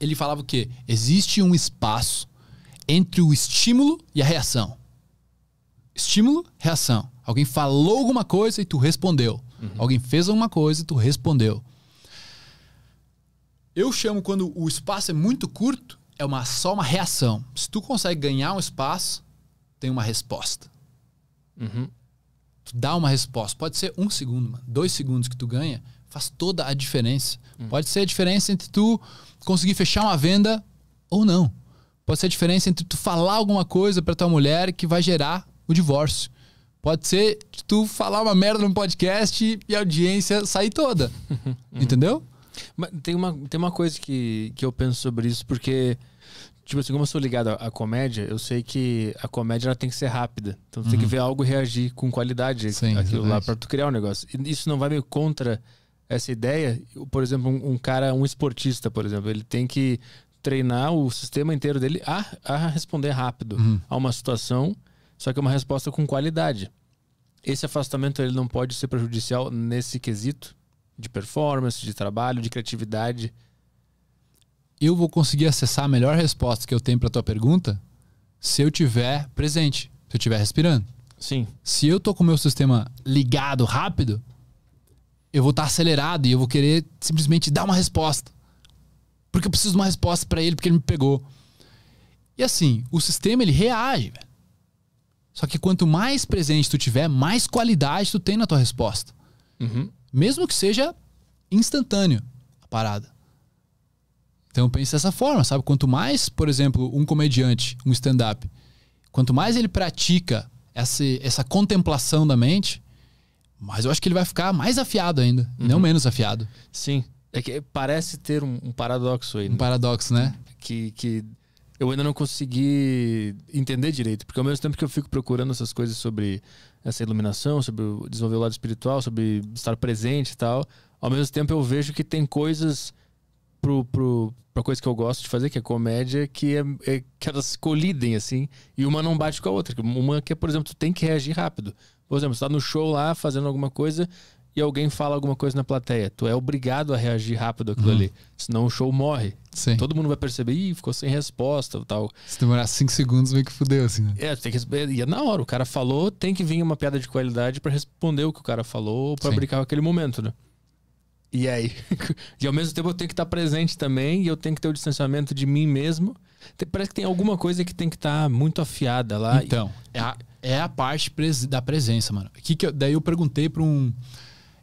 Ele falava o quê? Existe um espaço entre o estímulo e a reação. Estímulo, reação. Alguém falou alguma coisa e tu respondeu. Uhum. Alguém fez alguma coisa e tu respondeu. Eu chamo quando o espaço é muito curto, é uma, só uma reação. Se tu consegue ganhar um espaço, tem uma resposta. Uhum. Tu dá uma resposta. Pode ser um segundo, mano. Dois segundos que tu ganha faz toda a diferença. Uhum. Pode ser a diferença entre tu conseguir fechar uma venda ou não. Pode ser a diferença entre tu falar alguma coisa para tua mulher que vai gerar o divórcio. Pode ser tu falar uma merda num podcast e a audiência sair toda. Uhum. Entendeu? Mas tem uma, tem uma coisa que, que eu penso sobre isso, porque Tipo assim, como eu sou ligado à comédia, eu sei que a comédia ela tem que ser rápida. Então uhum. tem que uhum. ver algo reagir com qualidade Sim, aquilo exatamente. lá para tu criar um negócio. E isso não vai meio contra essa ideia. Por exemplo, um, um, cara, um esportista, por exemplo, ele tem que treinar o sistema inteiro dele a, a responder rápido uhum. a uma situação, só que é uma resposta com qualidade. Esse afastamento ele não pode ser prejudicial nesse quesito de performance, de trabalho, de criatividade eu vou conseguir acessar a melhor resposta que eu tenho para tua pergunta se eu tiver presente, se eu estiver respirando. Sim. Se eu tô com o meu sistema ligado rápido, eu vou estar tá acelerado e eu vou querer simplesmente dar uma resposta. Porque eu preciso de uma resposta para ele, porque ele me pegou. E assim, o sistema ele reage. Só que quanto mais presente tu tiver, mais qualidade tu tem na tua resposta. Uhum. Mesmo que seja instantâneo a parada. Então eu penso dessa forma, sabe? Quanto mais, por exemplo, um comediante, um stand-up, quanto mais ele pratica essa, essa contemplação da mente, mas eu acho que ele vai ficar mais afiado ainda, uhum. não menos afiado. Sim. É que parece ter um, um paradoxo aí. Né? Um né? paradoxo, né? Que, que eu ainda não consegui entender direito, porque ao mesmo tempo que eu fico procurando essas coisas sobre essa iluminação, sobre desenvolver o lado espiritual, sobre estar presente e tal, ao mesmo tempo eu vejo que tem coisas pro, pro, pra coisa que eu gosto de fazer, que é comédia, que, é, é, que elas colidem, assim, e uma não bate com a outra. Uma que, por exemplo, tu tem que reagir rápido. Por exemplo, você tá no show lá, fazendo alguma coisa, e alguém fala alguma coisa na plateia. Tu é obrigado a reagir rápido àquilo uhum. ali. Senão o show morre. Sim. Todo mundo vai perceber, ih, ficou sem resposta tal. Se demorar cinco segundos, meio que fudeu, assim, né? É, tem que E é na hora, o cara falou, tem que vir uma piada de qualidade para responder o que o cara falou, para brincar com aquele momento, né? E aí? e ao mesmo tempo eu tenho que estar tá presente também e eu tenho que ter o distanciamento de mim mesmo. Parece que tem alguma coisa que tem que estar tá muito afiada lá. Então, é a, é a parte pres, da presença, mano. Que que eu, daí eu perguntei para um.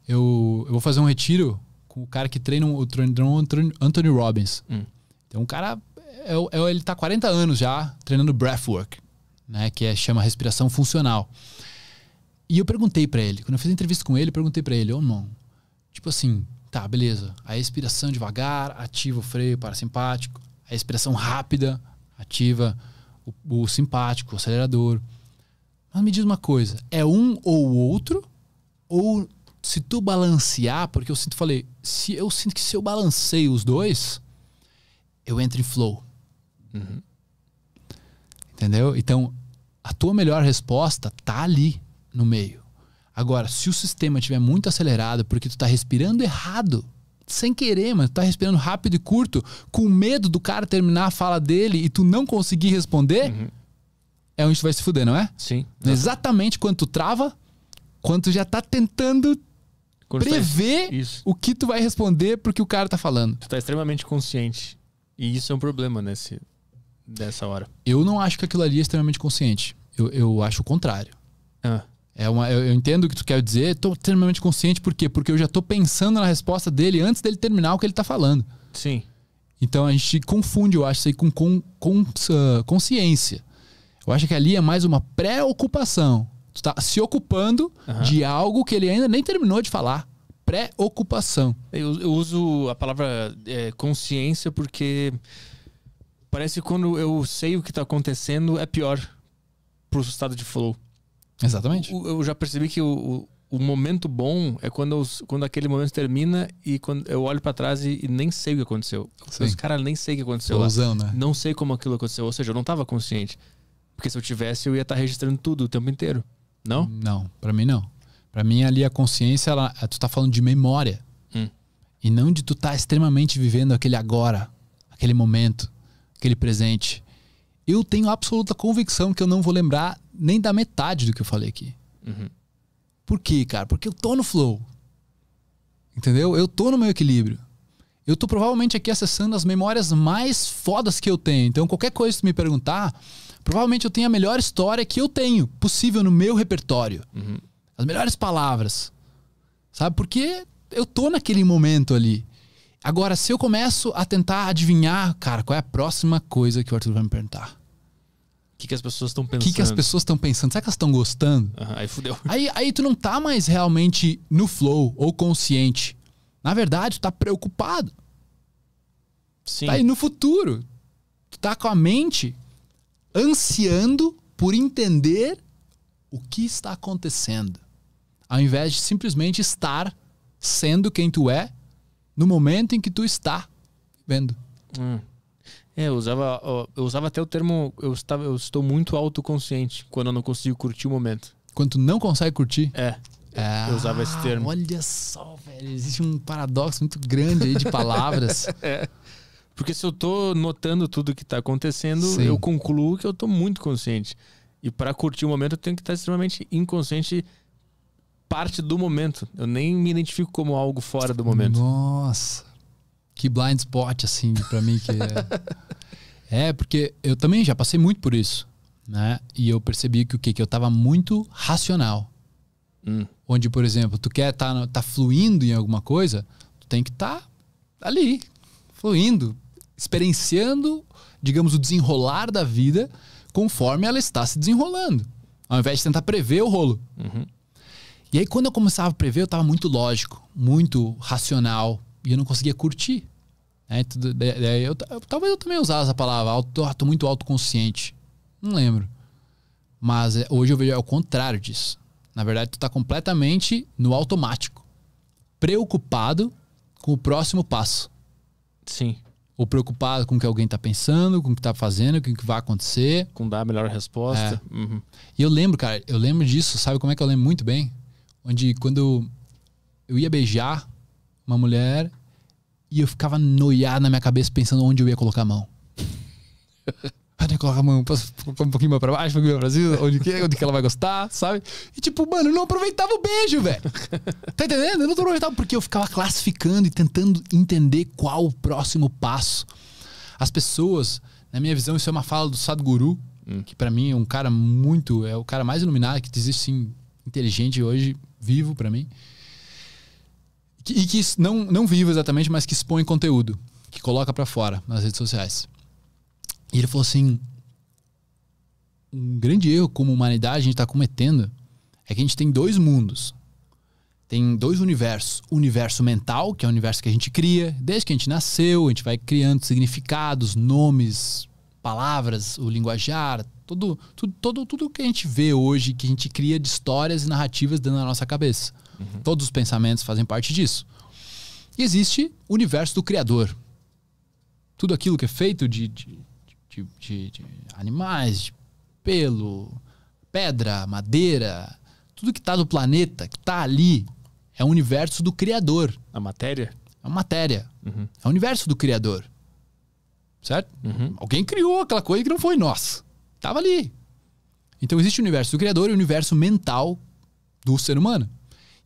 Eu, eu vou fazer um retiro com o cara que treina o treinador Anthony Robbins. Hum. Então, um cara. É, é, ele tá 40 anos já treinando breathwork, né? Que é, chama respiração funcional. E eu perguntei para ele, quando eu fiz entrevista com ele, eu perguntei para ele, ô oh, não, tipo assim, Tá, beleza. A expiração devagar ativa o freio parasimpático. A expiração rápida ativa o, o simpático, o acelerador. Mas me diz uma coisa: é um ou o outro? Ou se tu balancear, porque eu sinto, falei, se eu sinto que se eu balanceio os dois, eu entro em flow. Uhum. Entendeu? Então, a tua melhor resposta tá ali no meio. Agora, se o sistema estiver muito acelerado porque tu tá respirando errado, sem querer, mano, tu tá respirando rápido e curto, com medo do cara terminar a fala dele e tu não conseguir responder, uhum. é onde tu vai se fuder, não é? Sim. É exatamente quando tu trava, quando tu já tá tentando tá prever o que tu vai responder porque o cara tá falando. Tu tá extremamente consciente. E isso é um problema nesse, nessa hora. Eu não acho que aquilo ali é extremamente consciente. Eu, eu acho o contrário. Ah. É uma, eu, eu entendo o que tu quer dizer, estou extremamente consciente, por quê? Porque eu já estou pensando na resposta dele antes dele terminar o que ele está falando. Sim. Então a gente confunde, eu acho, isso aí com, com, com ah, consciência. Eu acho que ali é mais uma preocupação. Tu tá se ocupando uhum. de algo que ele ainda nem terminou de falar. Preocupação. Eu, eu uso a palavra é, consciência porque parece que quando eu sei o que está acontecendo é pior pro estado de flow. Exatamente. O, eu já percebi que o, o momento bom é quando, os, quando aquele momento termina e quando eu olho para trás e, e, nem sei o que aconteceu. Sim. Os caras nem sei o que aconteceu. Explosão, né? Não sei como aquilo aconteceu. Ou seja, eu não estava consciente. Porque se eu tivesse, eu ia estar tá registrando tudo o tempo inteiro. Não? Não, para mim não. Para mim ali a consciência, ela, tu tá falando de memória. Hum. E não de tu estar tá extremamente vivendo aquele agora, aquele momento, aquele presente eu tenho absoluta convicção que eu não vou lembrar nem da metade do que eu falei aqui. Uhum. Por quê, cara? Porque eu tô no flow. Entendeu? Eu tô no meu equilíbrio. Eu tô provavelmente aqui acessando as memórias mais fodas que eu tenho. Então, qualquer coisa que tu me perguntar, provavelmente eu tenho a melhor história que eu tenho possível no meu repertório. Uhum. As melhores palavras. Sabe? Porque eu tô naquele momento ali. Agora, se eu começo a tentar adivinhar, cara, qual é a próxima coisa que o Arthur vai me perguntar? O que, que as pessoas estão pensando? O que, que as pessoas estão pensando? Será que elas estão gostando? Uhum, aí fudeu. Aí, aí tu não tá mais realmente no flow ou consciente. Na verdade, tu tá preocupado. Sim. Tá aí no futuro. Tu tá com a mente ansiando por entender o que está acontecendo. Ao invés de simplesmente estar sendo quem tu é no momento em que tu está vendo. Hum. É, eu usava, eu usava até o termo eu, estava, eu estou muito autoconsciente quando eu não consigo curtir o momento. Quando tu não consegue curtir? É. eu usava esse ah, termo. Olha só, velho, existe um paradoxo muito grande aí de palavras. é. Porque se eu tô notando tudo que tá acontecendo, Sim. eu concluo que eu tô muito consciente. E para curtir o momento, eu tenho que estar extremamente inconsciente parte do momento. Eu nem me identifico como algo fora do momento. Nossa. Que blind spot, assim, para mim. Que é. é, porque eu também já passei muito por isso. Né? E eu percebi que o quê? Que eu tava muito racional. Hum. Onde, por exemplo, tu quer tá, tá fluindo em alguma coisa, tu tem que estar tá ali, fluindo, experienciando, digamos, o desenrolar da vida conforme ela está se desenrolando. Ao invés de tentar prever o rolo. Uhum. E aí, quando eu começava a prever, eu estava muito lógico, muito racional, e eu não conseguia curtir. Né? eu, talvez eu também usasse a palavra, estou muito autoconsciente. Não lembro. Mas é, hoje eu vejo é o contrário disso. Na verdade, tu está completamente no automático, preocupado com o próximo passo. Sim. Ou preocupado com o que alguém está pensando, com o que está fazendo, com o que vai acontecer. Com dar a melhor resposta. É. Uhum. E eu lembro, cara, eu lembro disso. Sabe como é que eu lembro muito bem? Onde quando eu ia beijar uma mulher e eu ficava noiado na minha cabeça pensando onde eu ia colocar a mão. onde colocar a mão, posso colocar um pouquinho mais pra baixo, um pouquinho mais pra cima, onde que, onde que ela vai gostar, sabe? E tipo, mano, eu não aproveitava o beijo, velho. Tá entendendo? Eu não aproveitava porque eu ficava classificando e tentando entender qual o próximo passo. As pessoas, na minha visão, isso é uma fala do Sadhguru, hum. que para mim é um cara muito, é o cara mais iluminado que existe, sim, inteligente hoje, vivo para mim. E que não, não vivo exatamente, mas que expõe conteúdo, que coloca para fora nas redes sociais. E ele falou assim: um grande erro como humanidade a gente está cometendo é que a gente tem dois mundos. Tem dois universos. O universo mental, que é o universo que a gente cria, desde que a gente nasceu, a gente vai criando significados, nomes, palavras, o linguajar, tudo, tudo, tudo tudo que a gente vê hoje, que a gente cria de histórias e narrativas dentro da nossa cabeça. Uhum. Todos os pensamentos fazem parte disso. E existe o universo do Criador. Tudo aquilo que é feito de, de, de, de, de animais, de pelo, pedra, madeira, tudo que está no planeta, que está ali, é o universo do Criador. A matéria? É a matéria. Uhum. É o universo do Criador certo? Uhum. Alguém criou aquela coisa que não foi nós. Tava ali. Então existe o universo do criador e o universo mental do ser humano.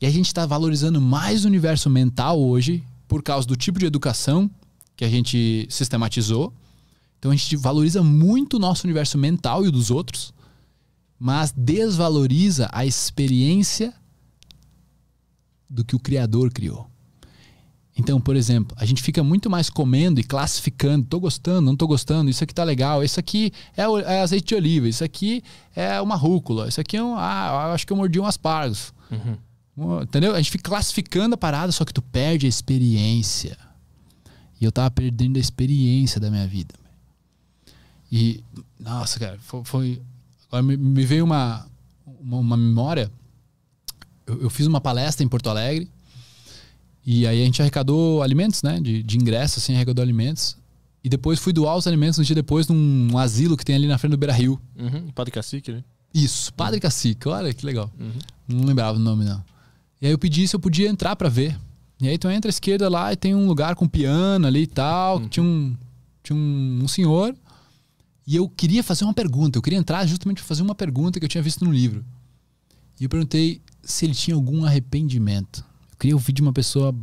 E a gente está valorizando mais o universo mental hoje por causa do tipo de educação que a gente sistematizou. Então a gente valoriza muito o nosso universo mental e o dos outros, mas desvaloriza a experiência do que o criador criou. Então, por exemplo, a gente fica muito mais comendo e classificando, tô gostando, não tô gostando, isso aqui tá legal, isso aqui é, é azeite de oliva, isso aqui é uma rúcula, isso aqui é um, ah, acho que eu mordi um aspargos. Uhum. Entendeu? A gente fica classificando a parada, só que tu perde a experiência. E eu tava perdendo a experiência da minha vida. E, nossa, cara, foi. foi agora me, me, veio uma, uma, uma memória. Eu, eu, fiz uma palestra em Porto Alegre e aí a gente arrecadou alimentos, né? De, de ingresso, assim, arrecadou alimentos. E depois fui doar os alimentos no um dia depois num asilo que tem ali na frente do Beira Rio. Uhum, Padre Cacique, né? Isso, Padre uhum. Cacique, olha que legal. Uhum. Não lembrava o nome, não. E aí eu pedi se eu podia entrar para ver. E aí tu então, entra à esquerda lá e tem um lugar com piano ali e tal. Uhum. Tinha, um, tinha um, um senhor. E eu queria fazer uma pergunta. Eu queria entrar justamente pra fazer uma pergunta que eu tinha visto no livro. E eu perguntei se ele tinha algum arrependimento queria ouvir de uma pessoa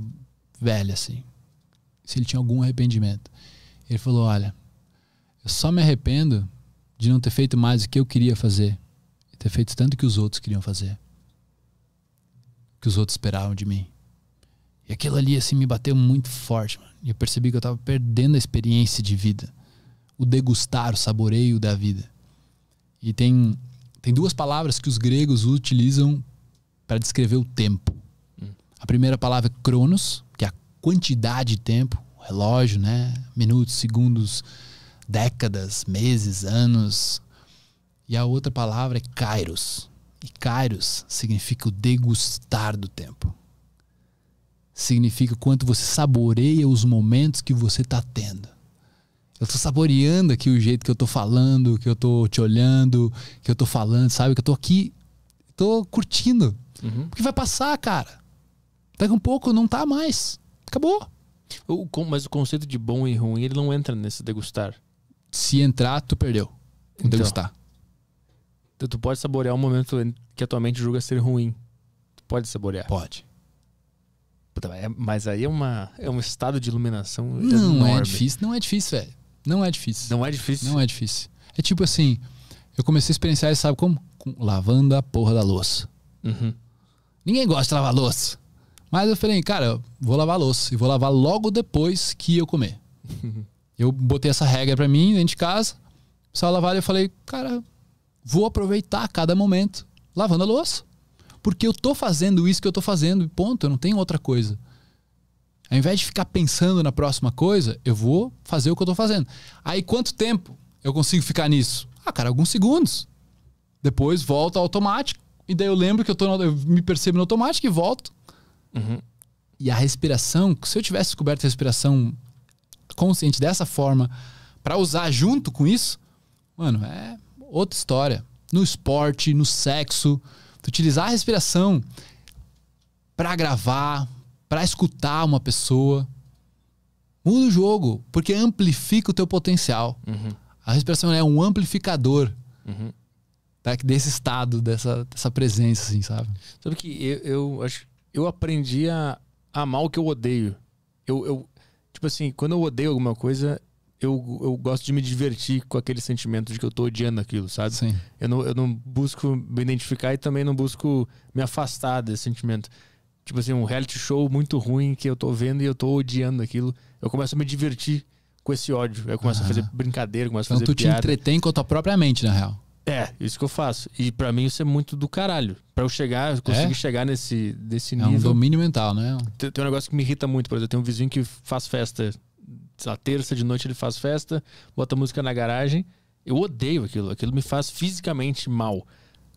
velha, assim, se ele tinha algum arrependimento. Ele falou: Olha, eu só me arrependo de não ter feito mais o que eu queria fazer e ter feito tanto que os outros queriam fazer, que os outros esperavam de mim. E aquilo ali, assim, me bateu muito forte, mano. E eu percebi que eu tava perdendo a experiência de vida, o degustar, o saboreio da vida. E tem, tem duas palavras que os gregos utilizam para descrever o tempo. A primeira palavra é cronos, que é a quantidade de tempo, relógio, né? Minutos, segundos, décadas, meses, anos. E a outra palavra é kairos. E kairos significa o degustar do tempo. Significa o quanto você saboreia os momentos que você está tendo. Eu estou saboreando aqui o jeito que eu estou falando, que eu estou te olhando, que eu estou falando, sabe? Que eu estou aqui, estou curtindo. Uhum. Porque vai passar, cara. Daqui um pouco não tá mais. Acabou. O, mas o conceito de bom e ruim, ele não entra nesse degustar. Se entrar, tu perdeu. Então, degustar. Então, tu pode saborear um momento que a tua mente julga ser ruim. Tu pode saborear. Pode. Puta, é, mas aí é, uma, é um estado de iluminação não é enorme. é difícil não é difícil velho não é difícil não é difícil não é difícil é tipo assim eu comecei a experienciar isso sabe como Com, lavando a porra da louça uhum. ninguém gosta de lavar louça mas eu falei, cara, vou lavar louça e vou lavar logo depois que eu comer. eu botei essa regra para mim dentro de casa, só lavar e eu falei, cara, vou aproveitar cada momento lavando a louça. Porque eu tô fazendo isso que eu tô fazendo e ponto, eu não tenho outra coisa. Ao invés de ficar pensando na próxima coisa, eu vou fazer o que eu tô fazendo. Aí quanto tempo eu consigo ficar nisso? Ah, cara, alguns segundos. Depois volta automático. E daí eu lembro que eu, tô no, eu me percebo no automático e volto Uhum. E a respiração, se eu tivesse descoberto a respiração consciente dessa forma, para usar junto com isso, mano, é outra história. No esporte, no sexo, utilizar a respiração para gravar, para escutar uma pessoa, muda o jogo, porque amplifica o teu potencial. Uhum. A respiração é um amplificador uhum. desse estado, dessa, dessa presença, assim, sabe? Sabe que eu, eu acho eu aprendi a amar o que eu odeio. Eu, eu, tipo assim, quando eu odeio alguma coisa, eu, eu gosto de me divertir com aquele sentimento de que eu tô odiando aquilo, sabe? Sim. Eu não, eu não busco me identificar e também não busco me afastar desse sentimento. Tipo assim, um reality show muito ruim que eu tô vendo e eu tô odiando aquilo. Eu começo a me divertir com esse ódio. Eu começo a fazer brincadeira, começo então, a fazer tu Então tu te entretém com a tua própria mente, na real. É, isso que eu faço. E para mim isso é muito do caralho. Para eu chegar, eu conseguir é? chegar nesse, nesse nível. É um domínio mental, né? Tem, tem, um negócio que me irrita muito, por exemplo, tem um vizinho que faz festa. A terça de noite ele faz festa, bota música na garagem. Eu odeio aquilo, aquilo me faz fisicamente mal.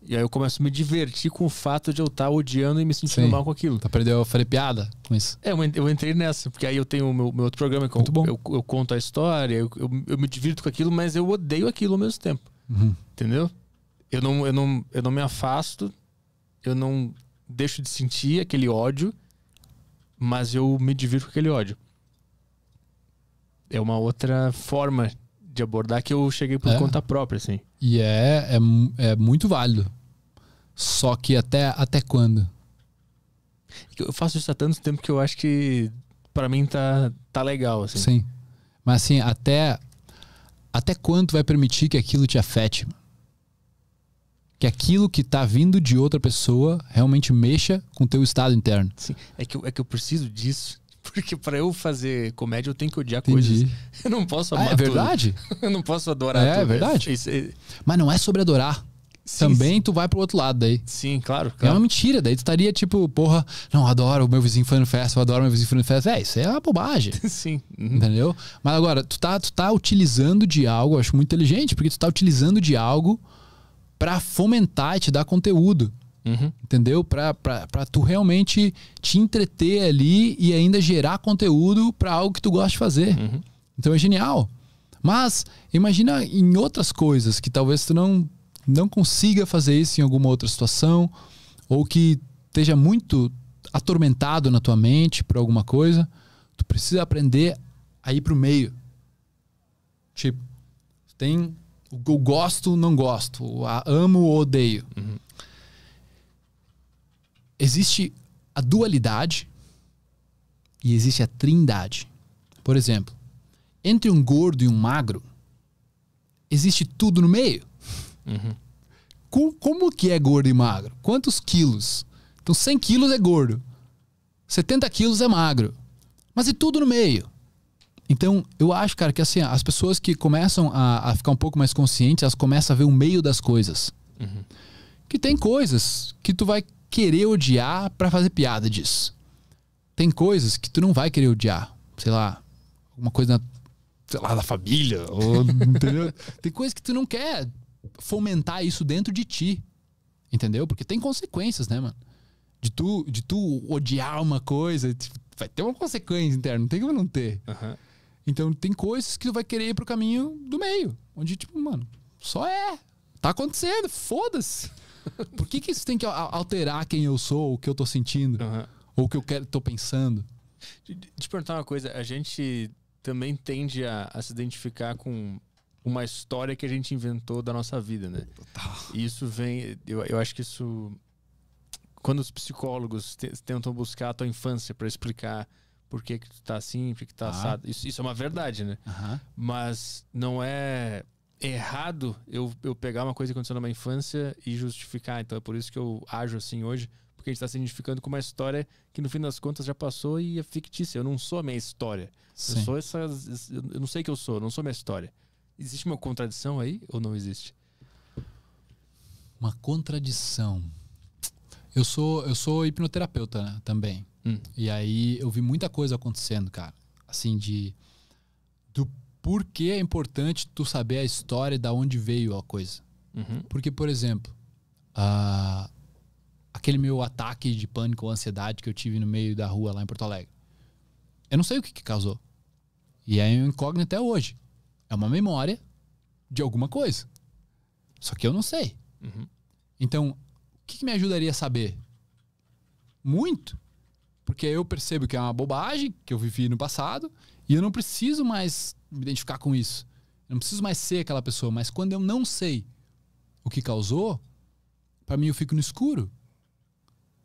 E aí eu começo a me divertir com o fato de eu estar tá odiando e me sentindo Sim. mal com aquilo. Tu aprendeu a fazer piada com isso? É, eu entrei nessa, porque aí eu tenho o meu, meu outro programa Muito eu, eu, eu, conto a história, eu, eu, eu me divirto com aquilo, mas eu odeio aquilo ao mesmo tempo. Uhum. Entendeu? Eu não, eu, não, eu não me afasto, eu não deixo de sentir aquele ódio, mas eu me divirto com aquele ódio. É uma outra forma de abordar que eu cheguei por é. conta própria, assim. E é, é, é muito válido. Só que até, até quando? Eu faço isso há tanto tempo que eu acho que para mim tá, tá legal, assim. Sim. Mas assim, até até quanto vai permitir que aquilo te afete? Que aquilo que está vindo de outra pessoa realmente mexa com o teu estado interno. Sim, é que eu, é que eu preciso disso. Porque para eu fazer comédia, eu tenho que odiar Entendi. coisas. Eu não posso amar. Ah, é verdade? eu não posso adorar. É, é tudo. é verdade. é... Mas não é sobre adorar. Sim, também sim. tu vai pro outro lado daí. Sim, claro, claro. É uma mentira. Daí tu estaria tipo, porra, não, adoro o meu vizinho fazendo festa, eu adoro meu vizinho fazendo festa. É, isso é uma bobagem. sim. Uhum. Entendeu? Mas agora, tu tá, tu tá utilizando de algo, eu acho muito inteligente, porque tu tá utilizando de algo para fomentar e te dar conteúdo. Uhum. Entendeu? Pra, pra, pra tu realmente te entreter ali e ainda gerar conteúdo para algo que tu gosta de fazer. Uhum. Então é genial. Mas imagina em outras coisas que talvez tu não não consiga fazer isso em alguma outra situação, ou que esteja muito atormentado na tua mente por alguma coisa, tu precisa aprender a ir pro meio. Tipo, tem o gosto, não gosto, o amo ou odeio. Uhum. Existe a dualidade e existe a trindade. Por exemplo, entre um gordo e um magro, existe tudo no meio. Uhum. como que é gordo e magro? Quantos quilos? Então 100 quilos é gordo, 70 quilos é magro, mas e tudo no meio. Então, eu acho, cara, que assim, as pessoas que começam a, a ficar um pouco mais conscientes, elas começam a ver o meio das coisas. Uhum. Que tem coisas que tu vai querer odiar para fazer piada disso. Tem coisas que tu não vai querer odiar. Sei lá, alguma coisa, sei lá, da família. Ou, tem coisas que tu não quer fomentar isso dentro de ti. Entendeu? Porque tem consequências, né, mano? De tu, de tu odiar uma coisa, tipo, vai ter uma consequência interna, não tem como não ter. Uhum. Então tem coisas que tu vai querer ir pro caminho do meio. Onde, tipo, mano, só é. Tá acontecendo, foda-se. Por que, que isso tem que alterar quem eu sou, o que eu tô sentindo? Uhum. Ou o que eu quero, tô pensando? Te, te perguntar uma coisa, a gente também tende a, a se identificar com uma história que a gente inventou da nossa vida, né? Total. E isso vem. Eu, eu acho que isso. Quando os psicólogos te, tentam buscar a tua infância para explicar por que, que tu tá assim, por que, que tá ah. assado, isso, isso, é uma verdade, né? Mas não é errado eu, eu pegar uma coisa que aconteceu na minha infância e justificar. Então é por isso que eu ajo assim hoje, porque a gente está se identificando com uma história que no fim das contas já passou e é fictícia. Eu não sou a minha história. Sim. Eu sou essa. Eu não sei o que eu sou, não sou a minha história. Existe uma contradição aí ou não existe? Uma contradição. Eu sou, eu sou hipnoterapeuta né, também. Hum. E aí eu vi muita coisa acontecendo, cara. Assim, de. Do porquê é importante tu saber a história da onde veio a coisa. Uhum. Porque, por exemplo, a aquele meu ataque de pânico ou ansiedade que eu tive no meio da rua lá em Porto Alegre. Eu não sei o que, que causou. E é um incógnito até hoje. É uma memória de alguma coisa. Só que eu não sei. Uhum. Então, o que, que, me ajudaria a saber? Muito. Porque eu percebo que é uma bobagem que eu vivi no passado e eu não preciso mais me identificar com isso. Eu não preciso mais ser aquela pessoa. Mas quando eu não sei o que causou, para mim eu fico no escuro.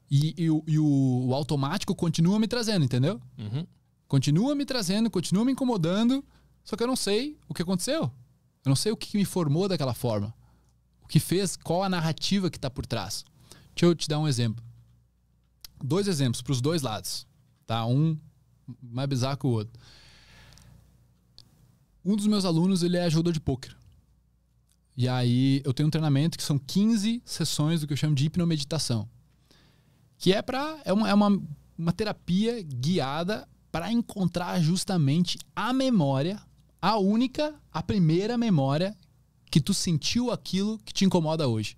E, e, e o, o, automático continua me trazendo, entendeu? Uhum. Continua me trazendo, continua me incomodando só que eu não sei o que aconteceu. Eu não sei o que me formou daquela forma. O que fez, qual a narrativa que está por trás. Deixa eu te dar um exemplo. Dois exemplos para os dois lados. Tá? Um mais bizarro que o outro. Um dos meus alunos, ele é jogador de pôquer. E aí eu tenho um treinamento que são 15 sessões do que eu chamo de hipnomeditação. Que é para é uma, é uma, uma terapia guiada para encontrar justamente a memória a única, a primeira memória que tu sentiu aquilo que te incomoda hoje.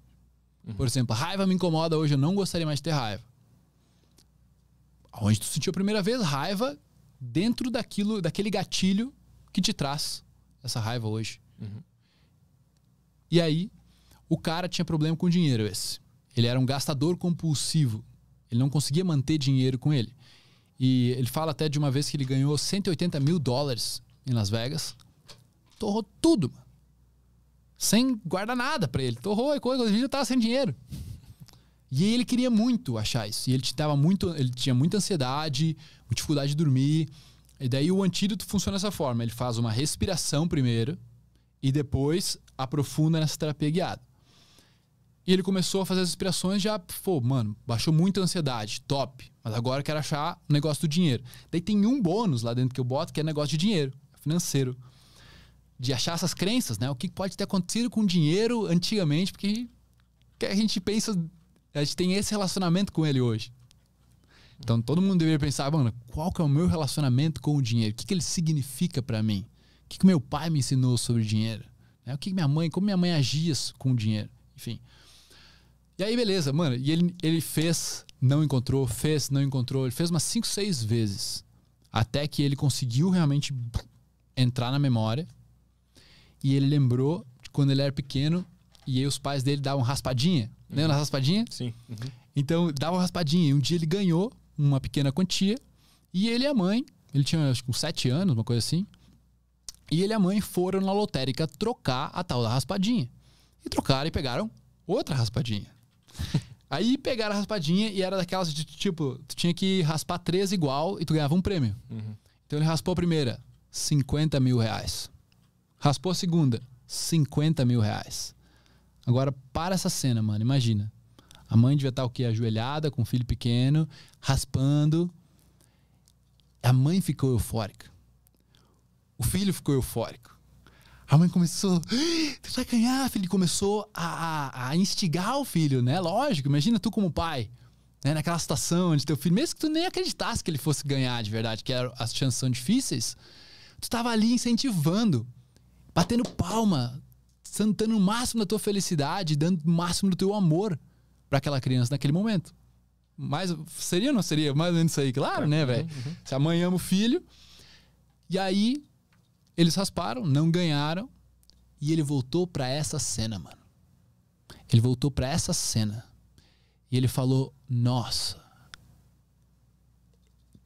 Uhum. Por exemplo, raiva me incomoda hoje, eu não gostaria mais de ter raiva. Onde tu sentiu a primeira vez raiva dentro daquilo, daquele gatilho que te traz essa raiva hoje. Uhum. E aí, o cara tinha problema com dinheiro esse. Ele era um gastador compulsivo. Ele não conseguia manter dinheiro com ele. E ele fala até de uma vez que ele ganhou 180 mil dólares em Las Vegas. Torrou tudo, mano. Sem guardar nada pra ele. Torrou e coisa, ele já tava sem dinheiro. E ele queria muito achar isso. E ele tava muito, ele tinha muita ansiedade, dificuldade de dormir. E daí o antídoto funciona dessa forma: ele faz uma respiração primeiro e depois aprofunda nessa terapia guiada. E ele começou a fazer as respirações já, pô, mano, baixou muito a ansiedade, top. Mas agora eu quero achar o um negócio do dinheiro. Daí tem um bônus lá dentro que eu boto que é negócio de dinheiro financeiro. De achar essas crenças, né? O que pode ter acontecido com o dinheiro antigamente, porque a gente pensa, a gente tem esse relacionamento com ele hoje. Então todo mundo deveria pensar, mano, qual que é o meu relacionamento com o dinheiro? O que, que ele significa para mim? O que, que meu pai me ensinou sobre dinheiro? Né? O que, que minha mãe, como minha mãe agia com o dinheiro? Enfim. E aí, beleza, mano. E ele, ele fez, não encontrou, fez, não encontrou. Ele fez umas 5, 6 vezes. Até que ele conseguiu realmente entrar na memória. E ele lembrou de quando ele era pequeno e aí os pais dele davam raspadinha. Uhum. Lembra da raspadinha? Sim. Uhum. Então, dava raspadinha. E um dia ele ganhou uma pequena quantia. E ele e a mãe, ele tinha acho que uns sete anos, uma coisa assim. E ele e a mãe foram na lotérica trocar a tal da raspadinha. E trocaram e pegaram outra raspadinha. Aí pegaram a raspadinha e era daquelas de tipo, tu tinha que raspar três igual e tu ganhava um prêmio. Uhum. Então ele raspou a primeira, 50 mil reais. Raspou a segunda, 50 mil reais. Agora, para essa cena, mano, imagina. A mãe devia estar o quê? Ajoelhada, com o filho pequeno, raspando. A mãe ficou eufórica. O filho ficou eufórico. A mãe começou, ah, tu vai ganhar, filho. Começou a, a, instigar o filho, né? Lógico, imagina tu como pai, né? naquela situação onde teu filho, mesmo que tu nem acreditasse que ele fosse ganhar de verdade, que as chances são difíceis, Tu tava ali incentivando, batendo palma, sentando o máximo da tua felicidade, dando o máximo do teu amor para aquela criança naquele momento. Mas seria ou não seria? Mais ou menos isso aí, claro, né, velho? Uhum. uhum. Se a mãe ama o filho. E aí, eles rasparam, não ganharam. E ele voltou para essa cena, mano. Ele voltou para essa cena. E ele falou: Nossa,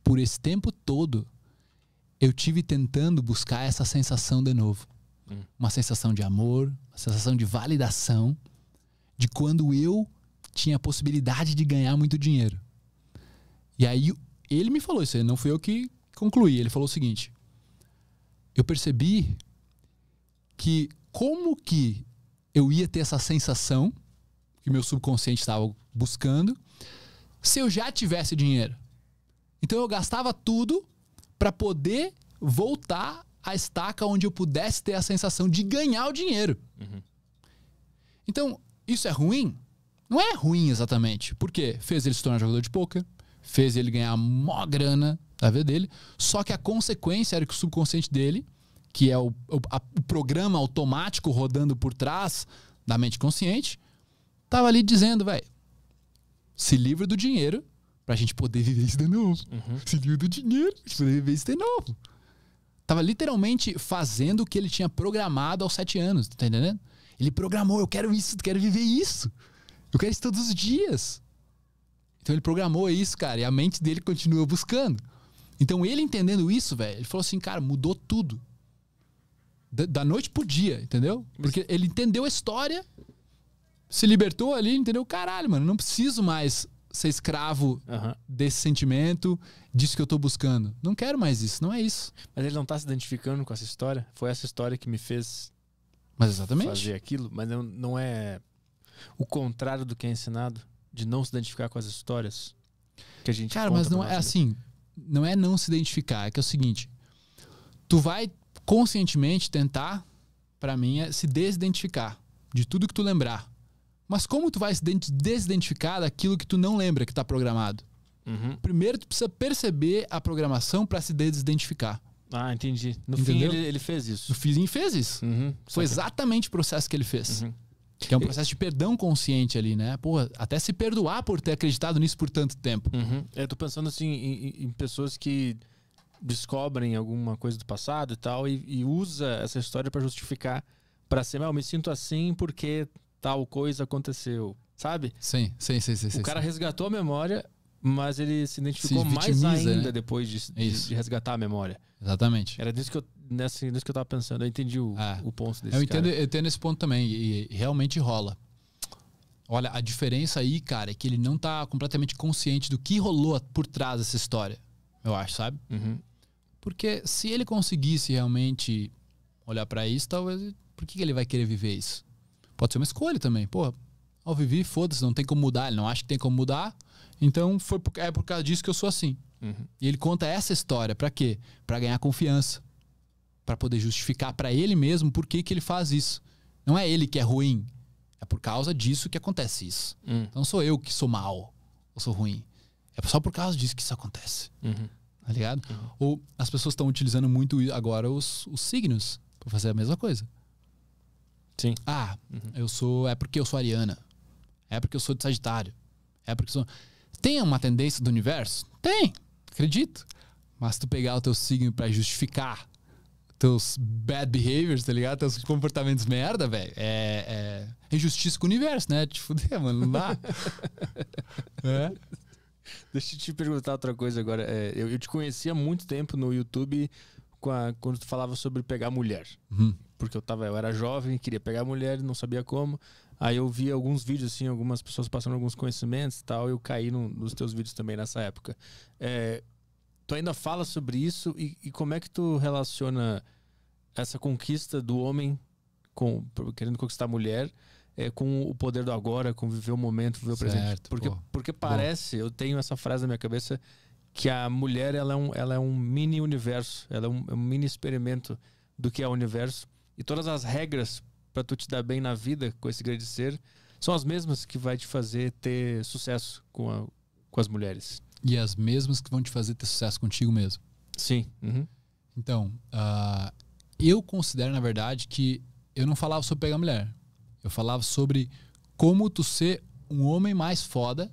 por esse tempo todo, eu tive tentando buscar essa sensação de novo. Hum. Uma sensação de amor, uma sensação de validação de quando eu tinha a possibilidade de ganhar muito dinheiro. E aí ele me falou isso, não fui eu que concluí. Ele falou o seguinte: eu percebi que como que eu ia ter essa sensação que meu subconsciente estava buscando se eu já tivesse dinheiro. Então eu gastava tudo para poder voltar à estaca onde eu pudesse ter a sensação de ganhar o dinheiro. Uhum. Então, isso é ruim? Não é ruim exatamente. porque Fez ele se tornar jogador de poker, fez ele ganhar mó grana da vida dele, só que a consequência era que o subconsciente dele, que é o, o, a, o programa automático rodando por trás da mente consciente, tava ali dizendo, velho, se livre do dinheiro pra gente poder viver isso de novo. Uhum. Se livre do dinheiro, pra gente poder viver isso de novo. Tava literalmente fazendo o que ele tinha programado aos sete anos, tá entendendo? Ele programou, eu quero isso, quero viver isso. Eu quero isso todos os dias. Então ele programou isso, cara, e a mente dele continua buscando. Então ele entendendo isso, velho, ele falou assim, cara, mudou tudo. Da, da noite pro dia, entendeu? Porque ele entendeu a história, se libertou ali, entendeu? Caralho, mano, não preciso mais ser escravo uhum. desse sentimento, disso que eu tô buscando. Não quero mais isso, não é isso. Mas ele não tá se identificando com essa história? Foi essa história que me fez mas exatamente. fazer aquilo? Mas não, não é o contrário do que é ensinado? De não se identificar com as histórias que a gente Cara, mas não é assim. Não é não se identificar, é que é o seguinte. Tu vai conscientemente tentar, para mim, é se desidentificar de tudo que tu lembrar. Mas como tu vai se desidentificar daquilo que tu não lembra que está programado? Uhum. Primeiro, tu precisa perceber a programação para se desidentificar. Ah, entendi. No Entendeu? fim, ele, ele, fez isso. No fim, fez isso. Uhum. Foi exatamente o processo que ele fez. Uhum. Que é um processo de perdão consciente ali, né? Porra, até se perdoar por ter acreditado nisso por tanto tempo. Uhum. É, eu tô pensando assim em, em, pessoas que descobrem alguma coisa do passado e tal e, e usa essa história para justificar para ser, eu me sinto assim porque tal coisa aconteceu, sabe? Sim, sim, sim, sim. O sim, cara sim. resgatou a memória, mas ele se identificou se mais ainda né? depois de, de, resgatar a memória. Exatamente. Era disso que eu, nessa, nisso que eu tava pensando. Eu entendi o, ah, o ponto desse eu entendo, Eu entendo esse ponto também, e, e realmente rola. Olha, a diferença aí, cara, é que ele não tá completamente consciente do que rolou por trás dessa história. Eu acho, sabe? Uhum. Porque se ele conseguisse realmente olhar para isso, talvez. Por que ele vai querer viver isso? Pode ser uma escolha também. Pô, ao vivi, foda-se, não tem como mudar, ele não acha que tem como mudar. Então foi por, é por causa disso que eu sou assim. Uhum. E ele conta essa história para quê? Para ganhar confiança, para poder justificar para ele mesmo por que, que ele faz isso. Não é ele que é ruim, é por causa disso que acontece isso. Uhum. sou eu que sou mal, eu sou ruim. É só por causa disso que isso acontece. Uhum. Tá ligado? Uhum. Ou as pessoas estão utilizando muito agora os, os signos para fazer a mesma coisa. Sim. Ah, uhum. eu sou. É porque eu sou ariana. É porque eu sou de Sagitário. É porque eu sou. Tem uma tendência do universo? Tem, acredito. Mas tu pegar o teu signo para justificar teus bad behaviors, tá ligado? Teus comportamentos merda, velho. É, é, é injustiça com o universo, né? Te fuder, mano, não dá. é. Deixa eu te perguntar outra coisa agora. É, eu, eu, te conhecia há muito tempo no YouTube a, quando tu falava sobre pegar mulher. Uhum porque eu tava, eu era jovem, queria pegar mulher, não sabia como. Aí eu vi alguns vídeos assim, algumas pessoas passando alguns conhecimentos e tal, e eu caí no, nos teus vídeos também nessa época. É, tu ainda fala sobre isso e, e como é que tu relaciona essa conquista do homem com querendo conquistar a mulher? É, com o poder do agora, com viver o momento, viver o certo, presente. Porque, porque parece, eu tenho essa frase na minha cabeça, que a mulher ela é um, ela é um mini universo, ela é um, é um mini experimento do que é o universo, e todas as regras para tu te dar bem na vida com esse grande ser são as mesmas que vai te fazer ter sucesso com, a, com as mulheres. E as mesmas que vão te fazer ter sucesso contigo mesmo. Sim. Uhum. Então, uh, eu considero, na verdade, que eu não falava sobre pegar mulher. Eu falava sobre como tu ser um homem mais foda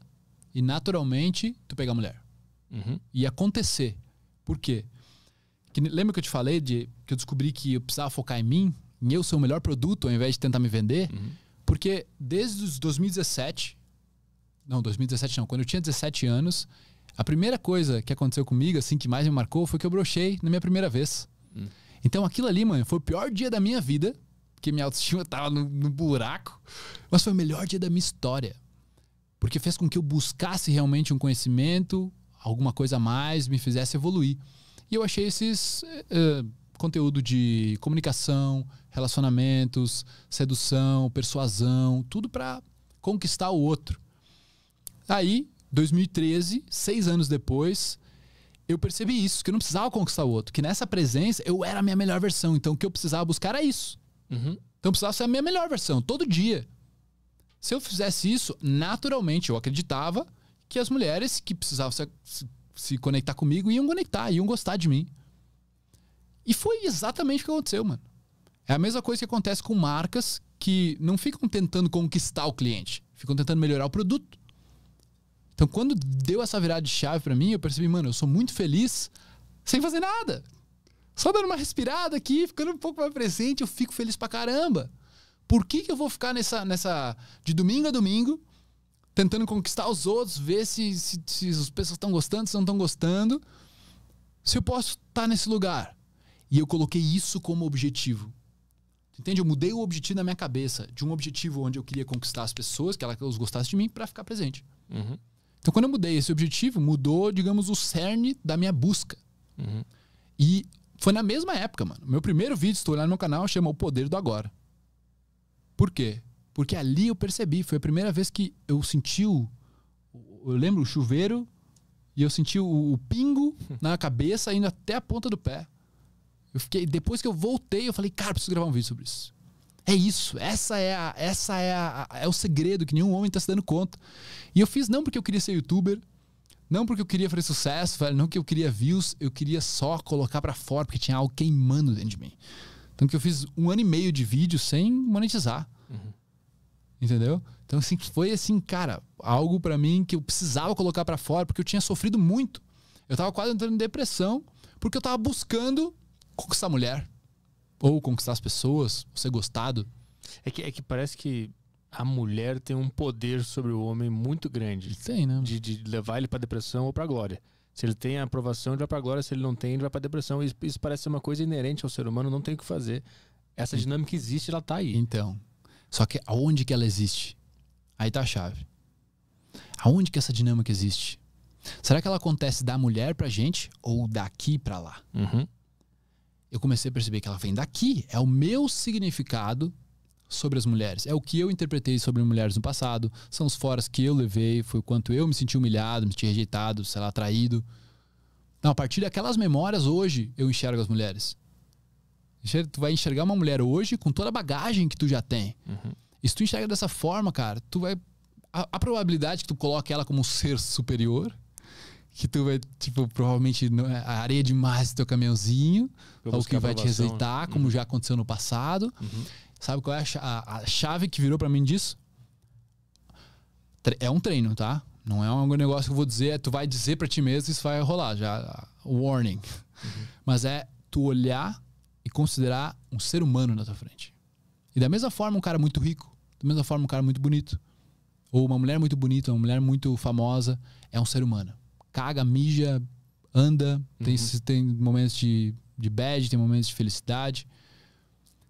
e naturalmente tu pegar mulher. Uhum. E acontecer. Por quê? Que, lembra que eu te falei de que eu descobri que eu precisava focar em mim, em eu ser o melhor produto ao invés de tentar me vender? Uhum. Porque desde os 2017, não, 2017 não, quando eu tinha 17 anos, a primeira coisa que aconteceu comigo, assim, que mais me marcou foi que eu brochei na minha primeira vez. Uhum. Então aquilo ali, mano, foi o pior dia da minha vida, porque minha autoestima tava no, no buraco, mas foi o melhor dia da minha história. Porque fez com que eu buscasse realmente um conhecimento, alguma coisa a mais, me fizesse evoluir. E eu achei esses uh, conteúdo de comunicação, relacionamentos, sedução, persuasão, tudo para conquistar o outro. Aí, 2013, seis anos depois, eu percebi isso, que eu não precisava conquistar o outro, que nessa presença eu era a minha melhor versão. Então, o que eu precisava buscar era isso. Uhum. Então, eu precisava ser a minha melhor versão, todo dia. Se eu fizesse isso, naturalmente eu acreditava que as mulheres que precisavam ser, se conectar comigo iam conectar, iam gostar de mim. E foi exatamente o que aconteceu, mano. É a mesma coisa que acontece com marcas que não ficam tentando conquistar o cliente, ficam tentando melhorar o produto. Então, quando deu essa virada de chave para mim, eu percebi, mano, eu sou muito feliz sem fazer nada. Só dando uma respirada aqui, ficando um pouco mais presente, eu fico feliz pra caramba. Por que, que eu vou ficar nessa, nessa. de domingo a domingo, tentando conquistar os outros, ver se, se, se as pessoas estão gostando, se não estão gostando. Se eu posso estar tá nesse lugar. E eu coloquei isso como objetivo. Entende? Eu mudei o objetivo na minha cabeça de um objetivo onde eu queria conquistar as pessoas, que elas gostassem de mim, para ficar presente. Uhum. Então, quando eu mudei esse objetivo, mudou, digamos, o cerne da minha busca. Uhum. E foi na mesma época, mano. Meu primeiro vídeo, se tu olhar no meu canal, chama O Poder do Agora. Por quê? Porque ali eu percebi, foi a primeira vez que eu senti o. Eu lembro o chuveiro e eu senti o, o pingo na cabeça indo até a ponta do pé. Eu fiquei, depois que eu voltei, eu falei, cara, preciso gravar um vídeo sobre isso. É isso, essa é a, essa é a, é o segredo que nenhum homem está se dando conta. E eu fiz não porque eu queria ser youtuber, não porque eu queria fazer sucesso, velho, não que eu queria views, eu queria só colocar para fora porque tinha algo queimando dentro de mim. então que eu fiz um ano e meio de vídeo sem monetizar. Uhum. Entendeu? Então, assim, foi assim, cara, algo para mim que eu precisava colocar para fora, porque eu tinha sofrido muito. Eu tava quase entrando em depressão, porque eu tava buscando conquistar a mulher. Ou conquistar as pessoas, ser gostado. É que, é que parece que a mulher tem um poder sobre o homem muito grande. Tem, né? De, de levar ele pra depressão ou pra glória. Se ele tem a aprovação, ele vai pra glória. Se ele não tem, ele vai pra depressão. Isso, isso parece ser uma coisa inerente ao ser humano, não tem o que fazer. Essa dinâmica existe, ela tá aí. Então, só que aonde que ela existe? Aí tá a chave. Aonde que essa dinâmica existe? Será que ela acontece da mulher pra gente ou daqui pra lá? Uhum. Eu comecei a perceber que ela vem daqui. É o meu significado sobre as mulheres. É o que eu interpretei sobre mulheres no passado, são os foras que eu levei, foi o quanto eu me senti humilhado, me senti rejeitado, sei lá, traído. Então, a partir daquelas memórias, hoje eu enxergo as mulheres. Tu vai enxergar uma mulher hoje com toda a bagagem que tu já tem. Uhum. E se tu enxerga dessa forma, cara, tu vai. A, a probabilidade que tu coloque ela como um ser superior que tu vai, tipo, provavelmente é, a areia demais do teu caminhãozinho, é ou que vai te né? rejeitar, como uhum. já aconteceu no passado. Uhum. Sabe qual é a, a chave que virou para mim disso? É um treino, tá? Não é um negócio que eu vou dizer, é tu vai dizer para ti mesmo isso vai rolar, já warning. Uhum. Mas é tu olhar e considerar um ser humano na tua frente. E da mesma forma, um cara muito rico, da mesma forma, um cara muito bonito, ou uma mulher muito bonita, uma mulher muito famosa, é um ser humano. Caga, mija, anda, uhum. tem, tem momentos de, de bad, tem momentos de felicidade.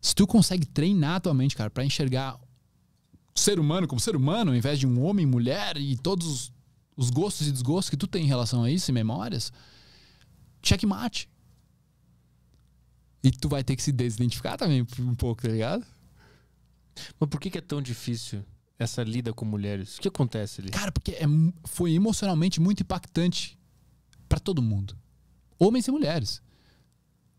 Se tu consegue treinar a tua mente, cara, para enxergar ser humano como ser humano, ao invés de um homem, mulher e todos os, os gostos e desgostos que tu tem em relação a isso e memórias, checkmate. E tu vai ter que se desidentificar também um pouco, tá ligado? Mas por que, que é tão difícil essa lida com mulheres? O que acontece ali? Cara, porque é, foi emocionalmente muito impactante para todo mundo. Homens e mulheres.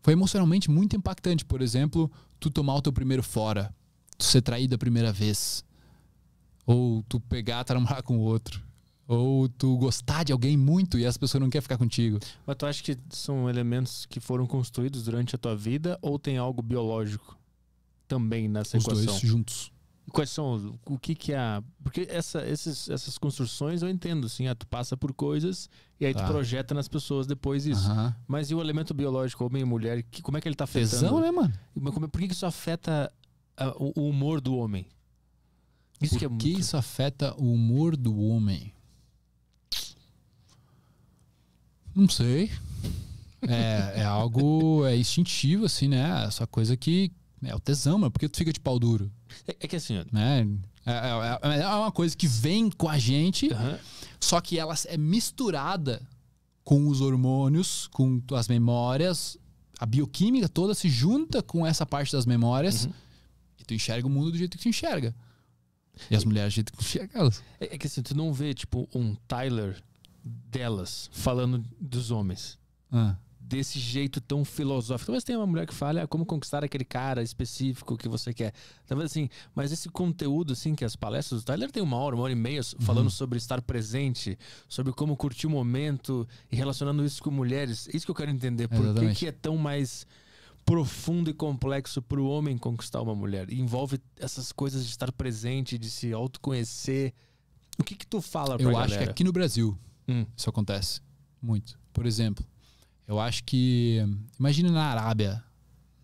Foi emocionalmente muito impactante. Por exemplo, tu tomar o teu primeiro fora. Tu ser traído a primeira vez. Ou tu pegar, namorar com outro. Ou tu gostar de alguém muito e as pessoas não querem ficar contigo. Mas tu acha que são elementos que foram construídos durante a tua vida ou tem algo biológico também nessa Os equação? Os dois juntos. Quais são, o que que é... Porque essa, esses, essas construções eu entendo, assim, ah, tu passa por coisas e aí tá. tu projeta nas pessoas depois isso. Mas e o elemento biológico, homem e mulher, que, como é que ele tá afetando? Tesão, né, mano? É, por que, que isso afeta ah, o humor do homem? Isso Por que, é muito... isso afeta o humor do homem? Não sei. É, é algo é instintivo, assim, né? Essa coisa que. É o tesão, mas por que tu fica de pau duro? É, é que assim, né? É é, é, é, é, uma coisa que vem com a gente, uhum. só que ela é misturada com os hormônios, com as memórias, a bioquímica toda se junta com essa parte das memórias uhum. e tu enxerga o mundo do jeito que tu enxerga. E as mulheres do jeito que enxerga elas. é que assim, tu não vê, tipo, um Tyler delas falando dos homens. Ah. Desse jeito tão filosófico. Talvez tenha uma mulher que fale ah, como conquistar aquele cara específico que você quer. Talvez assim, mas esse conteúdo, assim, que as palestras do Tyler tem uma hora, uma hora e meia uhum. falando uhum. sobre estar presente, sobre como curtir o momento e relacionando isso com mulheres. É isso que eu quero entender. Por que é tão mais profundo e complexo para o homem conquistar uma mulher. E envolve essas coisas de estar presente, de se autoconhecer. O que que tu fala pra Eu galera? acho que aqui no Brasil, Hum. Isso acontece muito. Por exemplo, eu acho que. Imagina na Arábia.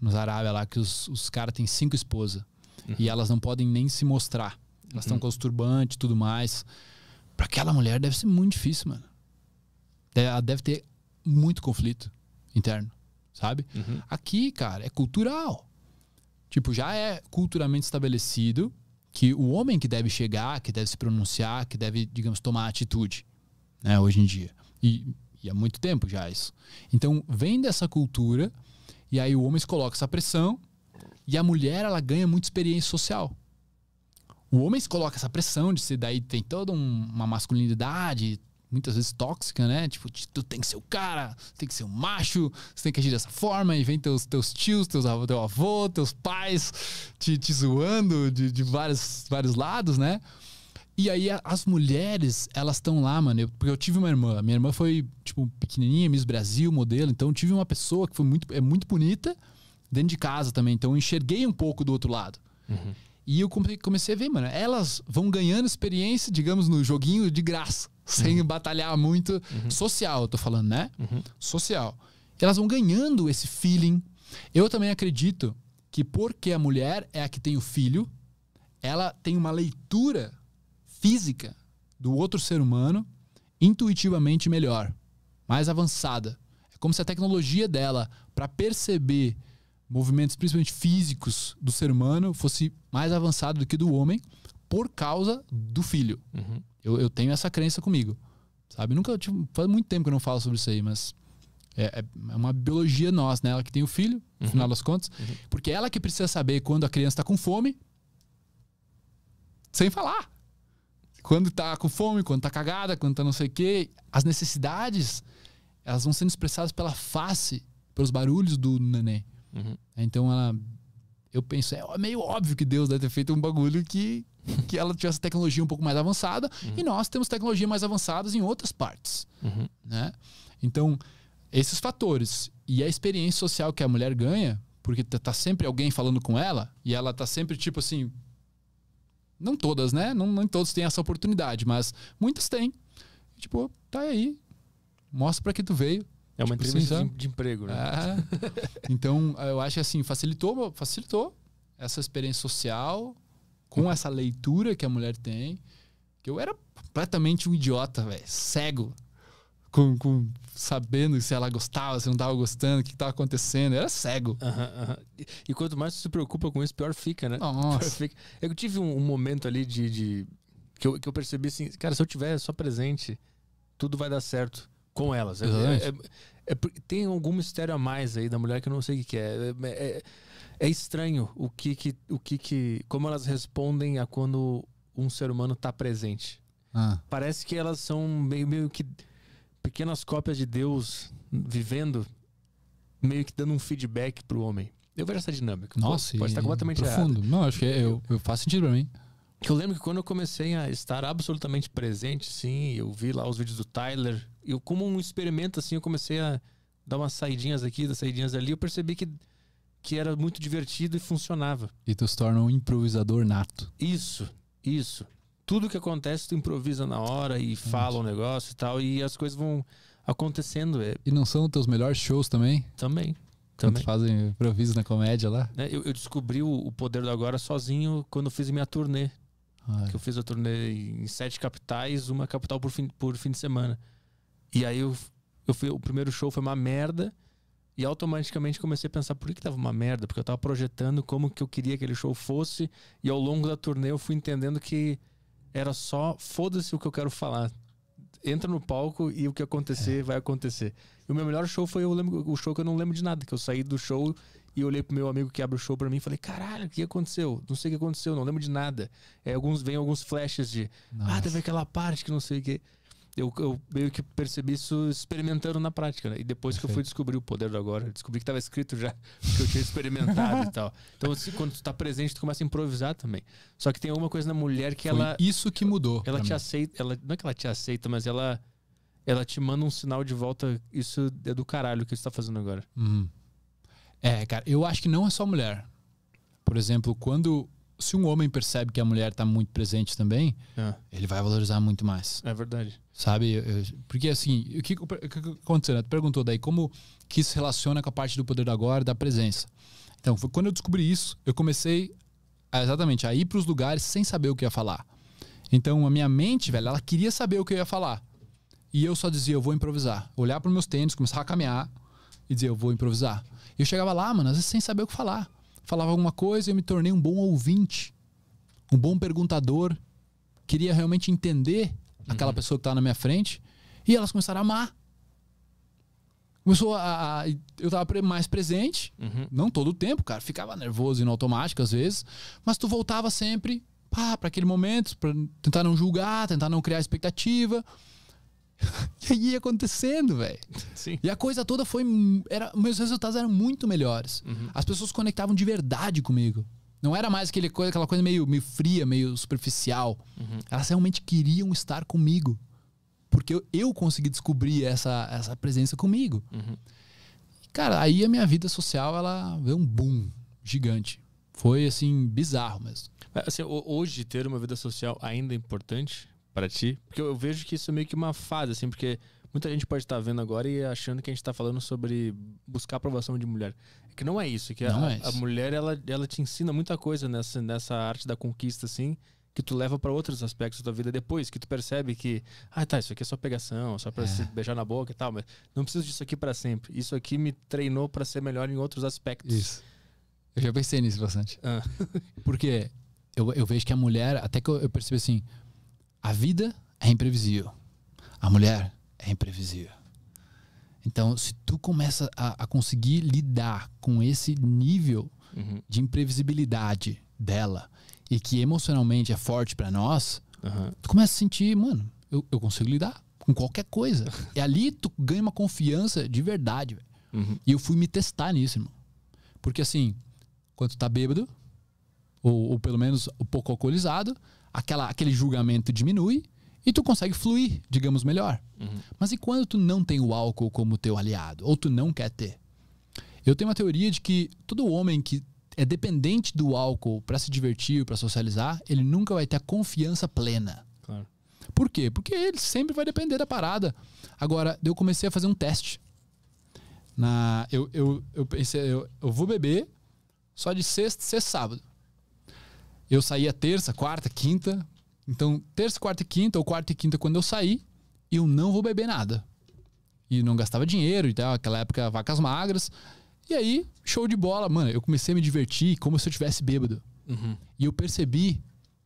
Nos Arábia lá, que os, os caras têm cinco esposas. Uhum. E elas não podem nem se mostrar. Elas estão uhum. com os turbantes e tudo mais. Pra aquela mulher deve ser muito difícil, mano. Ela deve ter muito conflito interno, sabe? Uhum. Aqui, cara, é cultural. Tipo, já é culturalmente estabelecido que o homem que deve chegar, que deve se pronunciar, que deve, digamos, tomar atitude né, hoje em dia. E, e há muito tempo já isso. Então vem dessa cultura, e aí o homem se coloca essa pressão, e a mulher ela ganha muita experiência social. O homem se coloca essa pressão de ser daí tem toda um, uma masculinidade muitas vezes tóxica, né? Tipo, tu tem que ser o cara, tem que ser o macho, você tem que agir dessa forma, e vem teus, teus tios, teus, teu avô, teus pais te, te zoando de, de vários, vários lados, né? E aí as mulheres, elas estão lá, mano. Eu, porque eu tive uma irmã. Minha irmã foi, tipo, pequenininha, Miss Brasil, modelo. Então eu tive uma pessoa que foi muito, é muito bonita dentro de casa também. Então eu enxerguei um pouco do outro lado. Uhum. E eu comecei a ver, mano, elas vão ganhando experiência, digamos, no joguinho de graça, uhum. sem uhum. batalhar muito. Uhum. Social, eu tô falando, né? Uhum. Social. Elas vão ganhando esse feeling. Eu também acredito que porque a mulher é a que tem o filho, ela tem uma leitura física do outro ser humano intuitivamente melhor, mais avançada. É como se a tecnologia dela para perceber movimentos principalmente físicos do ser humano fosse mais avançada do que do homem por causa do filho. Uhum. Eu, eu, tenho essa crença comigo, sabe? Nunca tipo, faz muito tempo que eu não falo sobre isso aí, mas é, é, é uma biologia nossa, né? Ela que tem o filho, no uhum. final das contas, uhum. porque ela que precisa saber quando a criança está com fome, sem falar quando tá com fome, quando tá cagada, quando tá não sei o quê. As necessidades, elas vão sendo expressadas pela face, pelos barulhos do neném. Uhum. Então ela. Eu penso, é meio óbvio que Deus deve ter feito um bagulho que, que ela tivesse tecnologia um pouco mais avançada. Uhum. E nós temos tecnologia mais avançadas em outras partes. Uhum. Né? Então, esses fatores. E a experiência social que a mulher ganha, porque tá, tá sempre alguém falando com ela, e ela tá sempre tipo assim, não todas, né? Não, nem todos têm essa oportunidade, mas muitas têm. Tipo, tá aí. Mostra para que tu veio. É uma tipo, assim, entrevista de, de emprego, né? Ah, então, eu acho que assim, facilitou, facilitou essa experiência social com essa leitura que a mulher tem. Que eu era completamente um idiota, velho. Cego. Com, com sabendo se ela gostava, se não estava gostando, o que estava acontecendo. Eu era cego. Uh -huh, uh -huh. E quanto mais você se preocupa com isso, pior fica, né? Nossa. Pior fica. Eu tive um, um momento ali de, de. que, eu, que eu percebi assim, cara, se eu tiver só presente, tudo vai dar certo com elas. É, é, é, tem algum mistério a mais aí da mulher que eu não sei o que, é. É, é. é, estranho o que, que o que, que como elas respondem a quando um ser humano está presente. Ah. Parece que elas são meio, meio que pequenas cópias de Deus vivendo, meio que dando um feedback pro homem. Eu vejo essa dinâmica. Nossa, pode, pode estar completamente profundo. Errado. Não, acho que é, eu, eu faz sentido pra mim. Que eu lembro que quando eu comecei a estar absolutamente presente, sim, eu vi lá os vídeos do Tyler, eu como um experimento assim, eu comecei a dar umas saidinhas aqui, das saidinhas ali, eu percebi que que era muito divertido e funcionava. E tu se torna um improvisador nato. Isso, isso tudo que acontece, tu improvisa na hora e fala um negócio e tal, e as coisas vão acontecendo. É. E não são os teus melhores shows também? Também. Quando também. fazem improviso na comédia lá? Né, eu, eu descobri o, o, poder do agora sozinho quando fiz minha turnê. Ai. Ah, é. Que eu fiz a turnê em sete capitais, uma capital por fim, por fim de semana. E aí eu, eu fui, o primeiro show foi uma merda. E automaticamente comecei a pensar por que, que tava uma merda, porque eu tava projetando como que eu queria que aquele show fosse, e ao longo da turnê eu fui entendendo que era só foda-se o que eu quero falar. Entra no palco e o que acontecer é. vai acontecer. E o meu melhor show foi eu lembro, o show que eu não lembro de nada, que eu saí do show e olhei pro meu amigo que abre o show para mim e falei: "Caralho, o que aconteceu? Não sei o que aconteceu, não lembro de nada". É, alguns vêm alguns flashes de: Nossa. "Ah, teve aquela parte que não sei o que" eu, eu, meio que percebi isso experimentando na prática, né? E depois que eu fui descobrir o poder do agora, descobri que estava escrito já, que eu tinha experimentado e tal. Então, assim, quando tu tá presente, tu começa a improvisar também. Só que tem uma coisa na mulher que Foi ela. Isso que mudou. Ela te mim. aceita. Ela, não é que ela te aceita, mas ela. Ela te manda um sinal de volta. Isso é do caralho que você tá fazendo agora. Hum. É, cara, eu acho que não é só mulher. Por exemplo, quando se um homem percebe que a mulher está muito presente também, é. ele vai valorizar muito mais. É verdade. Sabe? Porque assim, o que, o que aconteceu? Né? Tu perguntou daí como que isso relaciona com a parte do poder do agora, da presença. Então, foi quando eu descobri isso, eu comecei a, exatamente a ir para os lugares sem saber o que ia falar. Então, a minha mente, velho, ela queria saber o que eu ia falar. E eu só dizia, eu vou improvisar. Olhar para meus tênis, começar a caminhar e dizer, eu vou improvisar. E eu chegava lá, mano, às vezes sem saber o que falar falava alguma coisa, eu me tornei um bom ouvinte, um bom perguntador, queria realmente entender aquela uhum. pessoa que estava tá na minha frente, e elas começaram a amar. Começou a, a eu estava mais presente, uhum. não todo o tempo, cara, ficava nervoso e no automático às vezes, mas tu voltava sempre para aquele momento, para tentar não julgar, tentar não criar expectativa. e aí ia acontecendo, velho. E a coisa toda foi. Era, meus resultados eram muito melhores. Uhum. As pessoas conectavam de verdade comigo. Não era mais aquele coisa, aquela coisa meio, meio fria, meio superficial. Uhum. Elas realmente queriam estar comigo. Porque eu, eu consegui descobrir essa, essa presença comigo. Uhum. Cara, aí a minha vida social, ela veio um boom gigante. Foi, assim, bizarro mesmo. É, assim, hoje ter uma vida social ainda é importante? para ti? Porque eu vejo que isso é meio que uma fase, assim, porque muita gente pode estar tá vendo agora e achando que a gente está falando sobre buscar aprovação de mulher. É que não é isso, é que a, é isso. a, mulher ela, ela te ensina muita coisa nessa, nessa arte da conquista, assim, que tu leva para outros aspectos da vida depois, que tu percebe que, ah, tá, isso aqui é só pegação, só para é. se beijar na boca e tal, mas não preciso disso aqui para sempre. Isso aqui me treinou para ser melhor em outros aspectos. Isso. Eu já pensei nisso bastante. Ah. Porque eu, eu vejo que a mulher, até que eu, eu percebi assim, a vida é imprevisível. A mulher é imprevisível. Então, se tu começa a, a conseguir lidar com esse nível uhum. de imprevisibilidade dela e que emocionalmente é forte para nós, uhum. tu começa a sentir, mano, eu, eu consigo lidar com qualquer coisa. e ali tu ganha uma confiança de verdade. Uhum. E eu fui me testar nisso, irmão. Porque assim, quando tu tá bêbado, ou, ou pelo menos um pouco alcoolizado, aquela, aquele julgamento diminui e tu consegue fluir, digamos, melhor. Uhum. Mas e quando tu não tem o álcool como teu aliado? Ou tu não quer ter? Eu tenho uma teoria de que todo homem que é dependente do álcool para se divertir, para socializar, ele nunca vai ter a confiança plena. Claro. Por quê? Porque ele sempre vai depender da parada. Agora, eu comecei a fazer um teste. Na, eu, eu, eu pensei, eu, eu vou beber só de sexta, sexta sábado eu saía terça, quarta, quinta. Então, terça, quarta e quinta, ou quarta e quinta, quando eu saí, eu não vou beber nada. E não gastava dinheiro e tal, aquela época, vacas magras. E aí, show de bola. Mano, eu comecei a me divertir como se eu tivesse bêbado. Uhum. E eu percebi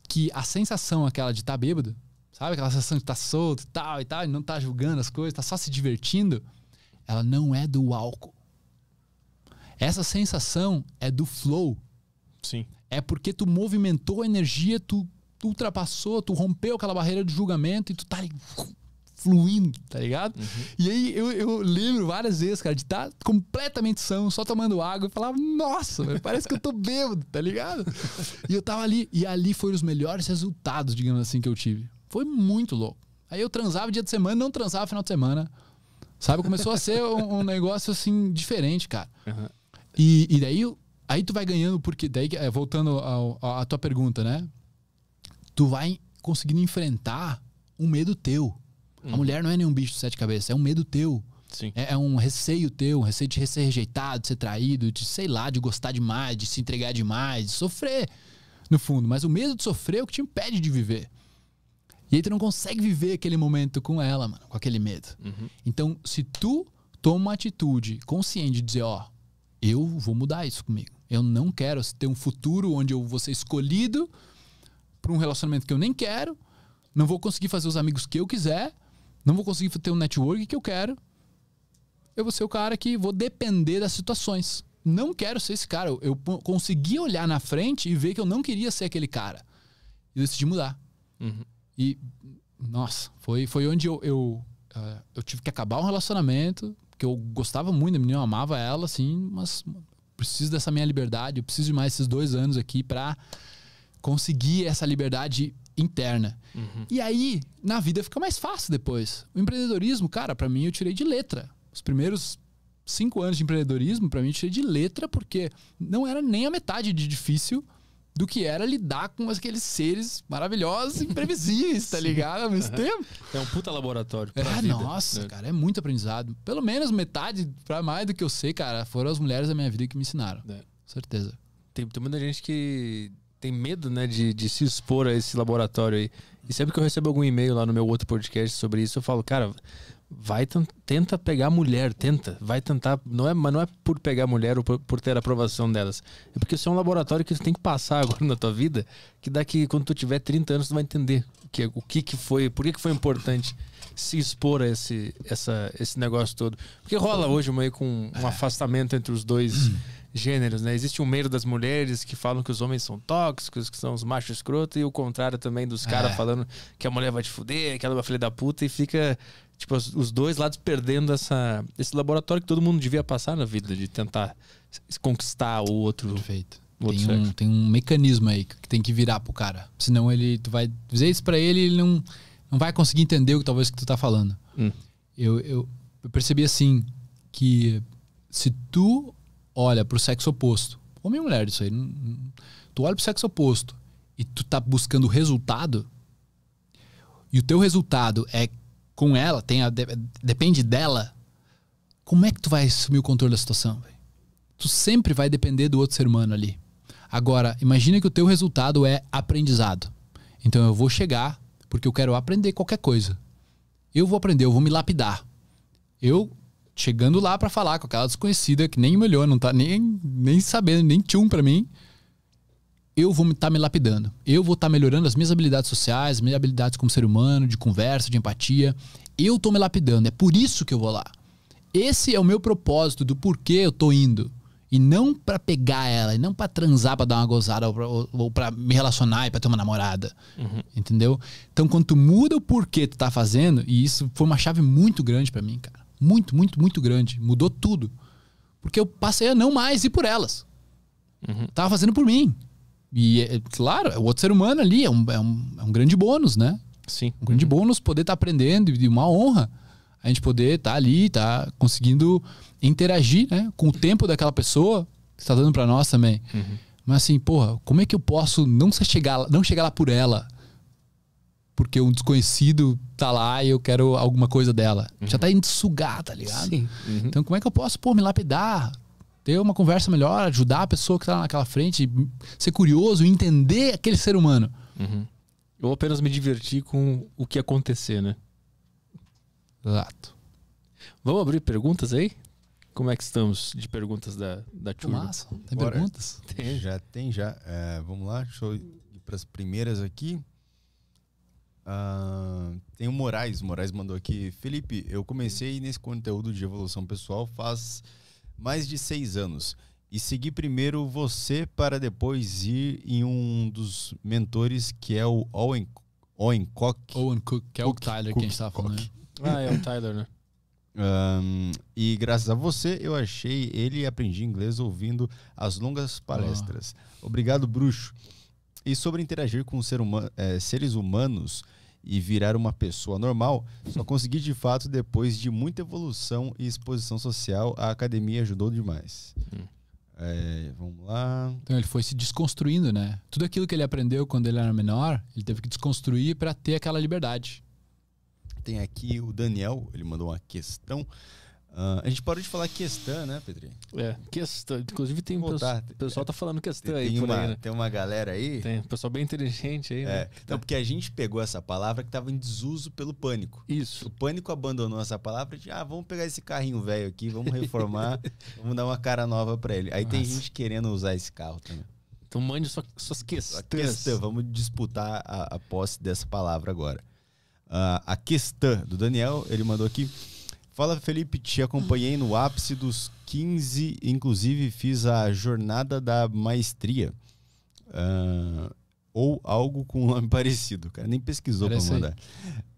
que a sensação aquela de estar tá bêbado, sabe? Aquela sensação de estar tá solto e tal e tal, e não estar tá julgando as coisas, tá só se divertindo, ela não é do álcool. Essa sensação é do flow. Sim. É porque tu movimentou a energia, tu, tu ultrapassou, tu rompeu aquela barreira de julgamento e tu tá ali uh, fluindo, tá ligado? Uhum. E aí eu, eu, lembro várias vezes, cara, de estar tá completamente são, só tomando água e falar, nossa, véio, parece que eu tô bêbado, tá ligado? e eu tava ali, e ali foram os melhores resultados, digamos assim, que eu tive. Foi muito louco. Aí eu transava dia de semana, não transava final de semana. Sabe? Começou a ser um, um negócio assim diferente, cara. Uhum. E, e daí Aí tu vai ganhando, porque daí, é, voltando à tua pergunta, né? Tu vai conseguindo enfrentar um medo teu. A uhum. mulher não é nenhum bicho de sete cabeças, é um medo teu. É, é, um receio teu, um receio de ser rejeitado, de ser traído, de, sei lá, de gostar demais, de se entregar demais, de sofrer, no fundo. Mas o medo de sofrer é o que te impede de viver. E aí tu não consegue viver aquele momento com ela, mano, com aquele medo. Uhum. Então, se tu toma uma atitude consciente de dizer, ó, eu vou mudar isso comigo. Eu não quero ter um futuro onde eu vou ser escolhido para um relacionamento que eu nem quero, não vou conseguir fazer os amigos que eu quiser, não vou conseguir ter um network que eu quero. Eu vou ser o cara que vou depender das situações. Não quero ser esse cara. Eu, eu consegui olhar na frente e ver que eu não queria ser aquele cara. E decidi mudar. Uhum. E, nossa, foi, foi onde eu, eu, uh, eu tive que acabar um relacionamento que eu gostava muito da menina, eu amava ela, assim, mas preciso dessa minha liberdade, eu preciso de mais esses dois anos aqui para conseguir essa liberdade interna. Uhum. E aí, na vida fica mais fácil depois. O empreendedorismo, cara, para mim eu tirei de letra. Os primeiros cinco anos de empreendedorismo, para mim, eu tirei de letra, porque não era nem a metade de difícil do que era lidar com aqueles seres maravilhosos, imprevisíveis, tá ligado? Ao mesmo tempo. É um puta laboratório. Pra ah, vida. nossa, é. cara, é muito aprendizado. Pelo menos metade, pra mais do que eu sei, cara, foram as mulheres da minha vida que me ensinaram. É. Certeza. Tem, tem muita gente que tem medo, né, de, de se expor a esse laboratório aí. E sempre que eu recebo algum e-mail lá no meu outro podcast sobre isso, eu falo, cara, vai tenta pegar a mulher, tenta, vai tentar, não é, mas não é por pegar a mulher ou por, por ter aprovação delas. É porque isso é um laboratório que tu tem que passar agora na tua vida, que daqui quando tu tiver 30 anos tu vai entender que, é, o que que foi, por que que foi importante se expor a esse essa esse negócio todo. Porque rola hoje meio com um é. afastamento entre os dois gêneros, né? Existe um meio das mulheres que falam que os homens são tóxicos, que são os machos escroto, e o contrário também dos caras é. falando que a mulher vai te fuder, que ela é uma filha da puta, e fica Tipo, os dois lados perdendo essa, esse laboratório que todo mundo devia passar na vida, de tentar conquistar o outro. Perfeito. tem, um, tem, um, mecanismo aí que tem que virar pro cara. Senão ele, tu vai dizer isso pra ele ele não, não vai conseguir entender o que talvez que tu tá falando. Hum. Eu, eu, eu percebi assim, que se tu olha pro sexo oposto, homem e mulher, isso aí, tu olha pro sexo oposto e tu tá buscando o resultado, e o teu resultado é com ela, tem a, depende dela, como é que tu vai assumir o controle da situação? Tu sempre vai depender do outro ser humano ali. Agora, imagina que o teu resultado é aprendizado. Então eu vou chegar porque eu quero aprender qualquer coisa. Eu vou aprender, eu vou me lapidar. Eu chegando lá para falar com aquela desconhecida que nem me olhou, não tá nem, nem sabendo, nem tchum para mim eu vou estar tá me lapidando. Eu vou estar tá melhorando as minhas habilidades sociais, minhas habilidades como ser humano, de conversa, de empatia. Eu estou me lapidando, é por isso que eu vou lá. Esse é o meu propósito do porquê eu estou indo. E não para pegar ela, e não para transar, para dar uma gozada, ou para me relacionar e para ter uma namorada. Uhum. Entendeu? Então, quando tu muda o porquê tu tá fazendo, e isso foi uma chave muito grande para mim, cara. Muito, muito, muito grande. Mudou tudo. Porque eu passei a não mais ir por elas. Uhum. Tava fazendo por mim. E, é, claro, é outro ser humano ali, é um, é um, é um grande bônus, né? Sim. Um grande uhum. bônus poder estar tá aprendendo e uma honra a gente poder estar tá ali, tá conseguindo interagir né, com o tempo daquela pessoa que está dando para nós também. Uhum. Mas assim, porra, como é que eu posso não chegar, não chegar lá por ela? Porque um desconhecido tá lá e eu quero alguma coisa dela. Uhum. Já tá indo sugar, tá ligado? Sim. Uhum. Então como é que eu posso, pô, me lapidar? ter uma conversa melhor, ajudar a pessoa que está naquela frente, ser curioso, entender aquele ser humano. Uhum. Ou apenas me divertir com o que acontecer, né? Exato. Vamos abrir perguntas aí? Como é que estamos de perguntas da, da turma Massa, tem Bora. perguntas? Tem. Já tem, já. É, vamos lá, deixa eu ir para as primeiras aqui. Uh, tem o Moraes. O Moraes mandou aqui. Felipe, eu comecei nesse conteúdo de evolução pessoal faz mais de seis anos e seguir primeiro você para depois ir em um dos mentores que é o Owen, Owen Cook. Owen Cook, que é o Tyler quem que a gente falando. Né? Ah, é o Tyler, né? Um, e graças a você eu achei ele e aprendi inglês ouvindo as longas ah. palestras. Oh. Obrigado, bruxo. E sobre interagir com ser huma é, seres humanos, e virar uma pessoa normal, só consegui de fato depois de muita evolução e exposição social. A academia ajudou demais. Hum. É, vamos lá. Então ele foi se desconstruindo, né? Tudo aquilo que ele aprendeu quando ele era menor, ele teve que desconstruir para ter aquela liberdade. Tem aqui o Daniel, ele mandou uma questão. Uh, a gente parou de falar questão, né, Pedrinho? É, questão. Inclusive tem um pessoal, o pessoal tá falando questão tem, aí tem por uma, aí. Né? Tem uma galera aí. Tem, um pessoal bem inteligente aí, é. né? Não, porque a gente pegou essa palavra que tava em desuso pelo pânico. Isso. O pânico abandonou essa palavra de, ah, vamos pegar esse carrinho velho aqui, vamos reformar, vamos dar uma cara nova para ele. Aí Nossa. tem gente querendo usar esse carro também. Então mande sua, suas questões. Questão, vamos disputar a, a, posse dessa palavra agora. Uh, a questão do Daniel, ele mandou aqui. Fala Felipe, te acompanhei no ápice dos 15, inclusive fiz a jornada da maestria. Uh, ou algo com um nome parecido. O cara nem pesquisou para mandar.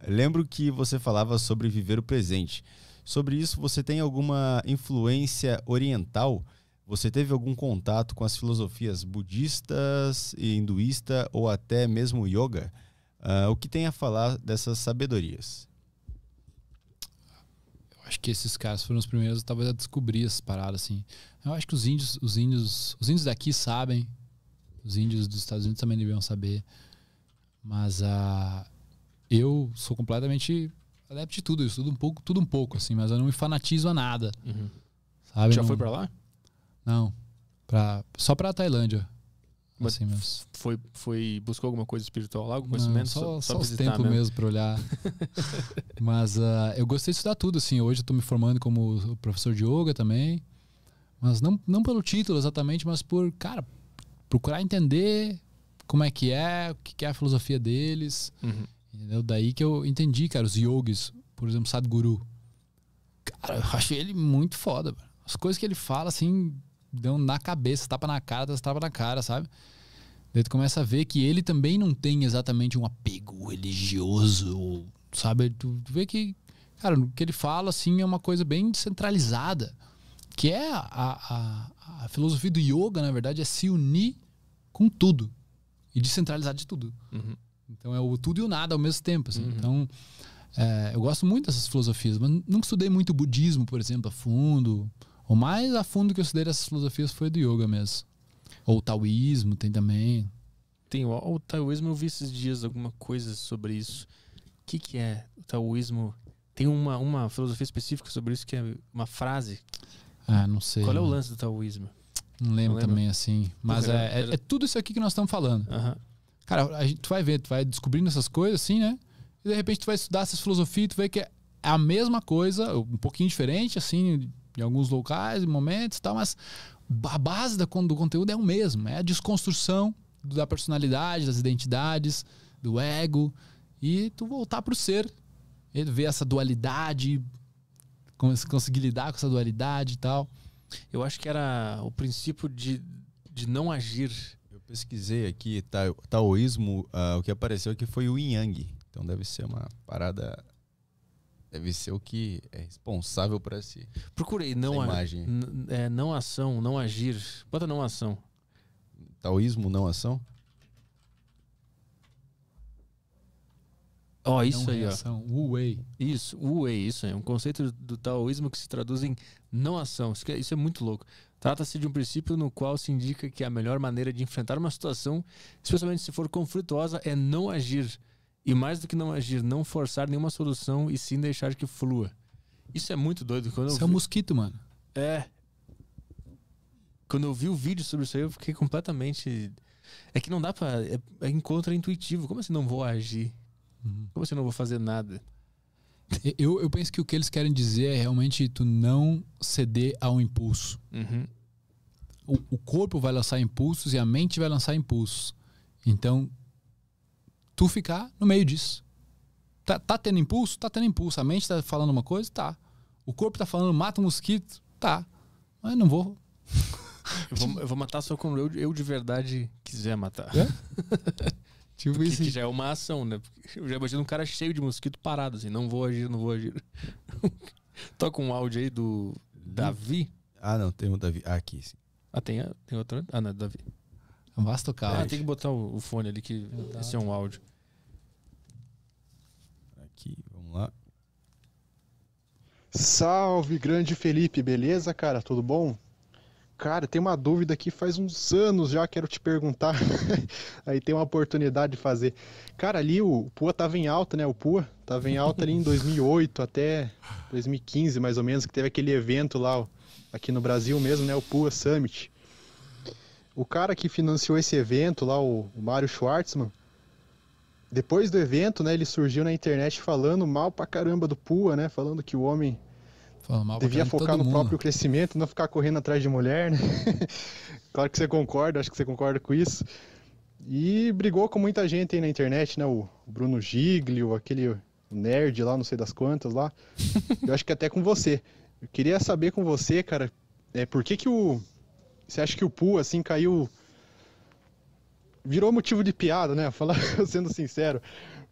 Lembro que você falava sobre viver o presente. Sobre isso, você tem alguma influência oriental? Você teve algum contato com as filosofias budistas e hinduísta ou até mesmo yoga? Uh, o que tem a falar dessas sabedorias? acho que esses caras foram os primeiros talvez a descobrir essas paradas assim. Eu acho que os índios, os índios, os índios daqui sabem. Os índios dos Estados Unidos também deviam saber. Mas a uh, eu sou completamente adepto de tudo, eu estudo um pouco, tudo um pouco assim, mas eu não me fanatizo a nada. Uhum. Sabe? Já não, foi para lá? Não. Pra, só a Tailândia. Mas assim mesmo. Foi, foi, buscou alguma coisa espiritual lá, algum conhecimento? Não, só, só, só, tempo mesmo, mesmo para olhar. mas uh, eu gostei de estudar tudo, assim. Hoje eu estou me formando como professor de yoga também. Mas não, não pelo título exatamente, mas por, cara, procurar entender como é que é, o que é a filosofia deles. Uhum. Entendeu? Daí que eu entendi, cara, os yogis, por exemplo, Sadhguru. Cara, eu achei ele muito foda, As coisas que ele fala, assim, dão na cabeça, tapa na cara, das tapa na cara, sabe? Daí tu começa a ver que ele também não tem exatamente um apego religioso, sabe? Tu, tu vê que, cara, o que ele fala, assim, é uma coisa bem descentralizada. Que é a, a, a filosofia do yoga, na verdade, é se unir com tudo. E descentralizar de tudo. Uhum. Então é o tudo e o nada ao mesmo tempo. Assim. Uhum. Então, é, eu gosto muito dessas filosofias, mas nunca estudei muito budismo, por exemplo, a fundo. O mais a fundo que eu estudei dessas filosofias foi do yoga mesmo. Ou o taoísmo tem também. Tem, o, o taoísmo eu vi esses dias alguma coisa sobre isso. O que, que é o taoísmo? Tem uma, uma filosofia específica sobre isso que é uma frase. Ah, não sei. Qual é o lance do taoísmo? Não lembro, não lembro. também, assim. Mas é, é, é, tudo isso aqui que nós estamos falando. Uhum. Cara, a gente, tu vai ver, tu vai descobrindo essas coisas, assim, né? E de repente tu vai estudar essas filosofias, tu vê que é a mesma coisa, um pouquinho diferente, assim, em alguns locais, e momentos e tal, mas a base da, do conteúdo é o mesmo, é a desconstrução da personalidade, das identidades, do ego e tu voltar para o ser, ele ver essa dualidade, conseguir lidar com essa dualidade e tal. Eu acho que era o princípio de, de não agir. Eu pesquisei aqui ta, taoísmo, uh, o que apareceu aqui é foi o yin yang. Então deve ser uma parada Deve ser o que é responsável para si. Procurei não a, imagem. É, não ação, não agir. Bota não ação. Taoísmo não ação? Ó, oh, isso não é aí, reação. ó. Wu Wei. Isso, Wu Wei, isso aí. É um conceito do taoísmo que se traduz em não ação. Isso é, isso é muito louco. Trata-se de um princípio no qual se indica que a melhor maneira de enfrentar uma situação, especialmente se for conflituosa, é não agir e mais do que não agir, não forçar nenhuma solução e sim deixar que flua. Isso é muito doido. Quando isso é um mosquito, mano. É. Quando eu vi o vídeo sobre isso aí, eu fiquei completamente. É que não dá pra. É, é encontro intuitivo. Como assim não vou agir? Uhum. Como assim não vou fazer nada? Eu, eu penso que o que eles querem dizer é realmente tu não ceder ao impulso. Uhum. O, o corpo vai lançar impulsos e a mente vai lançar impulsos. Então, tu ficar no meio disso. Tá, tá tendo impulso? Tá tendo impulso. A mente tá falando uma coisa? Tá. O corpo tá falando, mata o mosquito? Tá. Mas não vou. Eu vou, eu vou matar só quando eu, eu de verdade quiser matar. É? tipo Porque isso. Que já é uma ação, né? eu já imagino um cara cheio de mosquito parado, assim, não vou agir, não vou agir. Toca um áudio aí do hum. Davi. Ah, não, tem o um Davi. Ah, aqui, sim. Ah, tem, tem outro? Ah, não, é Davi. Vastocal. É, ah, tem que botar o, fone ali, que Exato. esse é um áudio. Aqui, vamos lá. Salve, grande Felipe, beleza, cara? Tudo bom? Cara, tem uma dúvida aqui faz uns anos já, quero te perguntar. Aí tem uma oportunidade de fazer. Cara, ali o, o Pua tava em alta, né? O Pua tava em alta ali em 2008 até 2015, mais ou menos, que teve aquele evento lá ó, aqui no Brasil mesmo, né? O Pua Summit o cara que financiou esse evento lá, o, o Mário Schwartzman, depois do evento, né, ele surgiu na internet falando mal pra caramba do Pua, né? Falando que o homem devia focar no próprio crescimento, não ficar correndo atrás de mulher, né? claro que você concorda, acho que você concorda com isso. E brigou com muita gente aí na internet, né? O Bruno Giglio, aquele nerd lá, não sei das quantas lá. Eu acho que até com você. Eu queria saber com você, cara, é, por que, que o, você acha que o Pool, assim, caiu. Virou motivo de piada, né? Falar, sendo sincero.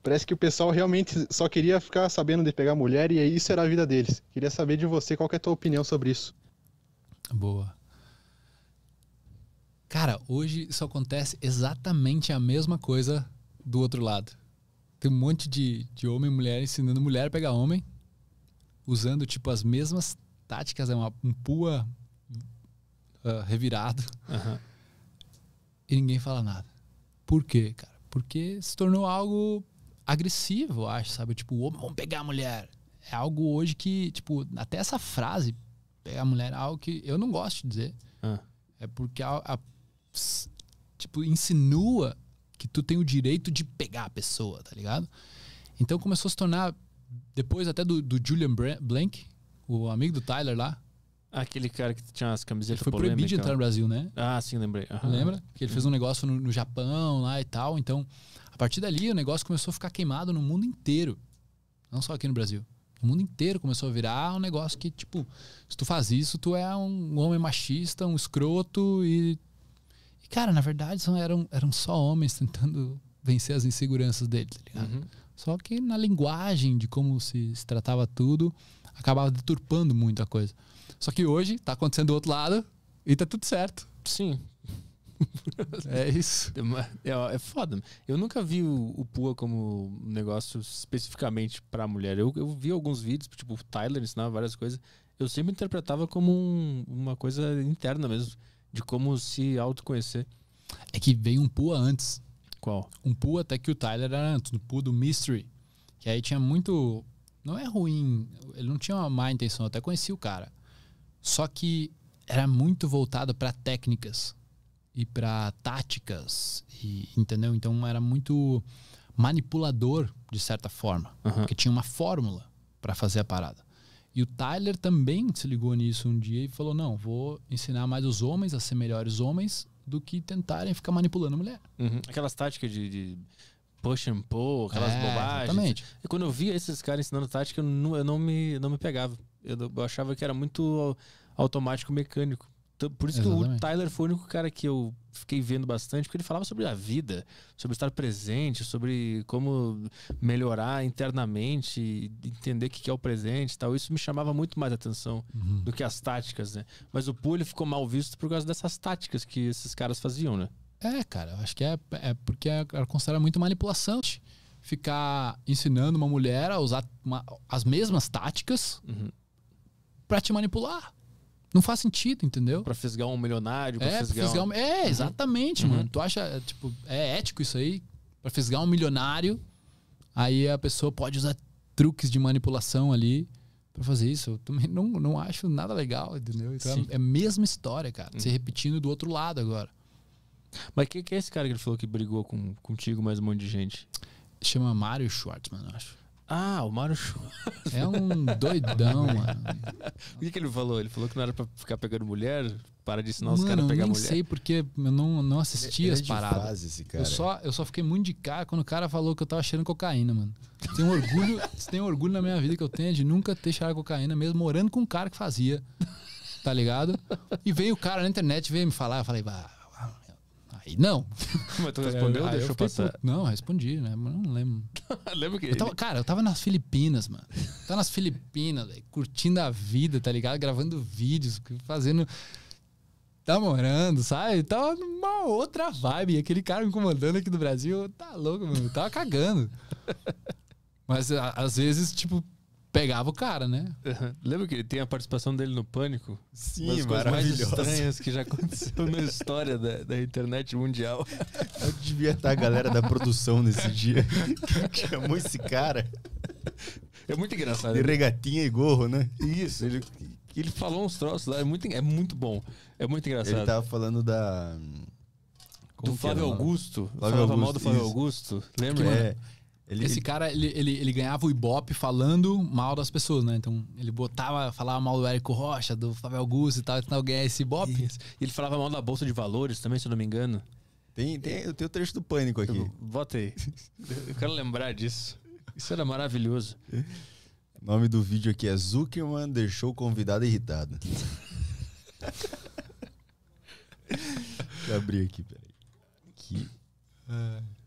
Parece que o pessoal realmente só queria ficar sabendo de pegar mulher e isso era a vida deles. Queria saber de você qual é a tua opinião sobre isso. Boa. Cara, hoje isso acontece exatamente a mesma coisa do outro lado. Tem um monte de, de homem e mulher ensinando mulher a pegar homem, usando tipo as mesmas táticas, é uma um pua uh, revirado. Uhum. E ninguém fala nada. Por quê, cara? Porque se tornou algo agressivo, acho, sabe? Tipo, vamos pegar a mulher. É algo hoje que, tipo, até essa frase, pegar a mulher, é algo que eu não gosto de dizer. Uhum. É porque, a, a, tipo, insinua que tu tem o direito de pegar a pessoa, tá ligado? Então começou a se tornar, depois até do, do Julian Blank, o amigo do Tyler lá, Aquele cara que tinha as camisetas Foi polêmica. proibido de entrar no Brasil, né? Ah, sim, lembrei. Uhum. Lembra? Porque ele fez um uhum. negócio no, no, Japão lá e tal. Então, a partir dali, o negócio começou a ficar queimado no mundo inteiro. Não só aqui no Brasil. O mundo inteiro começou a virar um negócio que, tipo, se tu faz isso, tu é um homem machista, um escroto e. E, cara, na verdade, são, eram, eram só homens tentando vencer as inseguranças dele, tá ligado? Uhum. Só que na linguagem de como se, se tratava tudo, acabava deturpando muito a coisa. Só que hoje tá acontecendo do outro lado e tá tudo certo. Sim. é isso. É, é, é foda. Eu nunca vi o, o Pua como um negócio especificamente pra mulher. Eu, eu vi alguns vídeos, tipo, o Tyler ensinava várias coisas. Eu sempre interpretava como um, uma coisa interna mesmo, de como se autoconhecer. É que veio um Pua antes. Qual? Um Pua até que o Tyler era antes, do Pua do Mystery. Que aí tinha muito. Não é ruim, ele não tinha uma má intenção, eu até conheci o cara. Só que era muito voltado para técnicas e para táticas, e, entendeu? Então era muito manipulador de certa forma, uhum. porque tinha uma fórmula para fazer a parada. E o Tyler também se ligou nisso um dia e falou: "Não, vou ensinar mais os homens a ser melhores homens do que tentarem ficar manipulando a mulher". Uhum. Aquelas táticas de, de push and pull, aquelas é, bobagens. Exatamente. E quando eu via esses caras ensinando tática, eu não, eu não me não me pegava. Eu, eu achava que era muito automático mecânico. Por isso Exatamente. que o Tyler foi o único cara que eu fiquei vendo bastante, porque ele falava sobre a vida, sobre estar presente, sobre como melhorar internamente, entender o que é o presente e tal. Isso me chamava muito mais atenção uhum. do que as táticas, né? Mas o Poole ficou mal visto por causa dessas táticas que esses caras faziam, né? É, cara, acho que é, é porque é, ela considerado muito manipulação. Ficar ensinando uma mulher a usar uma, as mesmas táticas. Uhum para te manipular. Não faz sentido, entendeu? Pra fisgar um milionário, pra é, fisgar, fisgar um... É, uhum. exatamente, uhum. mano. Tu acha, é, tipo, é ético isso aí? Pra fisgar um milionário, aí a pessoa pode usar truques de manipulação ali para fazer isso. Eu também não, não acho nada legal, entendeu? Então é, é a mesma história, cara. Uhum. Se repetindo do outro lado agora. Mas quem que é esse cara que ele falou que brigou com, contigo mais um monte de gente? Chama Mário Schwartzman, eu acho. Ah, o Mário É um doidão, mano. O que, que, ele falou? Ele falou que não era pra ficar pegando mulher? Para de ensinar os caras a pegar mulher? Eu não sei porque eu não, não assisti ele, é as ele paradas. esse cara. Eu, só, eu só fiquei muito de cara quando o cara falou que eu tava cheirando cocaína, mano. Tem um orgulho, tem um orgulho na minha vida que eu tenho de nunca ter cheirado cocaína, mesmo morando com um cara que fazia. Tá ligado? E veio o cara na internet, veio me falar, eu falei, bah Aí não. Mas tu é, respondeu ou eu passar? Puto. Não, respondi, né? Mas não lembro. lembro que. Eu tava, cara, eu tava nas Filipinas, mano. tava nas Filipinas, véio, curtindo a vida, tá ligado? Gravando vídeos, fazendo. tá morando, sabe? Tava numa outra vibe. aquele cara me incomodando aqui do Brasil, tá louco, mano. Eu tava cagando. Mas a, às vezes, tipo, pegava o cara, né? Lembra que ele tem a participação dele no Pânico? Sim, Uma das mais estranhas que já aconteceu na história da, da internet mundial. Eu devia estar a galera da produção nesse dia. chamou esse cara? É muito engraçado. De regatinha e gorro, né? Isso, ele, ele falou uns troços lá, é muito, é muito bom. É muito engraçado. Ele tava falando da... Como do Flávio Augusto. Flávio Augusto. mal do Flávio isso. Augusto. Lembra? É. Ele, Esse cara, ele, ele, ele, ganhava o Ibope falando mal das pessoas, né? Então, ele botava, falava mal do Érico Rocha, do Fabio Augusto e tal, então ganhar esse Ibope. E ele falava mal da Bolsa de Valores também, se eu não me engano. Tem, tem, eu tenho o trecho do pânico aqui. votei eu quero lembrar disso. Isso era maravilhoso. O nome do vídeo aqui é Zuckerman deixou o convidado irritado. Deixa eu abrir aqui, peraí. Aqui. Ah. É.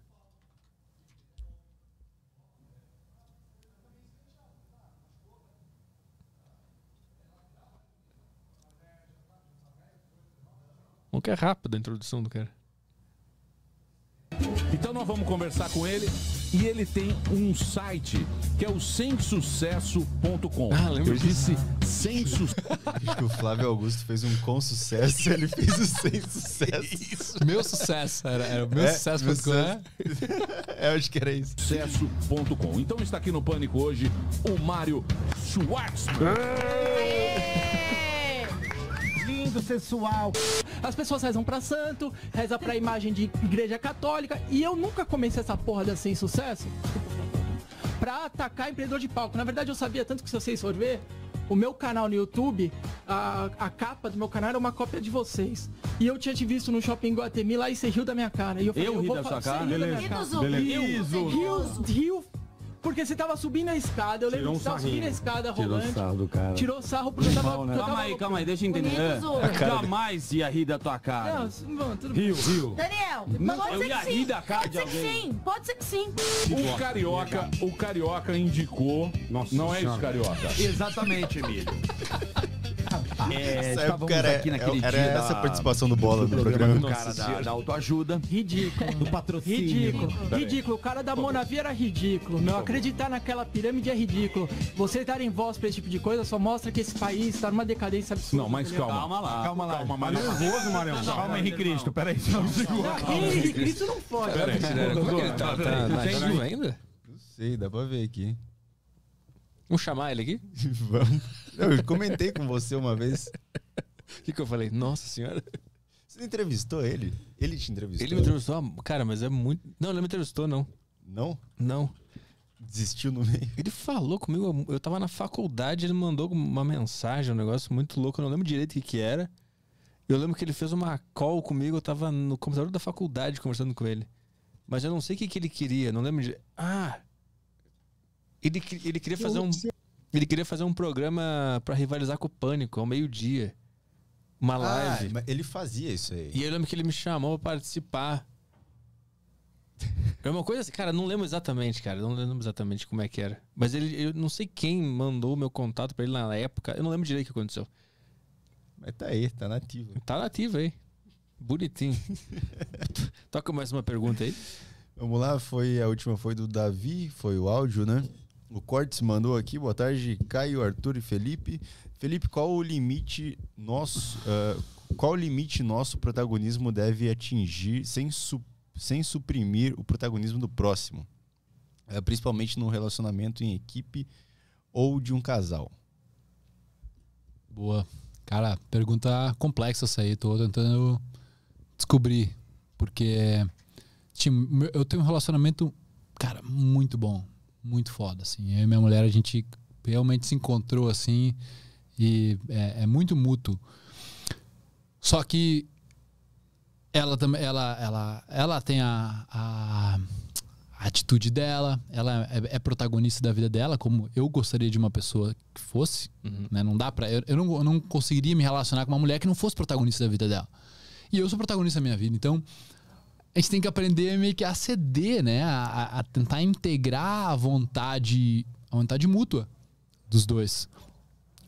Como que é rápida a introdução do cara. Então nós vamos conversar com ele e ele tem um site que é o semsucesso.com. Ah, lembra Eu disse sem sucesso. Acho que o Flávio Augusto fez um com sucesso, ele fez o sem sucesso. meu sucesso, era, era meu é, sucesso. Meu né? sucesso. É? Eu acho que era isso. Sucesso.com. Então está aqui no Pânico hoje o Mário Schwartzman. Lindo, sensual. As pessoas rezam pra santo, rezam pra imagem de igreja católica. E eu nunca comecei essa porra de sem sucesso pra atacar empreendedor de palco. Na verdade, eu sabia tanto que se vocês forem ver, o meu canal no YouTube, a, a, capa do meu canal era uma cópia de vocês. E eu tinha te visto no shopping Guatemi lá e você riu da minha cara. E eu falei, eu, eu ri vou da sua cara? Beleza. Riu, riu, riu porque você tava subindo a escada, eu lembro tirou que você tava subindo a escada rolando. Tirou sarro do cara. Tirou sarro porque eu tava. Mal, né? eu tava... Calma aí, calma aí, deixa eu entender. É. Jamais ia rir da tua cara. Não, mano, tudo Rio, bem. Rio. Daniel, não, pode, ser que sim. pode ser que sim. Pode ser que sim. O carioca, o carioca indicou. Nossa, não é isso, carioca. Exatamente, Emílio. É, essa estávamos era, aqui naquele era, era essa da, participação do Bola do, programa. Do cara da, da autoajuda. Ridículo. Do patrocínio. Ridículo. Ridículo. O cara da Monavia era ridículo. Meu, acreditar naquela pirâmide é ridículo. Você darem voz pra esse tipo de coisa só mostra que esse país tá numa decadência absurda. Não, mas calma. Calma lá. Calma lá. Calma, Marião. Nervoso, Marião. Calma, Henrique Cristo. Pera aí. Henrique Cristo não foge Peraí, aí. tá? Tá ainda? Não sei, dá pra ver aqui. Vamos chamar ele aqui? Vamos. Eu comentei com você uma vez. O que, que eu falei? Nossa senhora. Você entrevistou ele? Ele te entrevistou? Ele me entrevistou, cara, mas é muito. Não, ele não me entrevistou, não. Não? Não. Desistiu no meio? Ele falou comigo, eu tava na faculdade, ele mandou uma mensagem, um negócio muito louco, eu não lembro direito o que, que era. Eu lembro que ele fez uma call comigo, eu tava no computador da faculdade conversando com ele. Mas eu não sei o que, que ele queria, não lembro de. Ah! Ele, ele queria fazer um. Ele queria fazer um programa para rivalizar com o Pânico ao meio-dia. Uma ah, live. Ele fazia isso aí. E eu lembro que ele me chamou para participar. É uma coisa assim, cara, não lembro exatamente, cara. Não lembro exatamente como é que era. Mas ele, eu não sei quem mandou o meu contato para ele na época. Eu não lembro direito o que aconteceu. Mas tá aí, tá nativo. Tá nativo aí. Bonitinho. Toca mais uma pergunta aí. Vamos lá, foi a última foi do Davi, foi o áudio, né? O Cortes mandou aqui, boa tarde, Caio, Arthur e Felipe. Felipe, qual o limite nosso, uh, qual limite nosso protagonismo deve atingir sem, su sem suprimir o protagonismo do próximo? Uh, principalmente num relacionamento em equipe ou de um casal. Boa. Cara, pergunta complexa essa aí. Tô tentando descobrir. Porque eh, eu tenho um relacionamento, cara, muito bom muito foda, assim. Eu e minha mulher, a gente realmente se encontrou, assim, e é, é muito mútuo. Só que ela também, ela, ela, ela tem a, a, atitude dela, ela é, é, protagonista da vida dela, como eu gostaria de uma pessoa que fosse, uhum. né? Não dá pra, eu, eu, não, eu não conseguiria me relacionar com uma mulher que não fosse protagonista da vida dela. E eu sou protagonista da minha vida, então a gente tem que aprender meio que a ceder, né? A, a tentar integrar a vontade, a vontade mútua dos dois.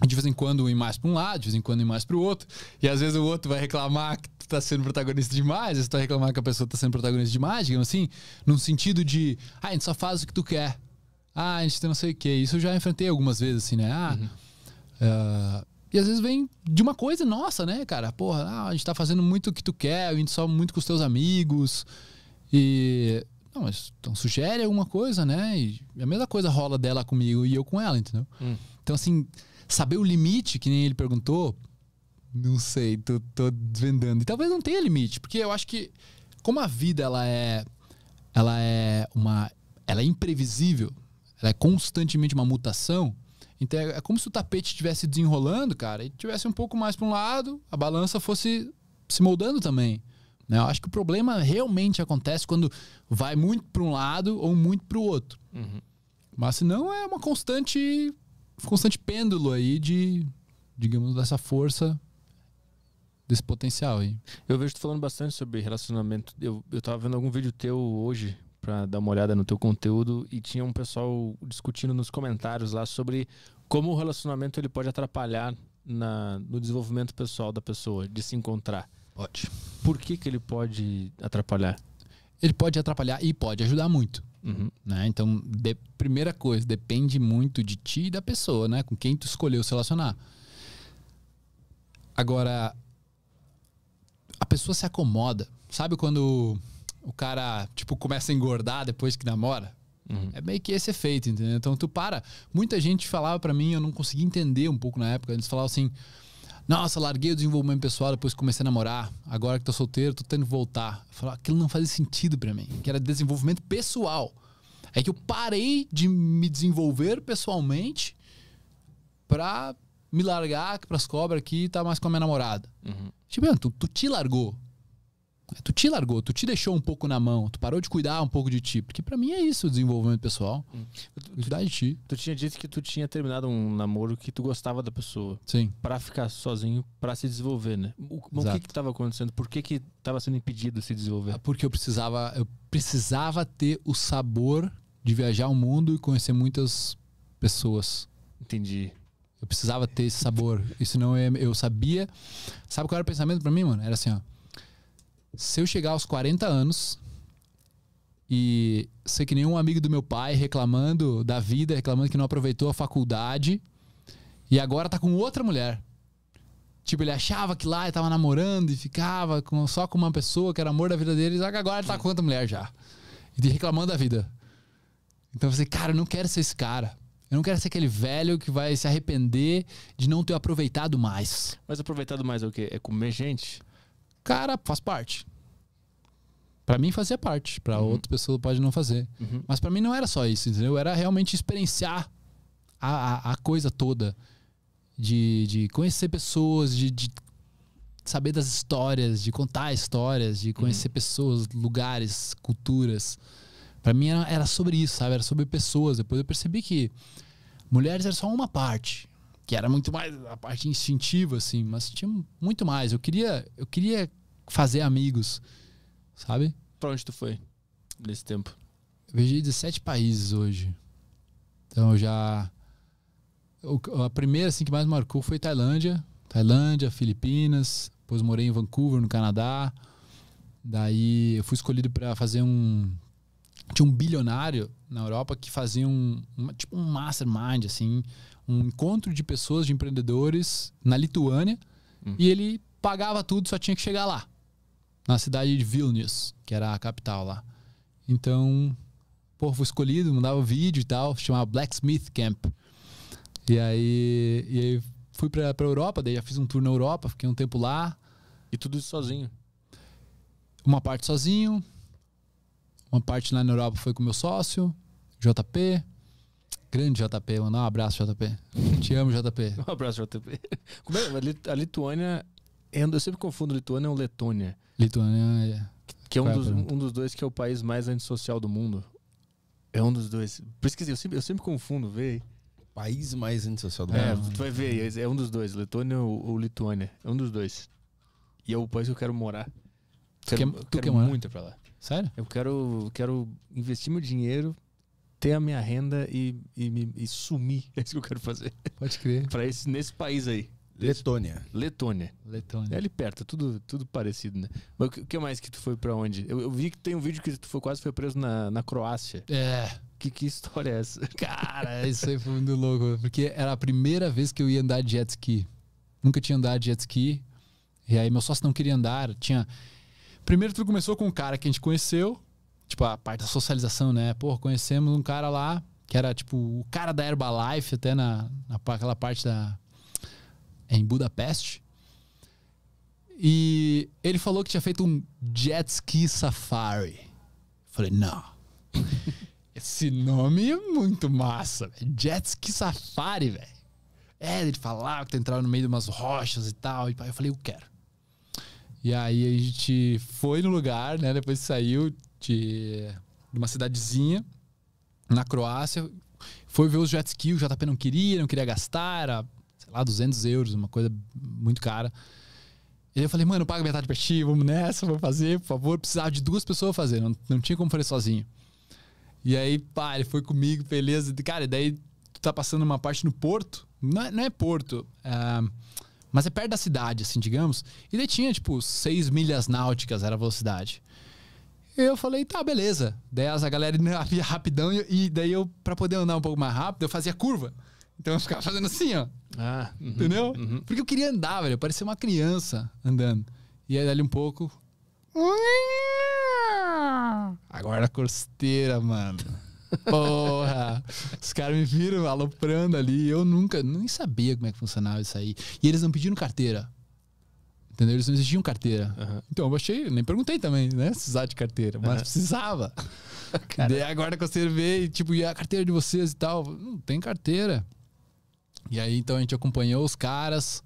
De vez em quando ir mais para um lado, de vez em quando ir mais para o outro. E às vezes o outro vai reclamar que tu tá sendo protagonista demais, às vezes tu vai reclamar que a pessoa tá sendo protagonista demais, digamos assim, num sentido de, ah, a gente só faz o que tu quer. Ah, a gente não sei o quê. Isso eu já enfrentei algumas vezes, assim, né? Ah, uhum. uh, e às vezes vem de uma coisa nossa, né, cara? Porra, ah, a gente tá fazendo muito o que tu quer, a gente só muito com os teus amigos. E. Não, mas então sugere alguma coisa, né? E a mesma coisa rola dela comigo e eu com ela, entendeu? Hum. Então, assim, saber o limite, que nem ele perguntou, não sei, tô, tô desvendando. E talvez não tenha limite, porque eu acho que como a vida ela é ela é uma ela é imprevisível, ela é constantemente uma mutação, então é, é como se o tapete estivesse desenrolando, cara, e tivesse um pouco mais para um lado, a balança fosse se moldando também. Né? Eu acho que o problema realmente acontece quando vai muito para um lado ou muito para o outro. Uhum. Mas se não é uma constante, constante pêndulo aí de, digamos, dessa força desse potencial aí. Eu vejo tu falando bastante sobre relacionamento. Eu, eu tava vendo algum vídeo teu hoje, para dar uma olhada no teu conteúdo e tinha um pessoal discutindo nos comentários lá sobre como o relacionamento ele pode atrapalhar na, no desenvolvimento pessoal da pessoa, de se encontrar. Ótimo. Por que, que ele pode atrapalhar? Ele pode atrapalhar e pode ajudar muito. Uhum. Né? Então, de, primeira coisa, depende muito de ti e da pessoa, né? Com quem tu escolheu se relacionar. Agora, a pessoa se acomoda. Sabe quando o cara, tipo, começa a engordar depois que namora. Uhum. É meio que esse efeito, entendeu? Então tu para. Muita gente falava para mim, eu não conseguia entender um pouco na época. Eles falavam assim: Nossa, larguei o desenvolvimento pessoal depois que comecei a namorar. Agora que tô solteiro, tô tendo que voltar. Eu falava, aquilo não fazia sentido para mim, que era desenvolvimento pessoal. É que eu parei de me desenvolver pessoalmente pra me largar para cobras aqui e tá mais com a minha namorada. Uhum. Tipo, tu, tu te largou. Tu te largou, tu te deixou um pouco na mão, tu parou de cuidar um pouco de ti. Porque para mim é isso o desenvolvimento pessoal. Hum. Cuidar de ti. Tu tinha dito que tu tinha terminado um namoro que tu gostava da pessoa. Sim. Pra ficar sozinho, para se desenvolver, né? O, o que que tava acontecendo? Por que que tava sendo impedido de se desenvolver? Ah, porque eu precisava, eu precisava ter o sabor de viajar o mundo e conhecer muitas pessoas. Entendi. Eu precisava ter esse sabor. Isso não é, eu sabia. Sabe qual era o pensamento para mim, mano? Era assim, ó se eu chegar aos 40 anos e ser que nenhum amigo do meu pai reclamando da vida, reclamando que não aproveitou a faculdade e agora tá com outra mulher. Tipo, ele achava que lá ele tava namorando e ficava com, só com uma pessoa que era amor da vida dele, agora ele tá com outra mulher já. E reclamando da vida. Então você, cara, eu não quero ser esse cara. Eu não quero ser aquele velho que vai se arrepender de não ter aproveitado mais. Mas aproveitado mais é o quê? É comer gente? cara, faz parte. Para mim fazia parte, para uhum. outra pessoa pode não fazer. Uhum. Mas para mim não era só isso, entendeu? Era realmente experienciar a, a, a coisa toda. De, de conhecer pessoas, de, de saber das histórias, de contar histórias, de conhecer uhum. pessoas, lugares, culturas. Para mim era, era sobre isso, sabe? Era sobre pessoas. Depois eu percebi que mulheres eram só uma parte que era muito mais a parte instintiva assim, mas tinha muito mais. Eu queria, eu queria fazer amigos, sabe? Para onde tu foi nesse tempo? Eu viajei 17 países hoje. Então já a primeira assim que mais marcou foi Tailândia, Tailândia, Filipinas, depois morei em Vancouver, no Canadá. Daí eu fui escolhido para fazer um tinha um bilionário na Europa que fazia um tipo um mastermind assim, um encontro de pessoas, de empreendedores na Lituânia. Uhum. E ele pagava tudo, só tinha que chegar lá. Na cidade de Vilnius, que era a capital lá. Então, pô, fui escolhido, mandava vídeo e tal, chamava Blacksmith Camp. E aí, e aí fui pra, pra Europa, daí já fiz um tour na Europa, fiquei um tempo lá. E tudo isso sozinho? Uma parte sozinho, uma parte lá na Europa foi com meu sócio, JP. Grande JP, mandar um abraço, JP. Te amo, JP. Um abraço, JP. Como é? A Lituânia. É eu sempre confundo Lituânia ou Letônia. Lituânia é. Que é um, é dos, um dos dois que é o país mais antissocial do mundo. É um dos dois. Por isso que eu sempre, eu sempre confundo, vê País mais antissocial do é, mundo. É, tu vai ver, é um dos dois, Letônia ou, ou Lituânia. É um dos dois. E é o país que eu quero morar. Quero, tu quer, tu quero quer muito pra lá. Sério? Eu quero, quero investir meu dinheiro ter a minha renda e, e, e sumir. É isso que eu quero fazer. Pode crer. pra esse, nesse país aí. Letônia. Letônia. Letônia. É ali perto, é tudo, tudo parecido, né? Mas o que mais que tu foi para onde? Eu, eu, vi que tem um vídeo que tu foi quase foi preso na, na Croácia. É. Que, que história é essa? Cara, isso aí foi muito louco. Porque era a primeira vez que eu ia andar de jet ski. Nunca tinha andado de jet ski. E aí meu sócio não queria andar. Tinha. Primeiro tudo começou com um cara que a gente conheceu. Tipo, a parte da socialização, né? Pô, conhecemos um cara lá, que era tipo o cara da Herbalife, até na, naquela parte da. em Budapeste. E ele falou que tinha feito um jet ski safari. Falei, não. Esse nome é muito massa, véio. Jet ski safari, velho. É, ele falava que tu entrava no meio de umas rochas e tal. E eu falei, eu quero. E aí a gente foi no lugar, né? Depois saiu, de, de uma cidadezinha na Croácia. Foi ver os jet ski, o JP não queria, não queria gastar, era, sei lá, 200 euros, uma coisa muito cara. E eu falei, mano, paga metade pra ti, vamos nessa, vou fazer, por favor. Precisava de duas pessoas fazer, não, não tinha como fazer sozinho. E aí, pá, ele foi comigo, beleza. Cara, e daí tu tá passando uma parte no porto, não é, não é porto, é, mas é perto da cidade, assim, digamos. E daí tinha, tipo, seis milhas náuticas era a velocidade eu falei, tá, beleza. Daí a galera ia rapidão, e daí eu, pra poder andar um pouco mais rápido, eu fazia curva. Então eu ficava fazendo assim, ó. Ah, uhum, entendeu? Uhum. Porque eu queria andar, velho. Eu parecia uma criança andando. E aí, ali um pouco. Agora a costeira, mano. Porra! Os caras me viram aloprando ali. Eu nunca, nem sabia como é que funcionava isso aí. E eles não pediram carteira. Entendeu? Eles não exigiam carteira. Uhum. Então eu baixei, nem perguntei também, né? Se precisava de carteira, mas uhum. precisava. Daí agora que eu servei, tipo, e a carteira de vocês e tal? Não tem carteira. E aí então a gente acompanhou os caras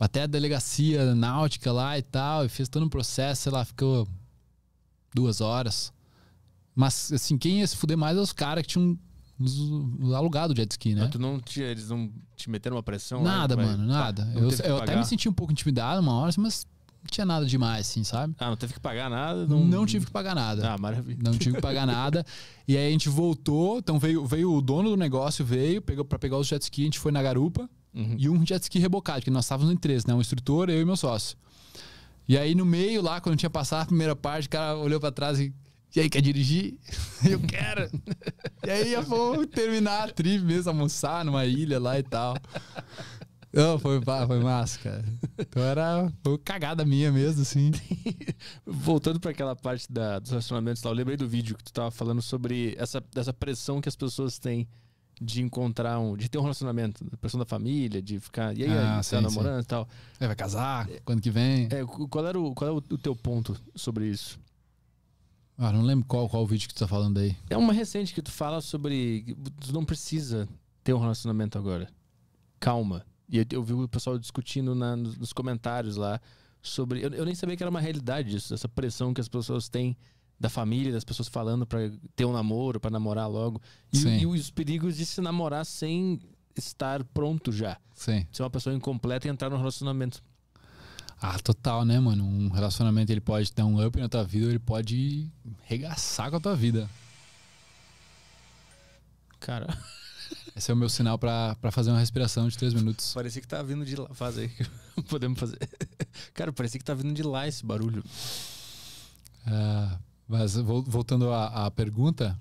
até a delegacia náutica lá e tal, e fez todo um processo, sei lá, ficou duas horas. Mas assim, quem ia se fuder mais é os caras que tinham alugado o jet ski, né? Mas tu não te, eles não te meteram uma pressão? Nada, mano, nada. Tá, eu, eu até me senti um pouco intimidado uma hora, assim, mas não tinha nada demais, assim, sabe? Ah, não teve que pagar nada? Não, não tive que pagar nada. Ah, maravilha. Não tive que pagar nada. E aí a gente voltou, então veio, veio o dono do negócio, veio pegou, para pegar os jet ski, a gente foi na garupa uhum. e um jet ski rebocado, que nós estávamos em três, né? Um instrutor, eu e meu sócio. E aí no meio lá, quando tinha passado a primeira parte, o cara olhou para trás e e aí, quer dirigir? Eu quero. e aí, eu vou terminar a trip mesmo, almoçar numa ilha lá e tal. Não, foi, foi massa, cara. Então era foi cagada minha mesmo, assim. Voltando para aquela parte da, dos relacionamentos eu lembrei do vídeo que tu tava falando sobre essa, essa pressão que as pessoas têm de encontrar um. de ter um relacionamento, pressão da família, de ficar. E aí, ah, aí tá sim, tá namorando sim. e tal. É, vai casar, é, quando que vem. É, qual era, o, qual era é o teu ponto sobre isso? Ah, não lembro qual, qual vídeo que tu tá falando aí. É uma recente que tu fala sobre. Tu não precisa ter um relacionamento agora. Calma. E eu, eu vi o pessoal discutindo na, nos, nos, comentários lá sobre. Eu, eu, nem sabia que era uma realidade isso, essa pressão que as pessoas têm da família, das pessoas falando para ter um namoro, para namorar logo. E, e, os perigos de se namorar sem estar pronto já. Sim. Ser uma pessoa incompleta e entrar no relacionamento. Ah, total, né, mano? Um relacionamento ele pode dar um up na tua vida, ou ele pode regaçar com a tua vida. Cara. Esse é o meu sinal para fazer uma respiração de três minutos. Parecia que tá vindo de lá. Faz aí. Podemos fazer. Cara, parecia que tá vindo de lá esse barulho. Ah, mas voltando à, à pergunta,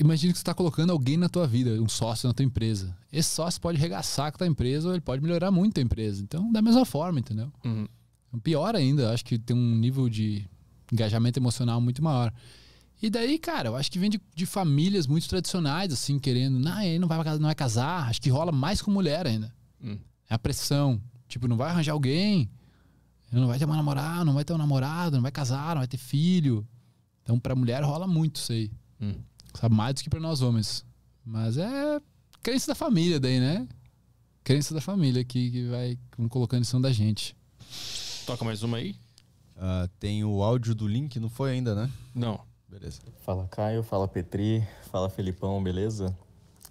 imagina que você está colocando alguém na tua vida, um sócio na tua empresa. Esse sócio pode regaçar com a tua empresa ou ele pode melhorar muito a empresa. Então, da mesma forma, entendeu? Uhum. Então, pior ainda, acho que tem um nível de engajamento emocional muito maior. E daí, cara, eu acho que vem de, de famílias muito tradicionais, assim, querendo, não, ele não vai, não vai casar. Acho que rola mais com mulher ainda. Uhum. É a pressão. Tipo, não vai arranjar alguém, não vai ter uma namorada, não vai ter um namorado, não vai casar, não vai ter filho. Então, pra mulher rola muito isso aí. Hum. Sabe, mais do que para nós homens. Mas é crença da família daí, né? Crença da família que, que vai colocando isso da gente. Toca mais uma aí. Uh, tem o áudio do link, não foi ainda, né? Não. Beleza. Fala Caio, fala Petri, fala Felipão, beleza?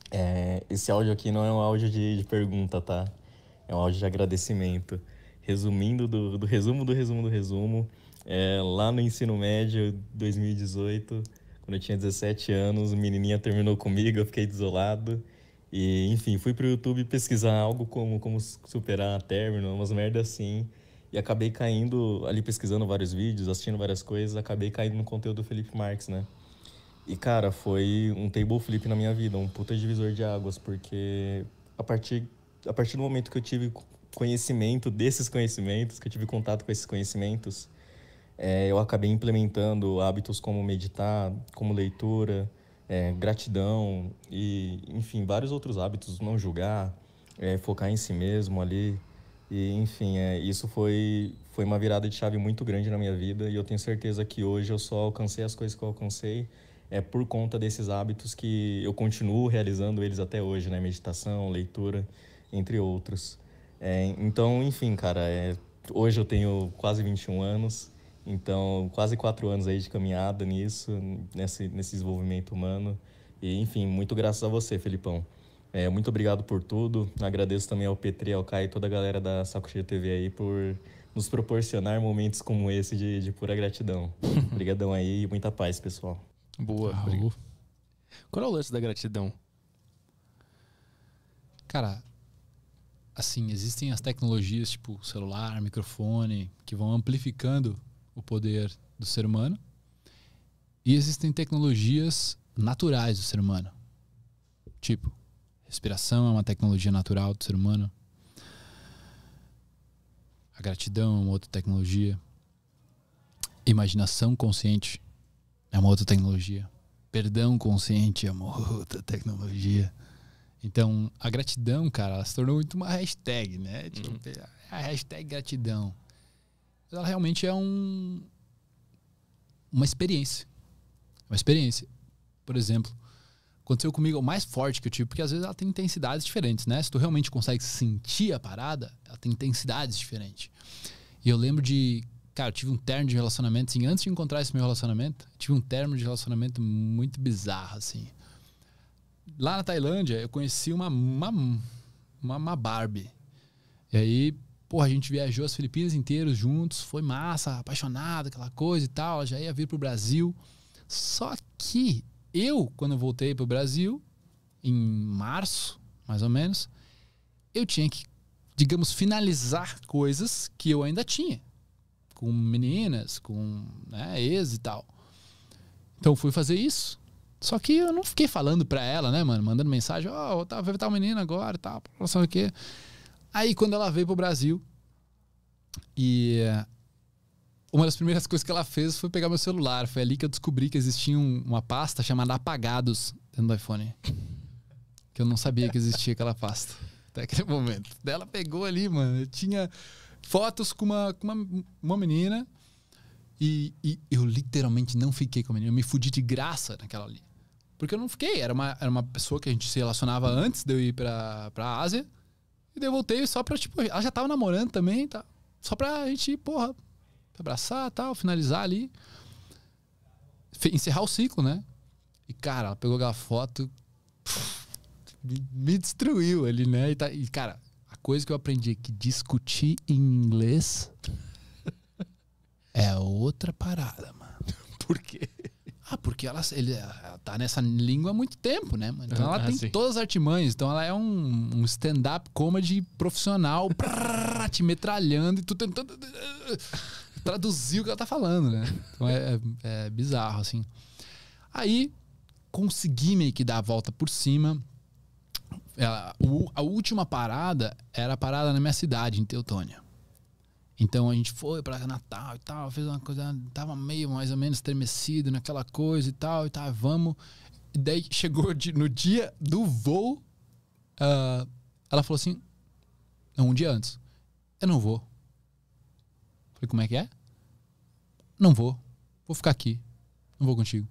É, esse áudio aqui não é um áudio de, de, pergunta, tá? É um áudio de agradecimento. Resumindo do, do resumo do resumo do resumo, é, lá no ensino médio 2018, quando eu tinha 17 anos, menininha terminou comigo, eu fiquei desolado. E, enfim, fui pro YouTube pesquisar algo como como superar término, umas merdas assim. E acabei caindo ali pesquisando vários vídeos, assistindo várias coisas, acabei caindo no conteúdo do Felipe Marques, né? E cara, foi um table flip na minha vida, um puta divisor de águas, porque a partir a partir do momento que eu tive conhecimento desses conhecimentos, que eu tive contato com esses conhecimentos, é, eu acabei implementando hábitos como meditar, como leitura, é, gratidão e, enfim, vários outros hábitos, não julgar, é, focar em si mesmo ali. E, enfim, é, isso foi, foi uma virada de chave muito grande na minha vida e eu tenho certeza que hoje eu só alcancei as coisas que eu alcancei é por conta desses hábitos que eu continuo realizando eles até hoje, né? Meditação, leitura, entre outros. É, então, enfim, cara, é, hoje eu tenho quase 21 anos, então, quase quatro anos aí de caminhada nisso, nesse, nesse desenvolvimento humano. E, enfim, muito graças a você, Felipão. É, muito obrigado por tudo. Agradeço também ao Petri, ao Caio e toda a galera da Sacocheira TV aí por nos proporcionar momentos como esse de, de pura gratidão. Obrigadão aí e muita paz, pessoal. Boa. Raul. Qual é o lance da gratidão? Cara, assim, existem as tecnologias tipo celular, microfone, que vão amplificando o poder do ser humano. E existem tecnologias naturais do ser humano. Tipo, respiração é uma tecnologia natural do ser humano. A gratidão é uma outra tecnologia. Imaginação consciente é uma outra tecnologia. Perdão consciente é uma outra tecnologia. Então, a gratidão, cara, ela se tornou muito uma hashtag, né? Tipo, uhum. É a hashtag gratidão ela realmente é um uma experiência. Uma experiência. Por exemplo, aconteceu comigo o mais forte que eu tive, porque às vezes ela tem intensidades diferentes, né? Se tu realmente consegue sentir a parada, ela tem intensidades diferentes. E eu lembro de, cara, eu tive um termo de relacionamento, assim, antes de encontrar esse meu relacionamento, tive um termo de relacionamento muito bizarro, assim. Lá na Tailândia, eu conheci uma uma, uma, uma Barbie. E aí Porra, a gente viajou as Filipinas inteiras juntos, foi massa, apaixonado, aquela coisa e tal, já ia vir pro Brasil. Só que eu, quando voltei pro Brasil, em março, mais ou menos, eu tinha que, digamos, finalizar coisas que eu ainda tinha. Com meninas, com né, ex e tal. Então fui fazer isso. Só que eu não fiquei falando pra ela, né, mano? Mandando mensagem, ó, oh, tá, vai ver tal menina agora e tal, não sei o quê. Aí quando ela veio pro Brasil e eh, uma das primeiras coisas que ela fez foi pegar meu celular. Foi ali que eu descobri que existia uma pasta chamada Apagados dentro do iPhone. Que eu não sabia que existia aquela pasta. Até aquele momento. Daí ela pegou ali, mano. Eu tinha fotos com uma, com uma, uma menina. E, e, eu literalmente não fiquei com a menina. Eu me fudi de graça naquela ali. Porque eu não fiquei. Era uma, era uma pessoa que a gente se relacionava antes de eu ir pra, pra Ásia. E daí eu voltei só pra, tipo, ela já tava namorando também, tá? Só pra gente, porra, abraçar tal, finalizar ali. Encerrar o ciclo, né? E, cara, ela pegou aquela foto, me destruiu ali, né? E, tá, e, cara, a coisa que eu aprendi é que discutir em inglês é outra parada, mano. Por quê? Ah, porque ela, ele, ela tá nessa língua há muito tempo, né? Então ela ah, tem sim. todas as artimanhas. Então ela é um, um stand-up comedy profissional, prrr, te metralhando e tu tentando traduzir o que ela tá falando, né? Então é, é, é, bizarro, assim. Aí consegui meio que dar a volta por cima. Ela, o, a última parada era a parada na minha cidade, em Teutônia. Então a gente foi para Natal e tal, fez uma coisa, tava meio mais ou menos estremecido naquela coisa e tal, e tal, tá, vamos. E daí chegou de, no dia do voo, uh, ela falou assim: não, um dia antes, eu não vou. Falei, como é que é? Não vou, vou ficar aqui, não vou contigo.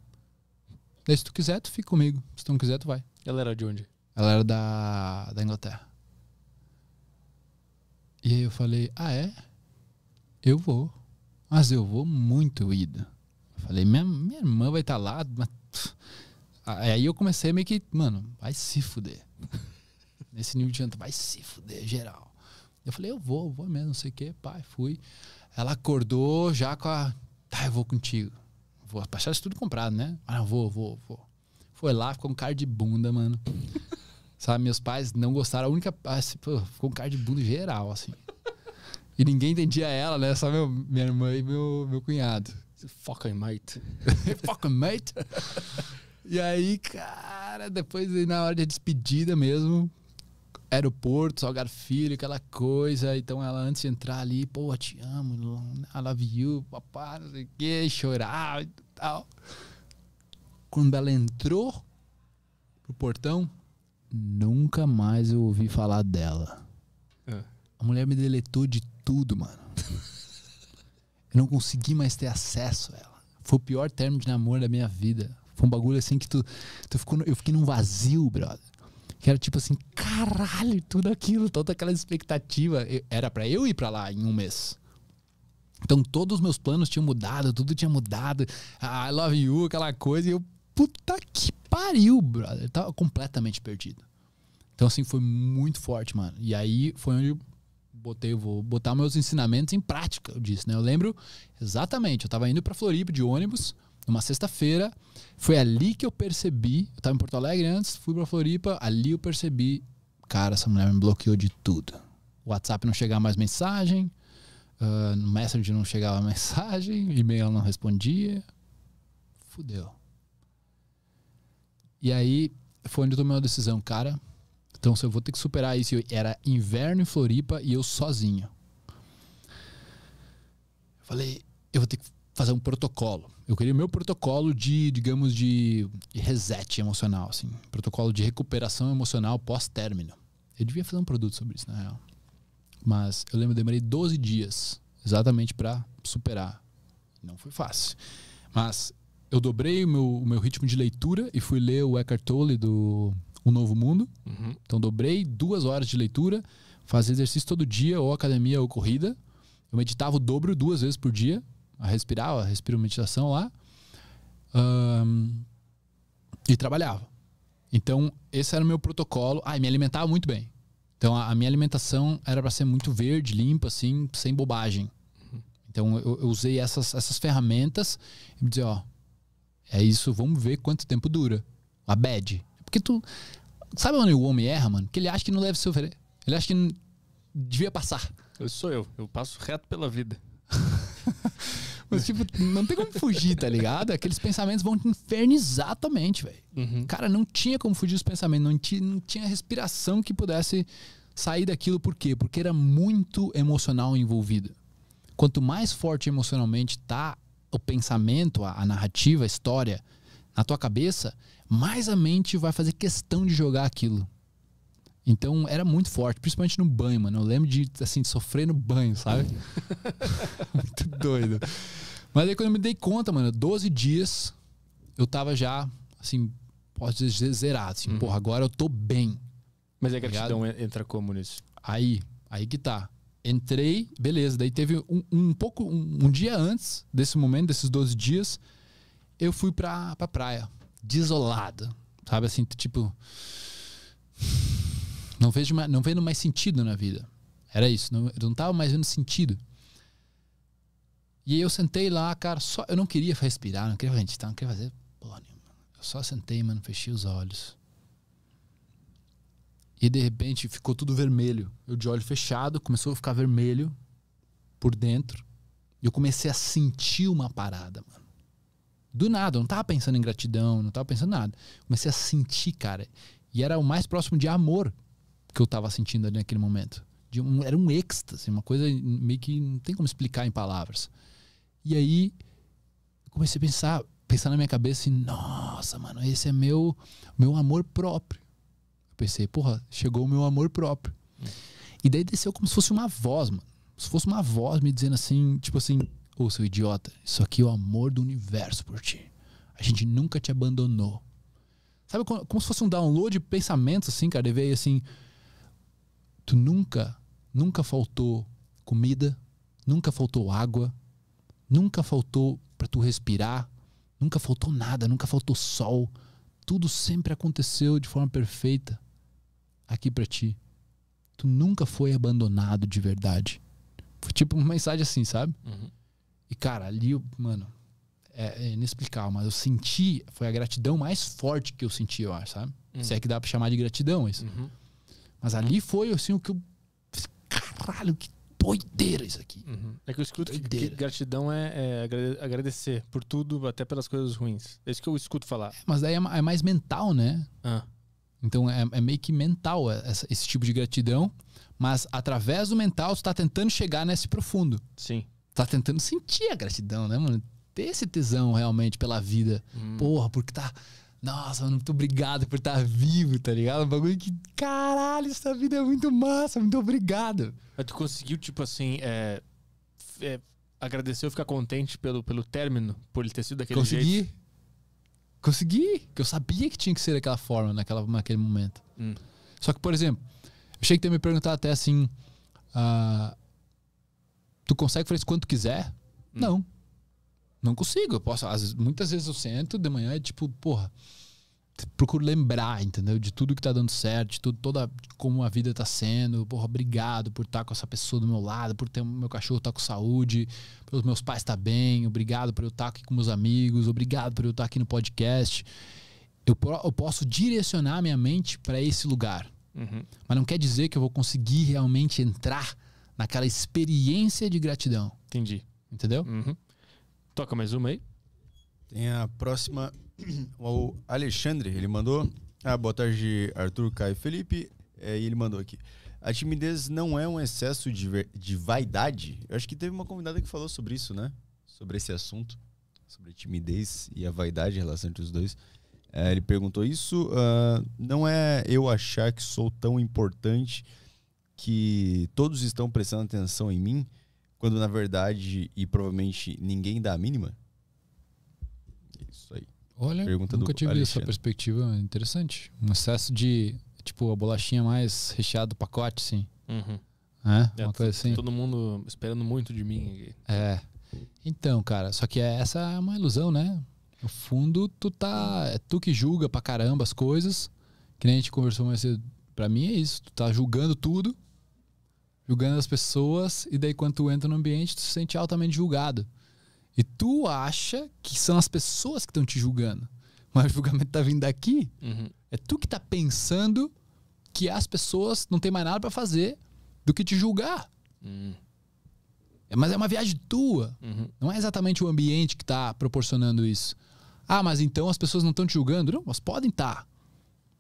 Daí se tu quiser, tu fica comigo, se tu não quiser, tu vai. Ela era de onde? Ela era da, da Inglaterra. E aí eu falei, ah é? Eu vou. Mas eu vou muito ida. Falei, minha, minha irmã vai estar tá lá. Mas... Aí eu comecei meio que, mano, vai se fuder. Nesse nível de janta, vai se fuder, geral. Eu falei, eu vou, vou mesmo, não sei o que, pai, fui. Ela acordou já com a. Tá, eu vou contigo. Vou passar isso tudo comprado, né? Ah, vou, vou, vou. Foi lá, ficou um cara de bunda, mano. Sabe, meus pais não gostaram. A única. Assim, pô, ficou um cara de bunda geral, assim. E ninguém entendia ela, né? Só meu, minha irmã e meu, meu cunhado. É fucking mate. É fucking mate. e aí, cara, depois na hora de despedida mesmo, aeroporto, Salgar Filho, aquela coisa. Então ela antes de entrar ali, pô, te amo, I love you, papá, não sei o quê, chorar e tal. Quando ela entrou pro portão, nunca mais eu ouvi falar dela. É. A mulher me deletou de tudo, mano. Eu não consegui mais ter acesso a ela. Foi o pior término de namoro da minha vida. Foi um bagulho assim que tu, tu ficou, eu fiquei num vazio, brother. Que era tipo assim, caralho, tudo aquilo, toda aquela expectativa. Eu, era para eu ir para lá em um mês. Então todos os meus planos tinham mudado, tudo tinha mudado. Ah, I love you, aquela coisa. E eu, puta que pariu, brother. Eu tava completamente perdido. Então, assim, foi muito forte, mano. E aí foi onde botei, vou botar meus ensinamentos em prática, eu disse, né? Eu lembro exatamente, eu estava indo para Floripa de ônibus, numa sexta-feira, foi ali que eu percebi, eu estava em Porto Alegre antes, fui para Floripa, ali eu percebi, cara, essa mulher me bloqueou de tudo. O WhatsApp não chegava mais mensagem, uh, no Messenger não chegava mensagem, e-mail não respondia. Fudeu. E aí foi onde eu tomei uma decisão, cara, então se eu vou ter que superar isso. Era inverno em Floripa e eu sozinho. Eu falei, eu vou ter que fazer um protocolo. Eu queria meu protocolo de, digamos, de reset emocional, assim. Protocolo de recuperação emocional pós-término. Eu devia fazer um produto sobre isso, na real. Mas eu lembro, eu demorei 12 dias exatamente para superar. Não foi fácil. Mas eu dobrei o meu, o meu ritmo de leitura e fui ler o Eckhart Tolle do o Novo Mundo. Uhum. Então dobrei duas horas de leitura, fazia exercício todo dia, ou academia ou corrida. Eu meditava o dobro duas vezes por dia. A respirar, a respiro meditação lá. Um, e trabalhava. Então, esse era o meu protocolo. Ah, e me alimentava muito bem. Então, a, a minha alimentação era para ser muito verde, limpa, assim, sem bobagem. Uhum. Então, eu, eu usei essas, essas ferramentas e me dizia, ó, é isso, vamos ver quanto tempo dura. A bad. Porque tu. Sabe onde o homem erra, mano? Que ele acha que não deve sofrer. Ele acha que devia passar. Eu sou eu. Eu passo reto pela vida. Mas, tipo, não tem como fugir, tá ligado? Aqueles pensamentos vão te infernizar a tua mente, velho. Uhum. Cara, não tinha como fugir dos pensamentos. Não, tinha, não tinha respiração que pudesse sair daquilo. Por quê? Porque era muito emocional envolvido. Quanto mais forte emocionalmente tá o pensamento, a, a narrativa, a história na tua cabeça, mais a mente vai fazer questão de jogar aquilo. Então era muito forte, principalmente no banho, mano. Eu lembro de, assim, sofrer no banho, sabe? muito doido. Mas aí quando eu me dei conta, mano, 12 dias, eu tava já, assim, posso dizer, zerado. Assim, uhum. porra, agora eu tô bem. Mas é tá a gratidão ligado? entra como nisso? Aí, aí que tá. Entrei, beleza. Daí teve um, um pouco, um, um, dia antes desse momento, desses 12 dias, eu fui pra, pra praia desolado, sabe? Assim, tipo. Não, vejo mais, não vendo mais sentido na vida. Era isso, não, eu não tava mais vendo sentido. E eu sentei lá, cara, só, eu não queria respirar, não queria gente tá? não queria fazer porra nenhuma. Eu só sentei, mano, fechei os olhos. E de repente ficou tudo vermelho. Eu de olho fechado, começou a ficar vermelho por dentro. E eu comecei a sentir uma parada, mano. Do nada, eu não tava pensando em gratidão, não tava pensando em nada. Comecei a sentir, cara. E era o mais próximo de amor que eu tava sentindo ali naquele momento. Um, era um êxtase, uma coisa meio que não tem como explicar em palavras. E aí comecei a pensar, pensar na minha cabeça assim, nossa, mano, esse é meu meu amor próprio. Eu pensei, porra, chegou o meu amor próprio. Hum. E daí desceu como se fosse uma voz, mano. Se fosse uma voz me dizendo assim, tipo assim, Ô, seu idiota, isso aqui é o amor do universo por ti. A gente nunca te abandonou. Sabe como, como se fosse um download de pensamentos, assim, cara? Deve assim. Tu nunca, nunca faltou comida, nunca faltou água, nunca faltou para tu respirar, nunca faltou nada, nunca faltou sol. Tudo sempre aconteceu de forma perfeita aqui para ti. Tu nunca foi abandonado de verdade. Foi tipo uma mensagem assim, sabe? Uhum. E, cara, ali, mano, é, é, inexplicável, mas eu senti, foi a gratidão mais forte que eu senti, eu acho, sabe? Uhum. Se é que dá pra chamar de gratidão isso. Uhum. Mas ali foi, assim, o que eu. Caralho, que doideira isso aqui. Uhum. É que eu escuto que, que, gratidão é, é, agradecer por tudo, até pelas coisas ruins. É isso que eu escuto falar. É, mas daí é, é, mais mental, né? Ah. Então é, é meio que mental é, essa, esse tipo de gratidão. Mas através do mental, você está tentando chegar nesse profundo. Sim tá tentando sentir a gratidão, né, mano? Ter esse tesão realmente pela vida. Hum. Porra, porque tá. Nossa, mano, muito obrigado por estar tá vivo, tá ligado? Um bagulho que, caralho, essa vida é muito massa, muito obrigado. Mas tu conseguiu, tipo assim, é, é, agradecer ou ficar contente pelo, pelo término, por ele ter sido daquele Consegui. jeito? Consegui. Consegui. Eu sabia que tinha que ser daquela forma, naquela, naquele momento. Hum. Só que, por exemplo, eu achei que ter me perguntar até assim. Uh, Tu consegue fazer isso quando quiser? Hum. Não. Não consigo. Eu posso, às, muitas vezes eu sento de manhã e tipo, porra, procuro lembrar, entendeu? De tudo que tá dando certo, de tudo, toda como a vida tá sendo. Porra, obrigado por estar tá com essa pessoa do meu lado, por ter meu cachorro tá com saúde, pelos meus pais tá bem, obrigado por eu estar tá aqui com meus amigos, obrigado por eu estar tá aqui no podcast. Eu, eu posso direcionar minha mente para esse lugar. Uhum. Mas não quer dizer que eu vou conseguir realmente entrar naquela experiência de gratidão. Entendi. Entendeu? Uhum. Toca mais uma aí. Tem a próxima. O Alexandre, ele mandou. Ah, boa tarde, Arthur, Caio Felipe. É, ele mandou aqui. A timidez não é um excesso de, de vaidade? Eu acho que teve uma convidada que falou sobre isso, né? Sobre esse assunto. Sobre a timidez e a vaidade, em relação entre os dois. É, ele perguntou isso. Uh, não é eu achar que sou tão importante que todos estão prestando atenção em mim, quando na verdade e provavelmente ninguém dá a mínima? Isso aí. Olha, Pergunta nunca tive Alexandre. essa perspectiva é interessante. Um excesso de, tipo, a bolachinha mais recheada do pacote, sim. Uhum. É, uma é, coisa assim. Todo mundo esperando muito de mim. É. Então, cara, só que é, essa é uma ilusão, né? No fundo, tu tá. É tu que julga pra caramba as coisas. Que nem a gente conversou mais cedo. Pra mim é isso. Tu tá julgando tudo julgando as pessoas, e daí quando tu entra no ambiente, tu se sente altamente julgado. E tu acha que são as pessoas que estão te julgando. Mas o julgamento tá vindo daqui. Uhum. É tu que tá pensando que as pessoas não tem mais nada para fazer do que te julgar. Uhum. É, mas é uma viagem tua. Uhum. Não é exatamente o ambiente que tá proporcionando isso. Ah, mas então as pessoas não estão te julgando? Não, elas podem estar. Tá.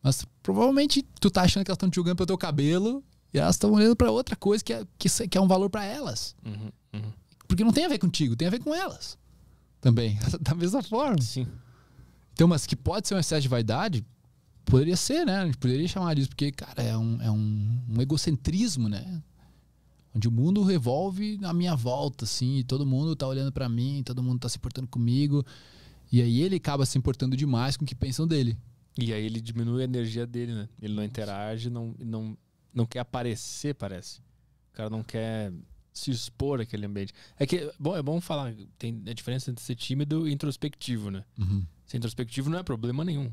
Mas provavelmente tu tá achando que elas estão te julgando pelo teu cabelo e elas estão olhando para outra coisa que é, que, que é um valor para elas. Uhum, uhum. Porque não tem a ver contigo, tem a ver com elas também. Da mesma forma. Sim. Então, mas que pode ser um excesso de vaidade, poderia ser, né? A gente poderia chamar disso, porque, cara, é um, é um, um egocentrismo, né? Onde o mundo revolve na minha volta, assim, e todo mundo tá olhando para mim, todo mundo tá se importando comigo. E aí ele acaba se importando demais com o que pensam dele. E aí ele diminui a energia dele, né? Ele não interage, não, não, não quer aparecer, parece. O cara não quer se expor àquele ambiente. É que bom, é bom falar, tem a diferença entre ser tímido e introspectivo, né? Uhum. Ser introspectivo não é problema nenhum.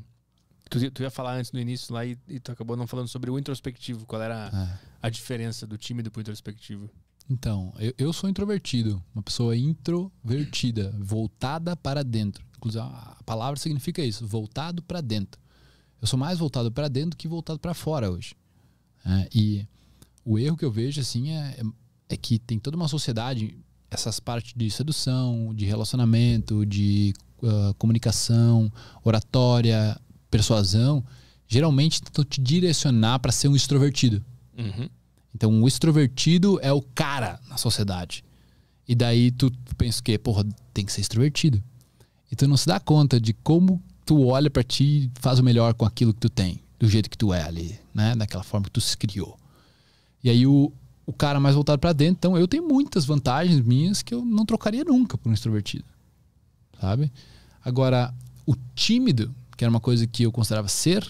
Tu, tu ia falar antes no início lá e, e, tu acabou não falando sobre o introspectivo. Qual era a, é. a diferença do tímido pro introspectivo? Então, eu, eu, sou introvertido, uma pessoa introvertida, voltada para dentro. Inclusive, a palavra significa isso, voltado para dentro. Eu sou mais voltado para dentro que voltado para fora hoje. É, e o erro que eu vejo, assim, é, é que tem toda uma sociedade, essas partes de sedução, de relacionamento, de uh, comunicação, oratória, persuasão, geralmente tentam te direcionar para ser um extrovertido. Uhum. Então, o um extrovertido é o cara na sociedade. E daí tu pensa que, porra, tem que ser extrovertido. E tu não se dá conta de como tu olha para ti e faz o melhor com aquilo que tu tem, do jeito que tu é ali né? Daquela forma que tu se criou. E aí o, o cara mais voltado para dentro, então eu tenho muitas vantagens minhas que eu não trocaria nunca por um extrovertido, sabe? Agora, o tímido, que era uma coisa que eu considerava ser,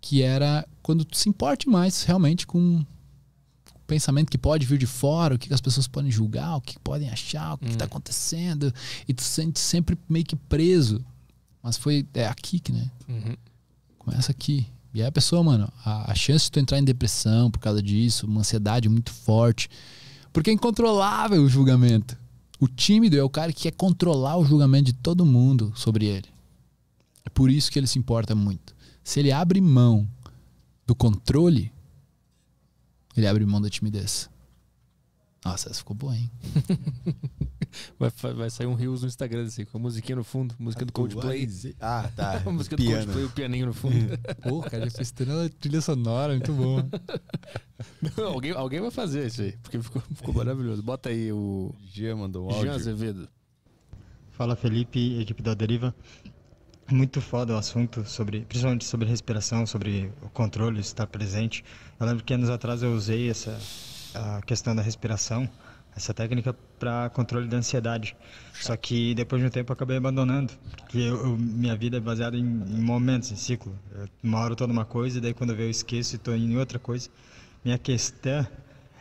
que era quando tu se importe mais realmente com pensamento que pode vir de fora, o que as pessoas podem julgar, o que podem achar, o que tá hum. está acontecendo. E tu sente sempre meio que preso. Mas foi é aqui que, né? Uhum. Começa aqui. E aí a pessoa, mano, a, a chance de tu entrar em depressão por causa disso, uma ansiedade muito forte. Porque é incontrolável o julgamento. O tímido é o cara que quer controlar o julgamento de todo mundo sobre ele. É por isso que ele se importa muito. Se ele abre mão do controle, ele abre mão da timidez. Nossa, essa ficou boa, hein? Vai, vai sair um rios no Instagram, assim, com a musiquinha no fundo, música do Coldplay. Ah, tá. a música do Piano. e o pianinho no fundo. Pô, cara, já fez trilha sonora, muito bom. Não, alguém, alguém vai fazer isso aí, porque ficou, ficou maravilhoso. Bota aí o. Jean mandou um áudio. Jean Azevedo. Fala Felipe, equipe da Deriva. Muito foda o assunto, sobre, principalmente sobre respiração, sobre o controle, estar presente. Eu lembro que anos atrás eu usei essa a questão da respiração essa técnica para controle da ansiedade. Só que depois de um tempo eu acabei abandonando, porque eu, eu, minha vida é baseada em, em momentos, em ciclo. Eu, uma hora eu estou numa coisa, e daí quando eu vejo eu esqueço e estou em outra coisa. Minha questão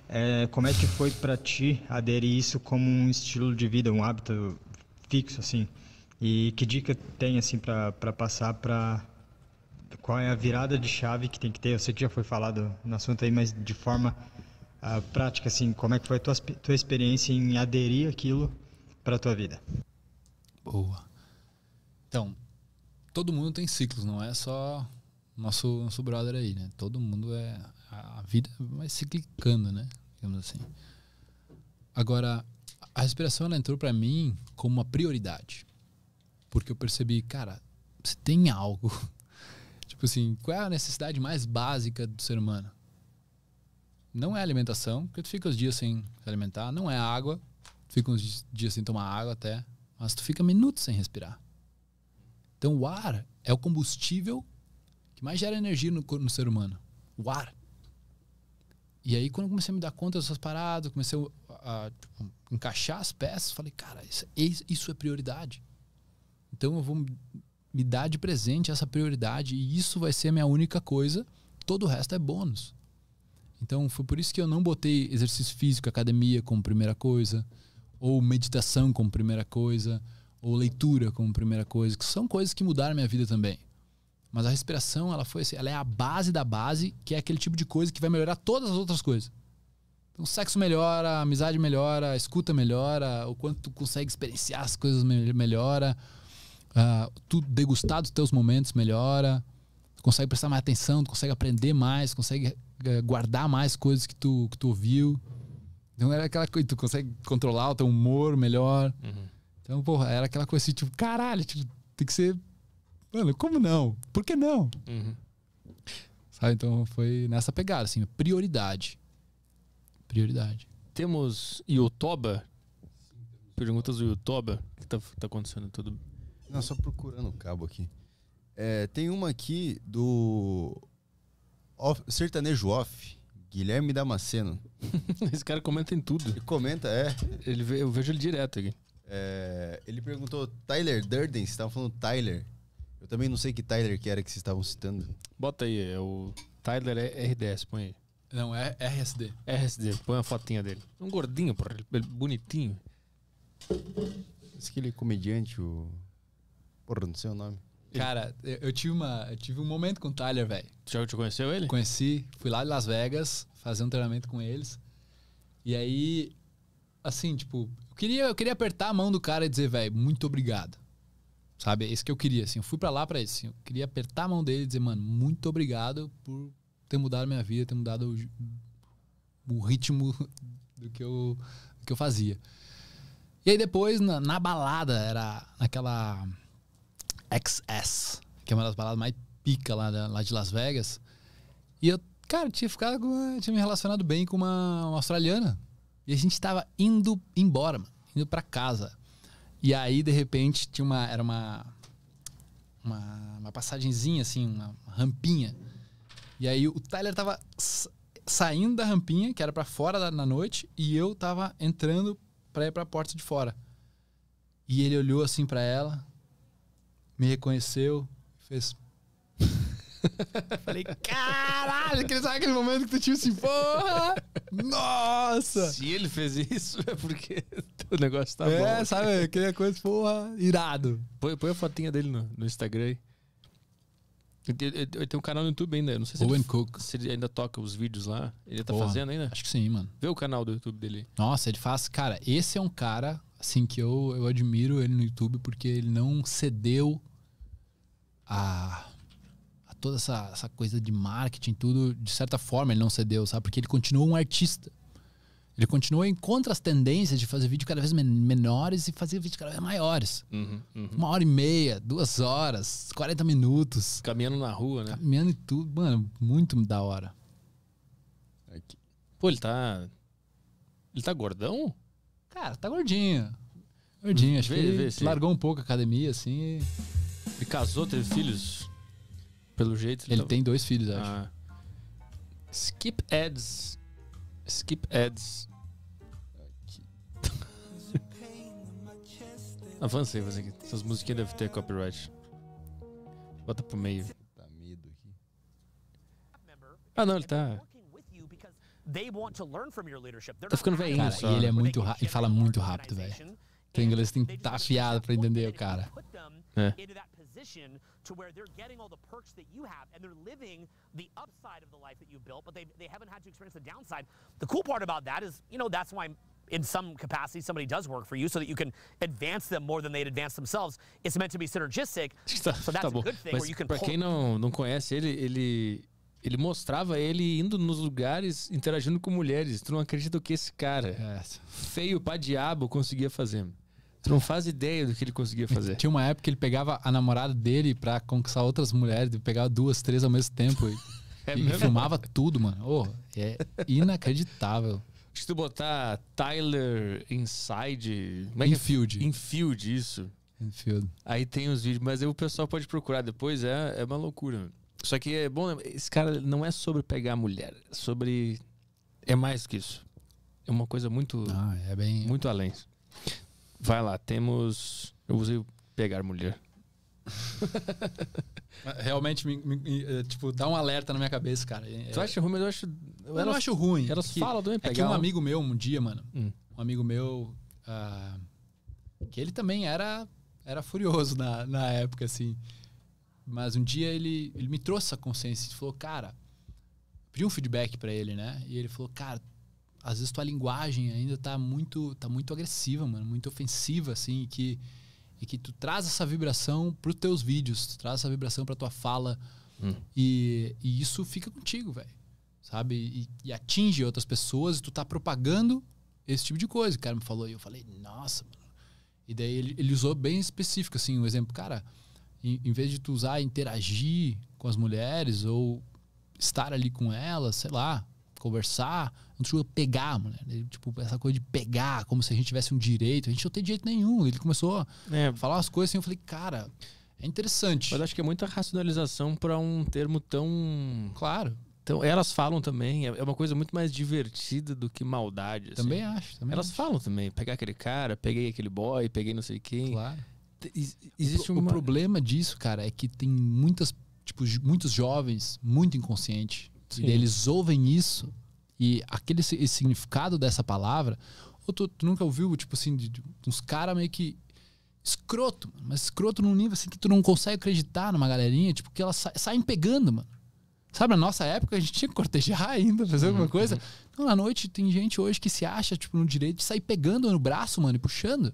é como é que foi para ti aderir isso como um estilo de vida, um hábito fixo assim? E que dica tem assim para passar para qual é a virada de chave que tem que ter? Eu sei que já foi falado no assunto aí, mas de forma a prática, assim, como é que foi a tua, tua experiência em aderir aquilo para a tua vida? Boa. Então, todo mundo tem ciclos, não é só nosso, nosso brother aí, né? Todo mundo é... A vida vai ciclicando, né? Digamos assim. Agora, a respiração ela entrou para mim como uma prioridade. Porque eu percebi, cara, se tem algo... tipo assim, qual é a necessidade mais básica do ser humano? Não é alimentação, porque tu fica os dias sem se alimentar. Não é água, tu fica uns dias sem tomar água até. Mas tu fica minutos sem respirar. Então o ar é o combustível que mais gera energia no, no ser humano. O ar. E aí, quando eu comecei a me dar conta dessas paradas, comecei a, a tipo, encaixar as peças, falei, cara, é, isso, isso, é prioridade. Então eu vou me dar de presente essa prioridade e isso vai ser a minha única coisa. Todo o resto é bônus. Então foi por isso que eu não botei exercício físico, academia como primeira coisa, ou meditação como primeira coisa, ou leitura como primeira coisa, que são coisas que mudaram minha vida também. Mas a respiração, ela foi assim, ela é a base da base, que é aquele tipo de coisa que vai melhorar todas as outras coisas. Então, o sexo melhora, a amizade melhora, a escuta melhora, o quanto tu consegue experienciar as coisas melhora, uh, tu degustar dos teus momentos melhora, consegue prestar mais atenção, tu consegue aprender mais, consegue eh, guardar mais coisas que tu, que tu ouviu. Então era aquela coisa, tu consegue controlar o teu humor melhor. Uhum. Então, porra, era aquela coisa assim, tipo, caralho, tipo, tem que ser. Mano, como não? Por que não? Uhum. Sabe? Então foi nessa pegada, assim, prioridade. Prioridade. Temos Yotoba? Perguntas do Yotoba? O que tá, tá acontecendo? Tudo. Não, só procurando o cabo aqui. É, tem uma aqui do off, Sertanejo Off, Guilherme Damasceno. Esse cara comenta em tudo. Ele comenta, é. Ele, eu vejo ele direto aqui. É, ele perguntou Tyler Durden, vocês estavam falando Tyler. Eu também não sei que Tyler que era que vocês estavam citando. Bota aí, é o Tyler é RDS, põe aí. Não, é RSD. RSD, põe uma fotinha dele. Um gordinho, porra, ele, bonitinho. Esse que ele é comediante, o. Porra, não sei o nome. Cara, eu, eu, tive uma, eu tive um momento com o Tyler, velho. Já te conheceu ele? Conheci, fui lá em Las Vegas fazer um treinamento com eles. E aí, assim, tipo, eu queria, eu queria apertar a mão do cara e dizer, velho, muito obrigado. Sabe? É isso que eu queria, assim. Eu fui para lá para isso. Assim, eu queria apertar a mão dele e dizer, mano, muito obrigado por ter mudado a minha vida, ter mudado o, o ritmo do que, eu, do que eu fazia. E aí depois, na, na balada, era naquela XS, que é uma das baladas mais pica lá, da, lá de Las Vegas. E eu, cara, tinha ficado, tinha me relacionado bem com uma, uma australiana. E a gente tava indo embora, mano, indo para casa. E aí, de repente, tinha uma. Era uma. Uma, uma passagenzinha, assim, uma rampinha. E aí o Tyler tava saindo da rampinha, que era para fora da, na noite, e eu tava entrando pra ir pra porta de fora. E ele olhou assim para ela, me reconheceu, fez. Falei, caralho, aquele, sabe aquele momento que tu tinha tipo assim, porra! Nossa! Se ele fez isso, é porque o negócio tá é, bom. É, sabe, aquela coisa, porra, irado. Põe, põe a fotinha dele no, no Instagram aí. Ele tem um canal no YouTube ainda, não sei se Owen ele, Cook. se ele ainda toca os vídeos lá. Ele tá porra, fazendo ainda? Acho que sim, mano. Vê o canal do YouTube dele. Nossa, ele faz. Cara, esse é um cara assim, que eu, eu admiro ele no YouTube porque ele não cedeu a, a toda essa, essa coisa de marketing, tudo. De certa forma, ele não cedeu, sabe? Porque ele continua um artista. Ele continua em contra as tendências de fazer vídeo cada vez menores e fazer vídeos cada vez maiores. Uhum, uhum. Uma hora e meia, duas horas, 40 minutos. Caminhando na rua, né? Caminhando e tudo. Mano, muito da hora. Aqui. É Pô, ele tá. Ele tá gordão? Cara, ah, tá gordinho. Gordinho, acho vê, que vê, largou um pouco a academia, assim. e casou, teve filhos? Pelo jeito. Ele, ele então. tem dois filhos, acho. Ah. Skip ads. Skip ads. Avancei você aqui. Essas musiquinhas devem ter copyright. Bota pro meio. Tá ah não, ele tá. Tá ficando velhinho cara, só. E ele é muito rápido, fala muito rápido, velho. Teu inglês tem que tá afiado pra entender o cara. É. position to where they're getting all the perks that you have and they're living the upside of the life that you built, but they, they haven't had to experience the downside. The cool part about that is, you know, that's why in some capacity somebody does work for you so that you can advance them more than they'd advance themselves. It's meant to be synergistic. so that's tá a good thing Mas where you can pra não, não conhece ele, ele ele mostrava ele indo nos lugares, interagindo com mulheres. Tu não acredita o que esse cara, é. feio pra diabo, conseguia fazer. Tu não faz ideia do que ele conseguia fazer. Tinha uma época que ele pegava a namorada dele pra conquistar outras mulheres, pegava duas, três ao mesmo tempo. E, é e filmava tudo, mano. Oh, é inacreditável. Se tu botar Tyler Inside. É, é Infield. É? Infield, isso. Infield. Aí tem os vídeos, mas aí o pessoal pode procurar depois, é, é uma loucura. Mano. Só que é bom, esse cara não é sobre pegar a mulher, é sobre. É mais que isso. É uma coisa muito. Ah, é bem. Muito além. Vai lá, temos. Eu usei pegar mulher. Realmente, me, me, eh, tipo, dá um alerta na minha cabeça, cara. Tu é- acha ruim, mas eu acho. Eu não acho ruim. Ela é que, fala do É que um amigo meu, um dia, mano, hum. um amigo meu, uh, que ele também era, era furioso na, na época, assim. Mas um dia ele, ele me trouxe essa consciência. e falou, cara, pedi um feedback para ele, né? E ele falou, cara, às vezes tua linguagem ainda tá muito, tá muito agressiva, mano, muito ofensiva, assim, e que, e que tu traz essa vibração pros teus vídeos, tu traz essa vibração pra tua fala. Hum. E, e isso fica contigo, velho. Sabe? E, e, atinge outras pessoas, e tu tá propagando esse tipo de coisa. O cara me falou, e eu falei, nossa, mano. E daí ele, ele usou bem específico, assim, o um exemplo, cara em, em vez de tu usar interagir com as mulheres ou estar ali com elas, sei lá, conversar, não deixou pegar a mulher. Ele, né? tipo, essa coisa de pegar, como se a gente tivesse um direito. A gente não tem direito nenhum. Ele começou é. a falar umas coisas assim. Eu falei, cara, é interessante. Mas acho que é muita racionalização para um termo tão. Claro. Então, elas falam também, é, é uma coisa muito mais divertida do que maldade. Assim. Também acho. Também elas acho. falam também, pegar aquele cara, peguei aquele boy, peguei não sei quem. Claro existe o, uma... o problema disso, cara, é que tem muitas, tipo, muitos jovens muito inconscientes. eles ouvem isso e aquele esse significado dessa palavra. Ou tu, tu nunca ouviu, tipo assim, de, de uns caras meio que escroto, mano, mas escroto num nível assim que tu não consegue acreditar numa galerinha, tipo, que elas sa saem pegando, mano. Sabe, na nossa época a gente tinha que cortejar ainda, fazer uhum, alguma coisa. Uhum. Então, na noite tem gente hoje que se acha, tipo, no direito de sair pegando no braço, mano, e puxando.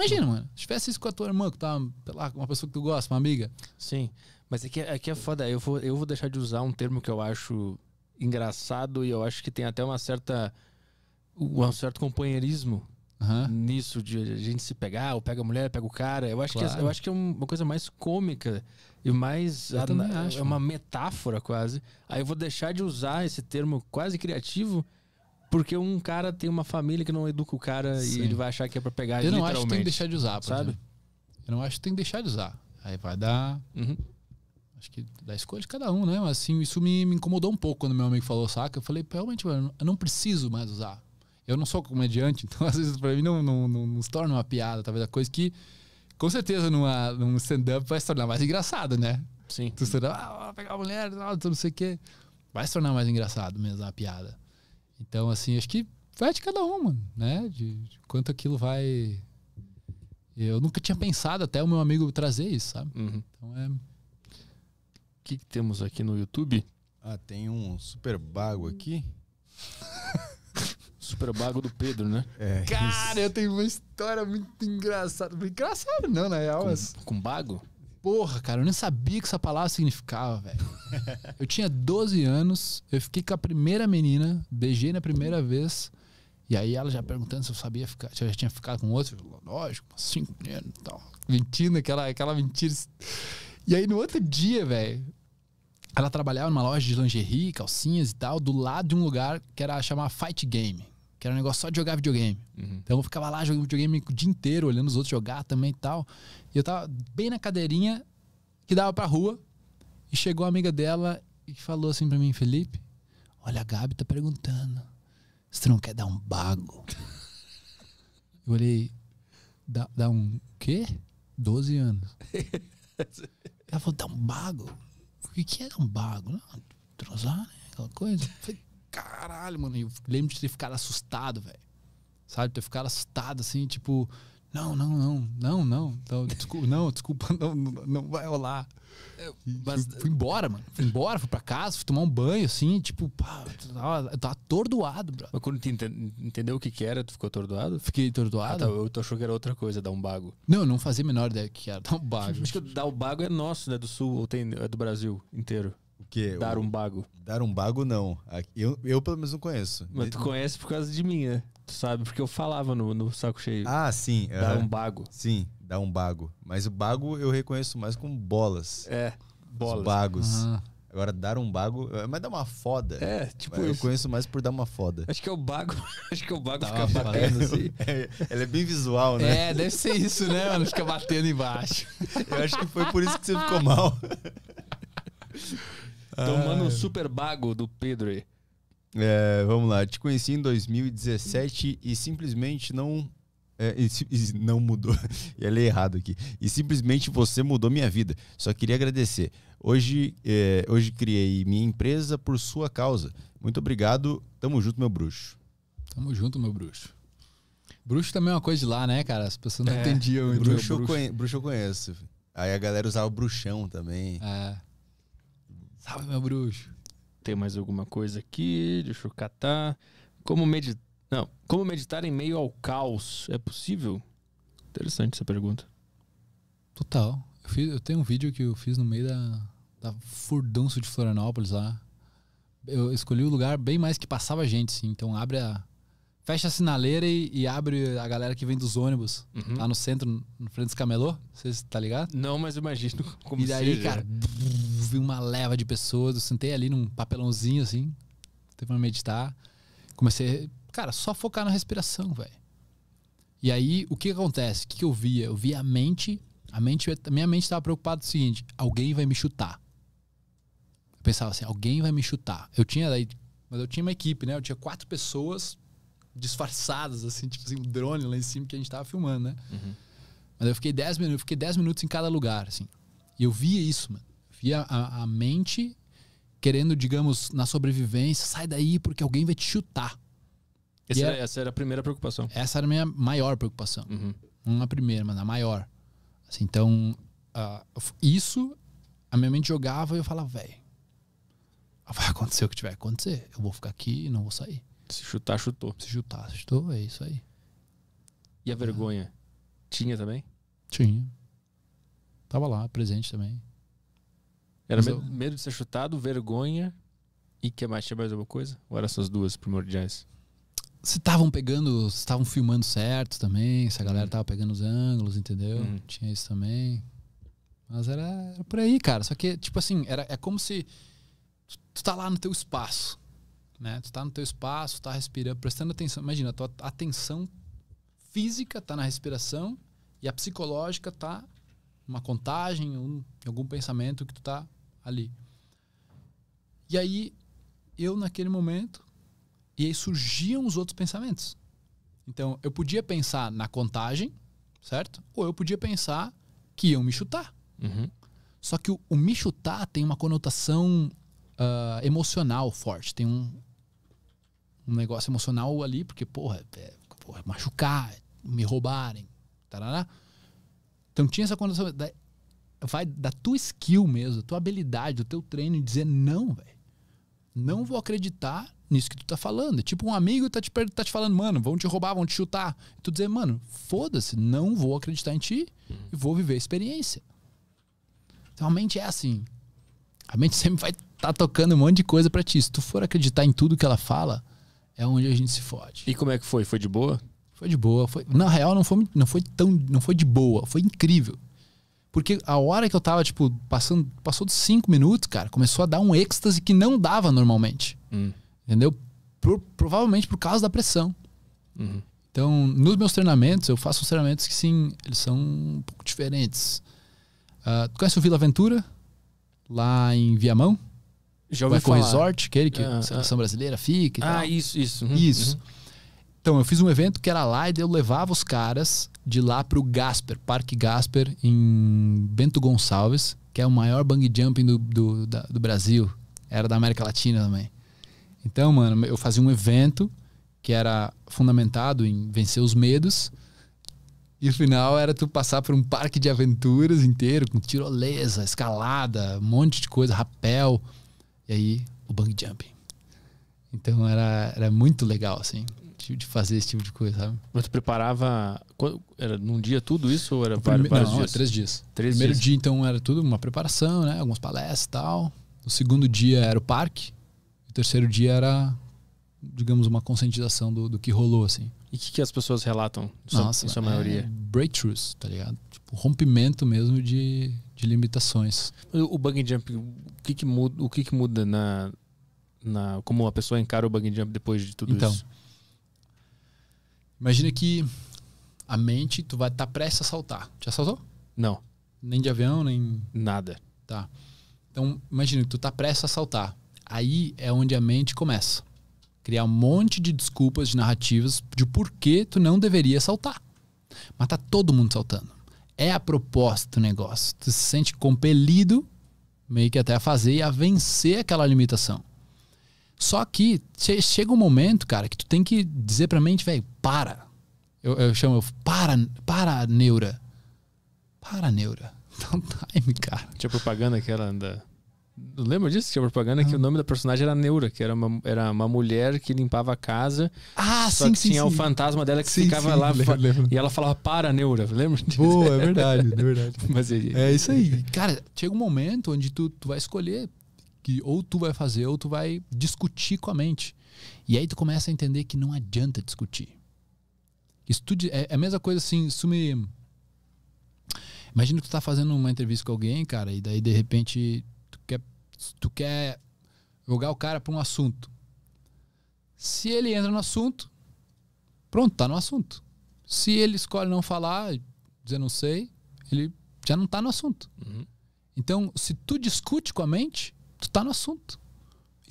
Imagina, mano, se tivesse isso com a tua irmã, que tá, lá, uma pessoa que tu gosta, uma amiga. Sim. Mas aqui, é aqui é, é foda. Eu vou, eu vou deixar de usar um termo que eu acho engraçado e eu acho que tem até uma certa. um certo companheirismo Uhum. nisso de a gente se pegar, ou pega a mulher, pega o cara. Eu acho, é, claro. que, eu acho que é uma coisa mais cômica e mais. A, acho, é uma metáfora quase. Aí eu vou deixar de usar esse termo quase criativo porque um cara tem uma família que não educa o cara Sim. e ele vai achar que é pra pegar Eu não acho que tem que deixar de usar, sabe? Exemplo. Eu não acho que tem que deixar de usar. Aí vai dar. Uhum. Acho que dá escolha de cada um, né? Mas assim, isso me, me incomodou um pouco quando meu amigo falou, saca? Eu falei, realmente, mano, eu não preciso mais usar. Eu não sou comediante, então às vezes pra mim não, não, não, não se torna uma piada, talvez a coisa que com certeza numa, num stand-up vai se tornar mais engraçado, né? Sim. Tu stand ah, vai pegar a mulher, não, não sei o quê. Vai se tornar mais engraçado mesmo a piada. Então, assim, acho que vai de cada um, mano, né? De, de, quanto aquilo vai. Eu nunca tinha pensado até o meu amigo trazer isso, sabe? Uhum. Então é. O que, que, temos aqui no YouTube? Ah, tem um super bago aqui. super bago do Pedro, né? É. Cara, isso. eu tenho uma história muito engraçada. Engraçado não, na real. Com, mas... com bago? Porra, cara, eu nem sabia que essa palavra significava, velho. eu tinha 12 anos, eu fiquei com a primeira menina, beijei na primeira vez. E aí ela já perguntando se eu sabia ficar, se eu já tinha ficado com outro. Eu, Lógico, cinco meninos e tal. Mentindo, aquela, aquela mentira. E aí no outro dia, velho, ela trabalhava numa loja de lingerie, calcinhas e tal, do lado de um lugar que era chamar Fight Game que era um negócio só de jogar videogame. Uhum. Então eu ficava lá jogando videogame o dia inteiro, olhando os outros jogar também e tal. E eu tava bem na cadeirinha que dava pra rua. E chegou a amiga dela e falou assim pra mim, Felipe, olha, a Gabi tá perguntando se tu não quer dar um bago. eu olhei, dá, dá um quê? 12 anos. Ela falou, dá um bago? O que é dar um bago? Não, transar, né? Aquela coisa. Eu falei, caralho, mano. Eu lembro de ter ficado assustado, velho. Sabe? Ter ficado assustado, assim, tipo, não, não, não, não, não. Então, desculpa, não, desculpa, não, não, vai rolar. É, mas, fui, fui, embora, mano. Fui embora, fui pra casa, fui tomar um banho, assim, tipo, pá, eu tava, atordoado, bro. Mas quando tu entendeu o que que era, tu ficou atordoado? Fiquei atordoado. Ah, tá, eu tô achou que era outra coisa, dar um bago. Não, eu não fazia a menor ideia do que era dar um bago. Acho que dar o bago é nosso, né, do sul, ou tem, é do Brasil inteiro. O quê? Dar um bago. Dar um bago, não. Eu, eu pelo menos não conheço. Mas tu conhece por causa de mim, né? Tu sabe, porque eu falava no, no saco cheio. Ah, sim. Dar uhum. um bago. Sim, dar um bago. Mas o bago eu reconheço mais como bolas. É, bolas. Os bagos. Uhum. Agora, dar um bago. É, mas dar uma foda. É, tipo. Eu isso. conheço mais por dar uma foda. Acho que é o bago. Acho que é o bago dá fica batendo assim. É, ela é bem visual, né? É, deve ser isso, né, mano? Fica batendo embaixo. Eu acho que foi por isso que você ficou mal. Tomando um ah. super bago do Pedro aí. É, vamos lá. Te conheci em 2017 e simplesmente não. É, e, e não mudou. Eu li errado aqui. E simplesmente você mudou minha vida. Só queria agradecer. Hoje, é, hoje criei minha empresa por sua causa. Muito obrigado. Tamo junto, meu bruxo. Tamo junto, meu bruxo. Bruxo também é uma coisa de lá, né, cara? As pessoas não é, entendiam. Bruxo, bruxo. Eu conheço, bruxo eu conheço. Aí a galera usava bruxão também. É. Salve, meu bruxo. Tem mais alguma coisa aqui? Deixa eu catar. Como meditar. Não. Como meditar em meio ao caos? É possível? Interessante essa pergunta. Total. Eu, fiz, eu tenho um vídeo que eu fiz no meio da, da furdunço de Florianópolis lá. Eu escolhi o um lugar bem mais que passava gente, sim. Então abre a, fecha a sinaleira e, e, abre a galera que vem dos ônibus uhum. lá no centro, no frente dos camelô. Você tá ligado? Não, mas imagino como E daí, seja. cara, vi uma leva de pessoas. Eu sentei ali num papelãozinho assim, teve pra meditar. Comecei, cara, só focar na respiração, velho. E aí, o que acontece? O que, eu via? Eu via a mente, a mente, minha mente estava preocupada com o seguinte: alguém vai me chutar. Eu pensava assim, alguém vai me chutar. Eu tinha mas eu tinha uma equipe, né? Eu tinha quatro pessoas disfarçadas, assim, tipo assim, um drone lá em cima que a gente tava filmando, né? Uhum. Mas eu fiquei 10 minutos, eu fiquei 10 minutos em cada lugar, assim. E eu via isso, mano. Via a, a mente querendo, digamos, na sobrevivência, sai daí porque alguém vai te chutar. Essa é era, essa, era, a primeira preocupação. Essa era a minha maior preocupação. Uhum. Não a primeira, mas a maior. Assim, então, uh, isso a minha mente jogava e eu falava, velho, vai acontecer o que tiver que acontecer. Eu vou ficar aqui e não vou sair. Se chutar, chutou. Se chutar, chutou, é isso aí. E a é. vergonha? Tinha também? Tinha. Tava lá, presente também. Era medo, eu... medo, de ser chutado, vergonha e que mais? Tinha mais alguma coisa? Ou eram essas duas primordiais? Se estavam pegando, estavam filmando certo também, se a galera hum. tava pegando os ângulos, entendeu? Hum. Tinha isso também. Mas era, era por aí, cara. Só que, tipo assim, era, é como se tu, tu tá lá no teu espaço. Né? Tu tá no teu espaço, tá respirando, prestando atenção. Imagina, a tua atenção física tá na respiração e a psicológica tá numa contagem, um, algum pensamento que tu tá ali. E aí, eu naquele momento, e aí surgiam os outros pensamentos. Então, eu podia pensar na contagem, certo? Ou eu podia pensar que iam me chutar. Uhum. Só que o, o, me chutar tem uma conotação uh, emocional forte, tem um, um negócio emocional ali, porque, porra, é, porra é machucar, é me roubarem, tarará. Então tinha essa condição da, vai da tua skill mesmo, da tua habilidade, do teu treino e dizer não, velho. Não vou acreditar nisso que tu tá falando. Tipo, um amigo tá te, tá te falando, mano, vão te roubar, vão te chutar. E tu dizer, mano, foda-se, não vou acreditar em ti e vou viver a experiência. Então, a mente é assim. A mente sempre vai estar tá tocando um monte de coisa para ti. Se tu for acreditar em tudo que ela fala, é onde a gente se fode. E como é que foi? Foi de boa? Foi de boa. Foi... Na real, não foi, não foi tão. Não foi de boa, foi incrível. Porque a hora que eu tava, tipo, passando. Passou dos cinco minutos, cara, começou a dar um êxtase que não dava normalmente. Hum. Entendeu? provavelmente por causa da pressão. Uhum. Então, nos meus treinamentos, eu faço uns treinamentos que sim, eles são um pouco diferentes. Uh, tu conhece o Vila Aventura? Lá em Viamão? Já ouvi Vai falar. Resort, aquele que ah, seleção ah. brasileira fica e ah, tal. Ah, isso, isso. Uhum, isso. Uhum. Então, eu fiz um evento que era lá e eu levava os caras de lá pro Gasper, Parque Gasper, em Bento Gonçalves, que é o maior bang jumping do, do, da, do Brasil. Era da América Latina também. Então, mano, eu fazia um evento que era fundamentado em vencer os medos. E o final era tu passar por um parque de aventuras inteiro, com tirolesa, escalada, um monte de coisa, rapel. E aí, o bang jump. Então era, era muito legal, assim, de, fazer esse tipo de coisa, sabe? Mas tu preparava. Era num dia tudo isso ou era prime... vários, não, dias? Era três dias. Três Primeiro dias. dia, então, era tudo uma preparação, né? Algumas palestras e tal. O segundo dia era o parque. O terceiro dia era, digamos, uma conscientização do, do que rolou, assim. E o que, que, as pessoas relatam, Nossa, sua, em sua maioria? É breakthroughs, tá ligado? Tipo, rompimento mesmo de, de limitações. O bug jump, o que, que muda, o que, que muda na, na como a pessoa encara o bug jump depois de tudo então, isso? Imagina que a mente tu vai estar tá prestes a saltar. Já saltou? Não. Nem de avião, nem nada. Tá. Então, imagina que tu tá prestes a saltar. Aí é onde a mente começa criar um monte de desculpas, de narrativas de por que tu não deveria saltar. Mas tá todo mundo saltando é a proposta do negócio. Tu se sente compelido meio que até a fazer e a vencer aquela limitação. Só que chega um momento, cara, que tu tem que dizer pra mente, velho, para. Eu, eu chamo, eu, para, para, neura. Para, neura. Dá um time, cara. Tinha tipo propaganda aquela da Lembra disso? Tinha uma propaganda ah. que o nome da personagem era Neura, que era uma, era uma mulher que limpava a casa. Ah, só sim, que sim, tinha o fantasma dela que sim, ficava lá lembro, e ela falava para Neura. Lembra disso? Boa, é verdade, é verdade. Mas, é isso aí. Cara, chega um momento onde tu, tu vai escolher que ou tu vai fazer ou tu vai discutir com a mente. E aí tu começa a entender que não adianta discutir. Estude, é, é a mesma coisa assim, isso Imagina que tu tá fazendo uma entrevista com alguém, cara, e daí de repente se tu quer jogar o cara para um assunto. Se ele entra no assunto, pronto, tá no assunto. Se ele escolhe não falar, dizer não sei, ele já não tá no assunto. Uhum. Então, se tu discute com a mente, tu tá no assunto.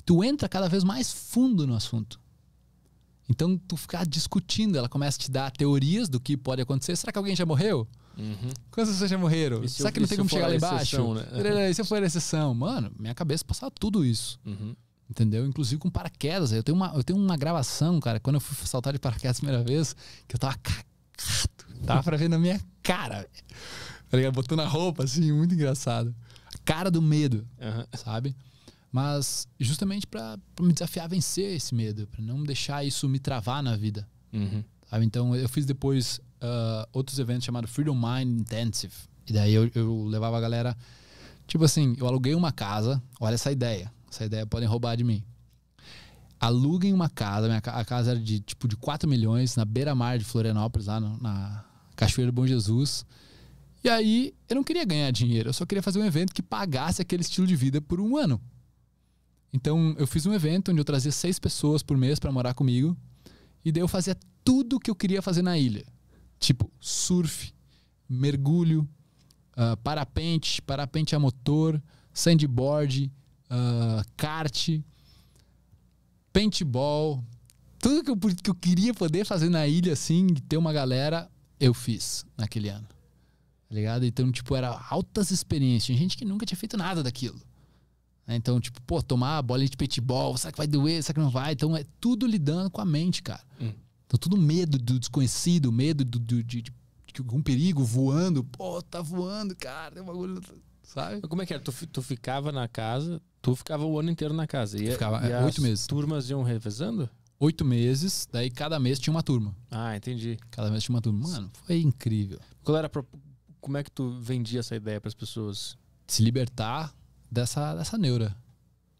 tu entra cada vez mais fundo no assunto. Então, tu ficar discutindo, ela começa a te dar teorias do que pode acontecer. Será que alguém já morreu? Uhum. Quantas pessoas já morreram? Será que não tem como chegar lá embaixo? Né? Uhum. E se eu for a exceção? Mano, minha cabeça passava tudo isso. Uhum. Entendeu? Inclusive com paraquedas. Eu tenho, uma, eu tenho uma gravação, cara, quando eu fui saltar de paraquedas a primeira vez, que eu tava cagado. Tava pra ver na minha cara. Tá Botando a roupa, assim, muito engraçado. A cara do medo, sabe? Mas justamente para me desafiar a vencer esse medo, para não deixar isso me travar na vida. Uhum. Sabe? Então eu fiz depois uh, outros eventos chamados Freedom Mind Intensive. E daí eu, eu levava a galera. Tipo assim, eu aluguei uma casa. Olha essa ideia. Essa ideia podem roubar de mim. Aluguem uma casa. Minha, a casa era de tipo de 4 milhões na beira-mar de Florianópolis, lá no, na Cachoeira do Bom Jesus. E aí, eu não queria ganhar dinheiro, eu só queria fazer um evento que pagasse aquele estilo de vida por um ano. Então, eu fiz um evento onde eu trazia seis pessoas por mês para morar comigo, e daí eu fazia tudo que eu queria fazer na ilha tipo surf, mergulho, uh, parapente, parapente a motor, sandboard, uh, kart, paintball. Tudo que eu, que eu queria poder fazer na ilha, assim, ter uma galera, eu fiz naquele ano. Tá ligado? Então, tipo, era altas experiências. Tinha gente que nunca tinha feito nada daquilo. Né? Então, tipo, pô, tomar bolinha de paintball, será que vai doer? Será que não vai? Então, é tudo lidando com a mente, cara. Hum. Tá então, tudo medo do desconhecido, medo do, do de, de, de, algum perigo voando. Pô, tá voando, cara, tem é um bagulho. Sabe? Como é que era? Tu, tu ficava na casa, tu ficava o ano inteiro na casa. E, ficava e é, oito meses. turmas iam revezando? Oito meses, daí cada mês tinha uma turma. Ah, entendi. Cada mês tinha uma turma. Mano, foi incrível. Qual era pro... Como é que tu vendia essa ideia para as pessoas? Se libertar dessa, dessa neura.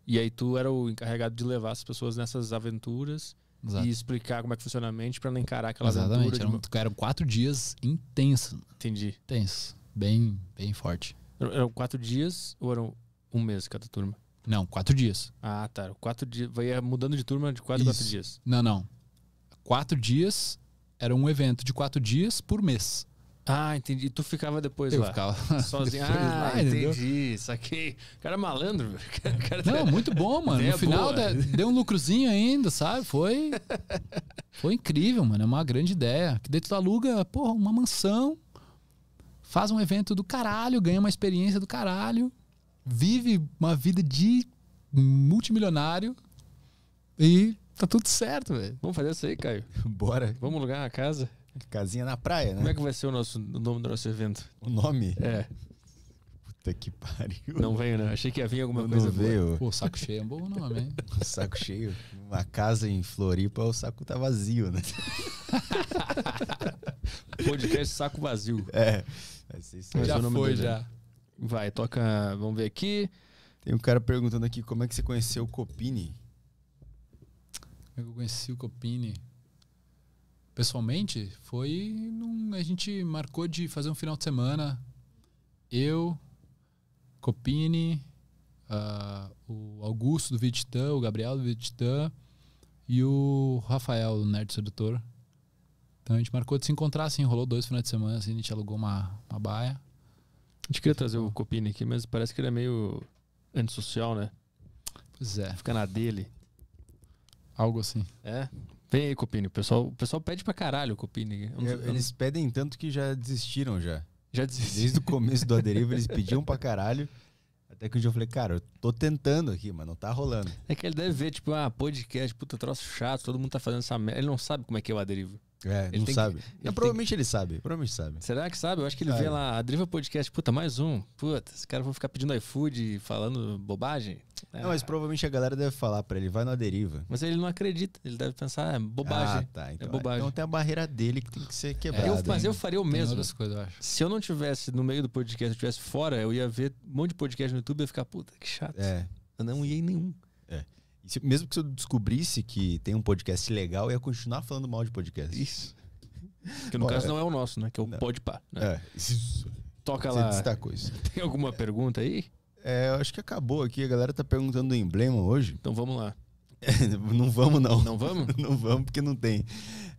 E aí tu era o encarregado de levar as pessoas nessas aventuras. Exato. e explicar como é que funciona a mente para não encarar aquela Exatamente. Eram, de... eram quatro dias intensos. Entendi. Intensos. Bem, bem forte. Eram quatro dias ou eram um mês cada turma? Não, quatro dias. Ah, tá. Quatro dias. Vai mudando de turma de quatro, quatro dias. Não, não. Quatro dias era um evento de quatro dias por mês. Ah, entendi. Tu ficava depois eu lá. Ficava sozinho. Depois ah, lá, entendi. Saquei. O cara é malandro. velho. cara Não, tá muito bom, mano. Ideia no final boa. deu um lucrozinho ainda, sabe? Foi Foi incrível, mano. É uma grande ideia. Que dentro da aluga, porra, uma mansão, faz um evento do caralho, ganha uma experiência do caralho, vive uma vida de multimilionário e tá tudo certo, velho. Vamos fazer isso aí, Caio. Bora. Vamos alugar a casa. Casinha na praia, né? Como é que vai ser o, nosso, o nome do nosso evento? O nome? É. Puta que pariu. Não veio, né? Achei que ia vir alguma não coisa. Não veio. Boa. Pô, saco cheio é um bom nome, hein? saco cheio. Uma casa em Floripa, o saco tá vazio, né? Podcast Saco Vazio. É. Já foi, dele. já. Né? Vai, toca. Vamos ver aqui. Tem um cara perguntando aqui como é que você conheceu o Copini. Como é que eu conheci o Copini? pessoalmente, foi. Num, a gente marcou de fazer um final de semana. Eu, Copini, uh, o Augusto do Viditã, o Gabriel do Viditã e o Rafael do Nerd Sedutor. Então a gente marcou de se encontrar, assim, rolou dois finais de semana, assim, a gente alugou uma, uma baia. A gente queria trazer o Copini aqui, mas parece que ele é meio antissocial, né? Pois é. Fica na dele. Algo assim. É? Vem aí, Copini. O pessoal, o pessoal pede pra caralho, Copini. É, eles pedem tanto que já desistiram já. Já desistiram. Desde o começo do Aderiva eles pediam pra caralho. Até que um dia eu falei, cara, eu tô tentando aqui, mas não tá rolando. É que ele deve ver, tipo, ah, podcast, puta, troço chato, todo mundo tá fazendo essa merda. Ele não sabe como é que é o Aderiva. É, ele não sabe. Que, ele provavelmente ele sabe. Provavelmente sabe. Será que sabe? Eu acho que ele vê lá a Driva Podcast, puta, mais um. Puta, esse cara vai ficar pedindo iFood falando bobagem. É. Não, mas provavelmente a galera deve falar para ele, vai na deriva. Mas ele não acredita, ele deve pensar, ah, é bobagem. Ah, tá. É então, é bobagem. Então tem a barreira dele que tem que ser quebrada. É, eu, mas eu faria o mesmo. Coisas, eu Se eu não tivesse no meio do podcast, eu estivesse fora, eu ia ver um monte de podcast no YouTube e ia ficar, puta, que chato. É. Eu não ia em nenhum. É. Se, mesmo que eu descobrisse que tem um podcast legal, eu ia continuar falando mal de podcast. Isso. Que no Bom, caso é. não é o nosso, né? Que é o não. Podpah. Né? É. Isso. Toca Você lá. isso. Tem alguma pergunta aí? É, eu acho que acabou aqui. A galera tá perguntando do emblema hoje. Então vamos lá. É, não vamos, não. Não vamos? não vamos, porque não tem. O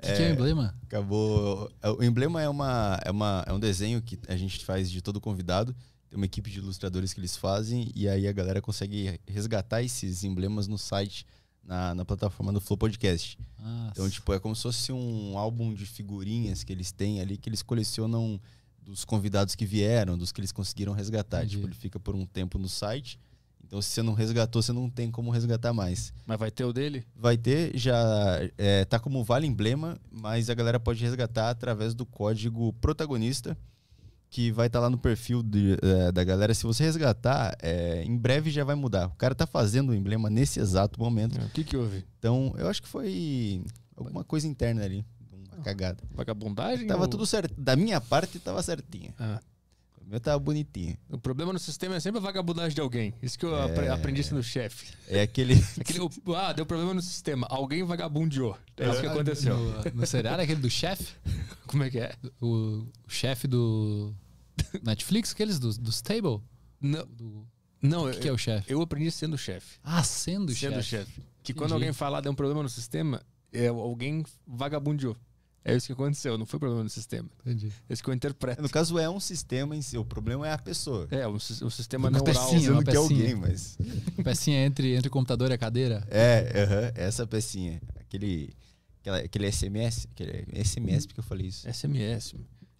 que, é, que é o é, emblema? Acabou. É, o emblema é, uma, é, uma, é um desenho que a gente faz de todo convidado tem uma equipe de ilustradores que eles fazem e aí a galera consegue resgatar esses emblemas no site, na, na plataforma do Flow Podcast. Nossa. Então, tipo, é como se fosse um álbum de figurinhas que eles têm ali, que eles colecionam dos convidados que vieram, dos que eles conseguiram resgatar. Entendi. Tipo, ele fica por um tempo no site. Então, se você não resgatou, você não tem como resgatar mais. Mas vai ter o dele? Vai ter, já é, tá como vale emblema, mas a galera pode resgatar através do código protagonista, que vai estar tá lá no perfil de, é, da galera. Se você resgatar, é, em breve já vai mudar. O cara tá fazendo o emblema nesse exato momento. É, o que, que houve? Então, eu acho que foi alguma coisa interna ali. Uma cagada. Vagabundagem? Tava ou... tudo certo. Da minha parte, tava certinha. Ah. O meu tá bonitinho. O problema no sistema é sempre a vagabundagem de alguém. Isso que eu é... aprendi sendo chefe. É aquele... aquele. Ah, deu problema no sistema. Alguém vagabundiou. É isso que ah, aconteceu. No, no seriado, aquele do chefe? Como é que é? O, o chefe do. Netflix, aqueles do do Table? Não. Do... Não, o que, eu, é o chefe? Eu aprendi sendo chefe. Ah, sendo chefe. Sendo chefe. Chef. Que Entendi. quando alguém falar de um problema no sistema, é, alguém vagabundiou. É isso que aconteceu, não foi problema do sistema. Entendi. É isso que eu interpreto. É, no caso, é um sistema em si, o problema é a pessoa. É, o sistema uma neural. Pecinha, né? uma pecinha. que é alguém, mas. pecinha entre, entre o computador e a cadeira? É, uh -huh, essa pecinha. Aquele, aquela, aquele SMS. Aquele SMS porque eu falei isso. SMS.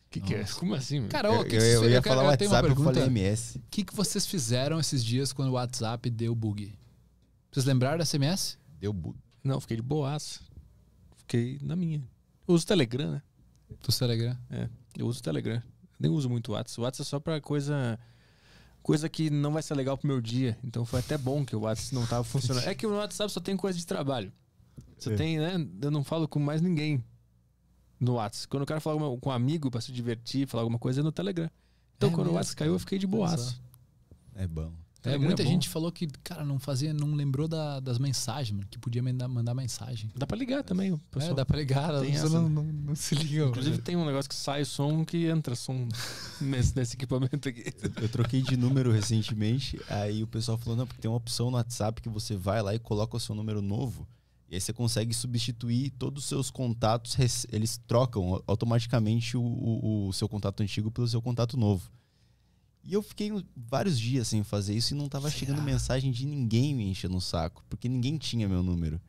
Que que é? Como assim? Cara, eu, que eu, eu, eu ia falar eu WhatsApp, eu falei MS. O que, que vocês fizeram esses dias quando o WhatsApp deu bug? Vocês lembraram da SMS? Deu bug. Não, fiquei de boaço. Fiquei na minha. Eu uso o Telegram, né? Tu usa Telegram? É, eu uso o Telegram. Nem uso muito o WhatsApp. O WhatsApp é só pra coisa coisa que não vai ser legal pro meu dia. Então foi até bom que o WhatsApp não tava funcionando. É que o WhatsApp só tem coisa de trabalho. você é. tem, né? Eu não falo com mais ninguém no WhatsApp. Quando eu quero falar com um amigo para se divertir, falar alguma coisa, é no Telegram. Então é quando mesmo, o WhatsApp caiu, eu fiquei de boaço. É, é bom. Tá é, muita é gente falou que, cara, não fazia, não lembrou da, das mensagens, mano, que podia mandar, mandar mensagem. Dá pra ligar também, é, pessoal. É, dá pra ligar, tem essa, não, né? não, não, se ligou. Inclusive tem um negócio que sai som que entra som nesse, nesse equipamento aqui. Eu, eu troquei de número recentemente, aí o pessoal falou, não, porque tem uma opção no WhatsApp que você vai lá e coloca o seu número novo. E aí você consegue substituir todos os seus contatos, eles trocam automaticamente o, o, o seu contato antigo pelo seu contato novo. E eu fiquei vários dias sem fazer isso e não tava Será? chegando mensagem de ninguém me enchendo o saco, porque ninguém tinha meu número.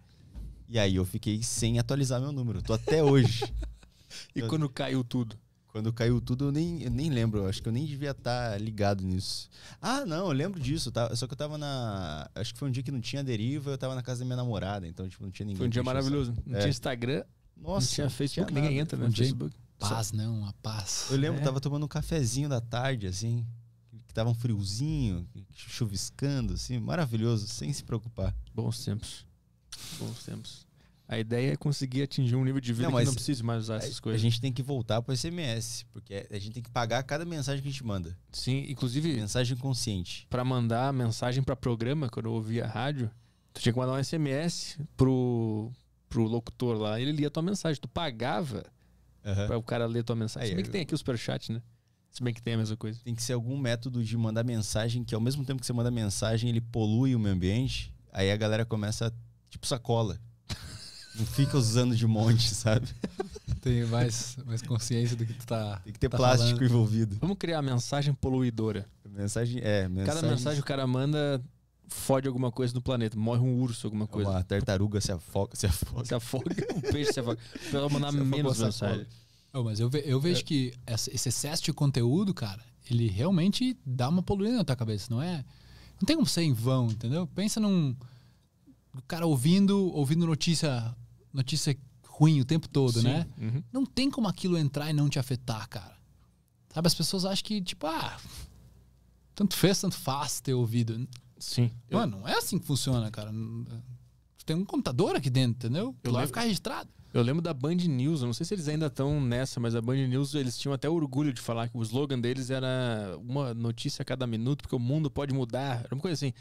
E aí eu fiquei sem atualizar meu número. Tô até hoje. e eu, quando caiu tudo? Quando caiu tudo, eu nem, eu nem lembro. Eu acho que eu nem devia estar tá ligado nisso. Ah, não, eu lembro disso. Tá? Só que eu tava na. Acho que foi um dia que não tinha deriva, eu tava na casa da minha namorada, então, tipo, não tinha ninguém. Foi um dia maravilhoso. Não é. tinha Instagram. Nossa. Não tinha Facebook, tinha ninguém entra no um Facebook. Paz, não, a paz. Eu lembro, é. tava tomando um cafezinho da tarde, assim que tava um friozinho, chuviscando, assim, maravilhoso, sem se preocupar. Bons tempos. Bons tempos. A ideia é conseguir atingir um nível de vida não, que não precise mais usar essas a, coisas. A gente tem que voltar para o SMS, porque a gente tem que pagar cada mensagem que a gente manda. Sim, inclusive. Mensagem consciente. Para mandar mensagem para programa, quando eu ouvia rádio, tu tinha que mandar um SMS pro, pro locutor lá, ele lia tua mensagem. Tu pagava uhum. para o cara ler tua mensagem. Se bem que tem aqui o superchat, né? Se bem que tem a mesma coisa. Tem que ser algum método de mandar mensagem que, ao mesmo tempo que você manda mensagem, ele polui o meio ambiente. Aí a galera começa, a, tipo, sacola. Não fica usando de monte, sabe? Tem mais, mais consciência do que tu tá. Tem que ter tá plástico falando. envolvido. Vamos criar a mensagem poluidora. Mensagem, é. Mensagem... Cada mensagem o cara manda fode alguma coisa no planeta. Morre um urso, alguma é coisa. Uma tartaruga se afoga. Se afoga. Se afoga um peixe se afoga. Pra mandar menos mensagem. Oh, mas eu, ve eu vejo é. que esse excesso de conteúdo, cara, ele realmente dá uma poluída na tua cabeça, não é? Não tem como ser em vão, entendeu? Pensa num cara ouvindo, ouvindo notícia, notícia ruim o tempo todo, Sim. né? Uhum. Não tem como aquilo entrar e não te afetar, cara. Sabe, as pessoas acham que, tipo, ah, tanto fez, tanto faz ter ouvido. Sim. Mano, eu... não é assim que funciona, cara tem um computador aqui dentro, entendeu? Eu vai ficar registrado. Eu lembro da Band News, eu não sei se eles ainda estão nessa, mas a Band News eles tinham até orgulho de falar que o slogan deles era uma notícia a cada minuto, porque o mundo pode mudar. Era uma coisa assim,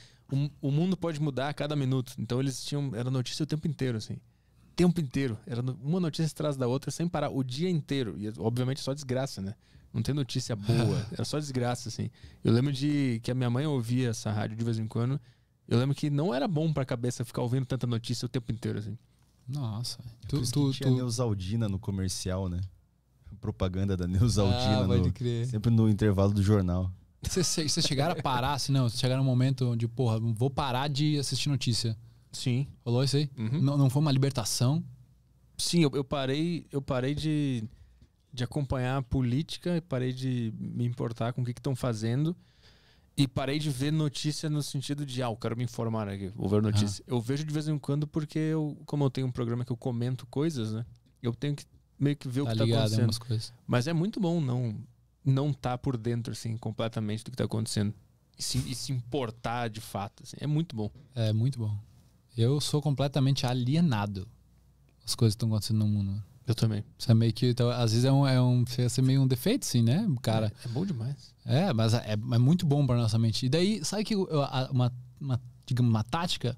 o, o mundo pode mudar a cada minuto. Então eles tinham, era notícia o tempo inteiro, assim. Tempo inteiro. Era uma notícia atrás da outra sem parar, o dia inteiro. E é, obviamente só desgraça, né? Não tem notícia boa, era só desgraça, assim. Eu lembro de que a minha mãe ouvia essa rádio de vez em quando eu lembro que não era bom pra cabeça ficar ouvindo tanta notícia o tempo inteiro, assim. Nossa. É tu, tu, tinha tu... Neusaldina no comercial, né? Propaganda da Neusaldina. Ah, no, crer. Sempre no intervalo do jornal. Vocês chegaram a parar, assim, não? Vocês chegaram um momento onde, porra, vou parar de assistir notícia. Sim. Rolou isso aí? Uhum. Não, não foi uma libertação? Sim, eu, eu parei, eu parei de, de acompanhar a política, parei de me importar com o que estão fazendo e parei de ver notícia no sentido de, ah, eu quero me informar aqui, né, vou ver notícia. Ah. Eu vejo de vez em quando porque eu, como eu tenho um programa que eu comento coisas, né? Eu tenho que meio que ver tá o que tá acontecendo. Mas é muito bom não não tá por dentro, assim, completamente do que tá acontecendo. E se, e se importar de fato, assim. É muito bom. É muito bom. Eu sou completamente alienado as coisas que estão acontecendo no mundo. Eu também. Isso é meio que. Então, às vezes é um. É um é meio um defeito, sim, né, cara? É, é bom demais. É, mas é, é muito bom pra nossa mente. E daí, sabe que eu, uma, uma, digamos, uma tática?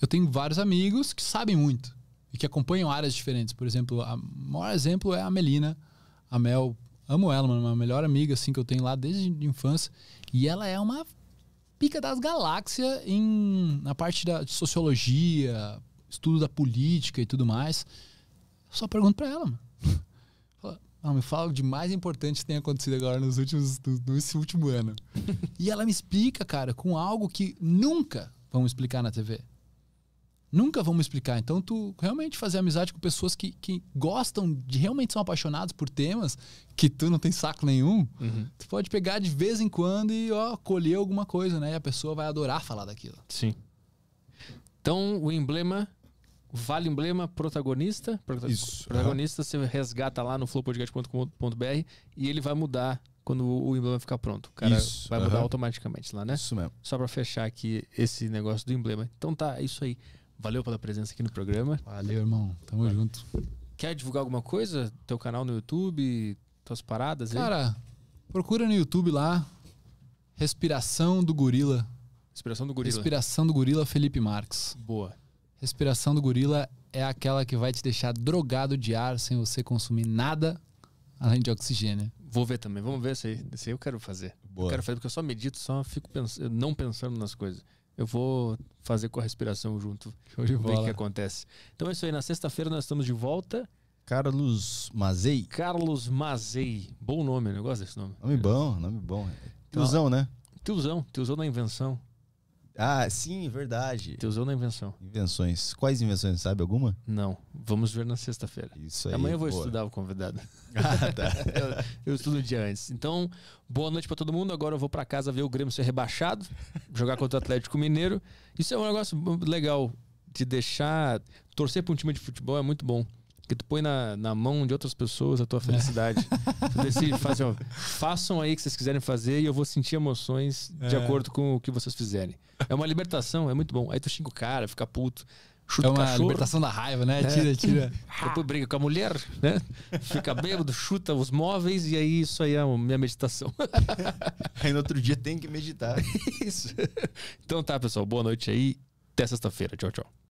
Eu tenho vários amigos que sabem muito e que acompanham áreas diferentes. Por exemplo, o maior exemplo é a Melina. A Mel, amo ela, mano, uma melhor amiga assim que eu tenho lá desde a infância. E ela é uma pica das galáxias em, na parte da, de sociologia, estudo da política e tudo mais. Só pergunto pra ela, mano. Ela me fala o de mais importante que tem acontecido agora nos últimos, nesse último ano. e ela me explica, cara, com algo que nunca vamos explicar na TV. Nunca vamos explicar. Então, tu realmente fazer amizade com pessoas que, que gostam, de realmente são apaixonados por temas que tu não tem saco nenhum, uhum. tu pode pegar de vez em quando e ó, colher alguma coisa, né? E a pessoa vai adorar falar daquilo. Sim. Então, o emblema Vale Emblema Protagonista. Prota Isso. Protagonista uhum. você resgata lá no flowpodcast.com.br e ele vai mudar quando o emblema ficar pronto. O cara isso, vai mudar automaticamente lá, né? Isso mesmo. Só para fechar aqui esse negócio do emblema. Então tá, é isso aí. Valeu pela presença aqui no programa. Valeu, irmão. Tamo Valeu. junto. Quer divulgar alguma coisa? Teu canal no YouTube, tuas paradas aí? Cara, procura no YouTube lá. Respiração do Gorila. Respiração do Gorila. Respiração do Gorila Felipe Marques. Boa. Respiração do gorila é aquela que vai te deixar drogado de ar sem você consumir nada além de oxigênio. Vou ver também, vamos ver se aí. aí eu quero fazer. Boa. Eu quero fazer porque eu só medito, só fico pensando, não pensando nas coisas. Eu vou fazer com a respiração junto. Show de bola. Ver o que acontece. Então é isso aí. Na sexta-feira nós estamos de volta. Carlos Mazei. Carlos Mazei. Bom nome, né? eu gosto desse nome. Nome bom, nome bom. Então, tiozão, né? Tiozão, tiozão da invenção. Ah, sim, verdade. usou na invenção. Invenções. Quais invenções, sabe alguma? Não. Vamos ver na sexta-feira. Isso aí. Amanhã eu vou boa. estudar o convidado. ah, tá. eu, eu estudo um dia antes. Então, boa noite para todo mundo. Agora eu vou para casa ver o Grêmio ser rebaixado, jogar contra o Atlético Mineiro. Isso é um negócio legal de deixar torcer para um time de futebol é muito bom que tu põe na, na mão de outras pessoas a tua é. felicidade. É. Tu decide, faz, assim, ó, façam aí o que vocês quiserem fazer e eu vou sentir emoções é. de acordo com o que vocês fizerem. É uma libertação, é muito bom. Aí tu xinga o cara, fica puto. Chuta é uma cachorro. libertação da raiva, né? É. Tira, tira. Depois briga com a mulher, né? Fica bêbado, chuta os móveis e aí isso aí é a minha meditação. aí no outro dia tem que meditar. isso. Então tá, pessoal. Boa noite aí. Até sexta-feira. Tchau, tchau.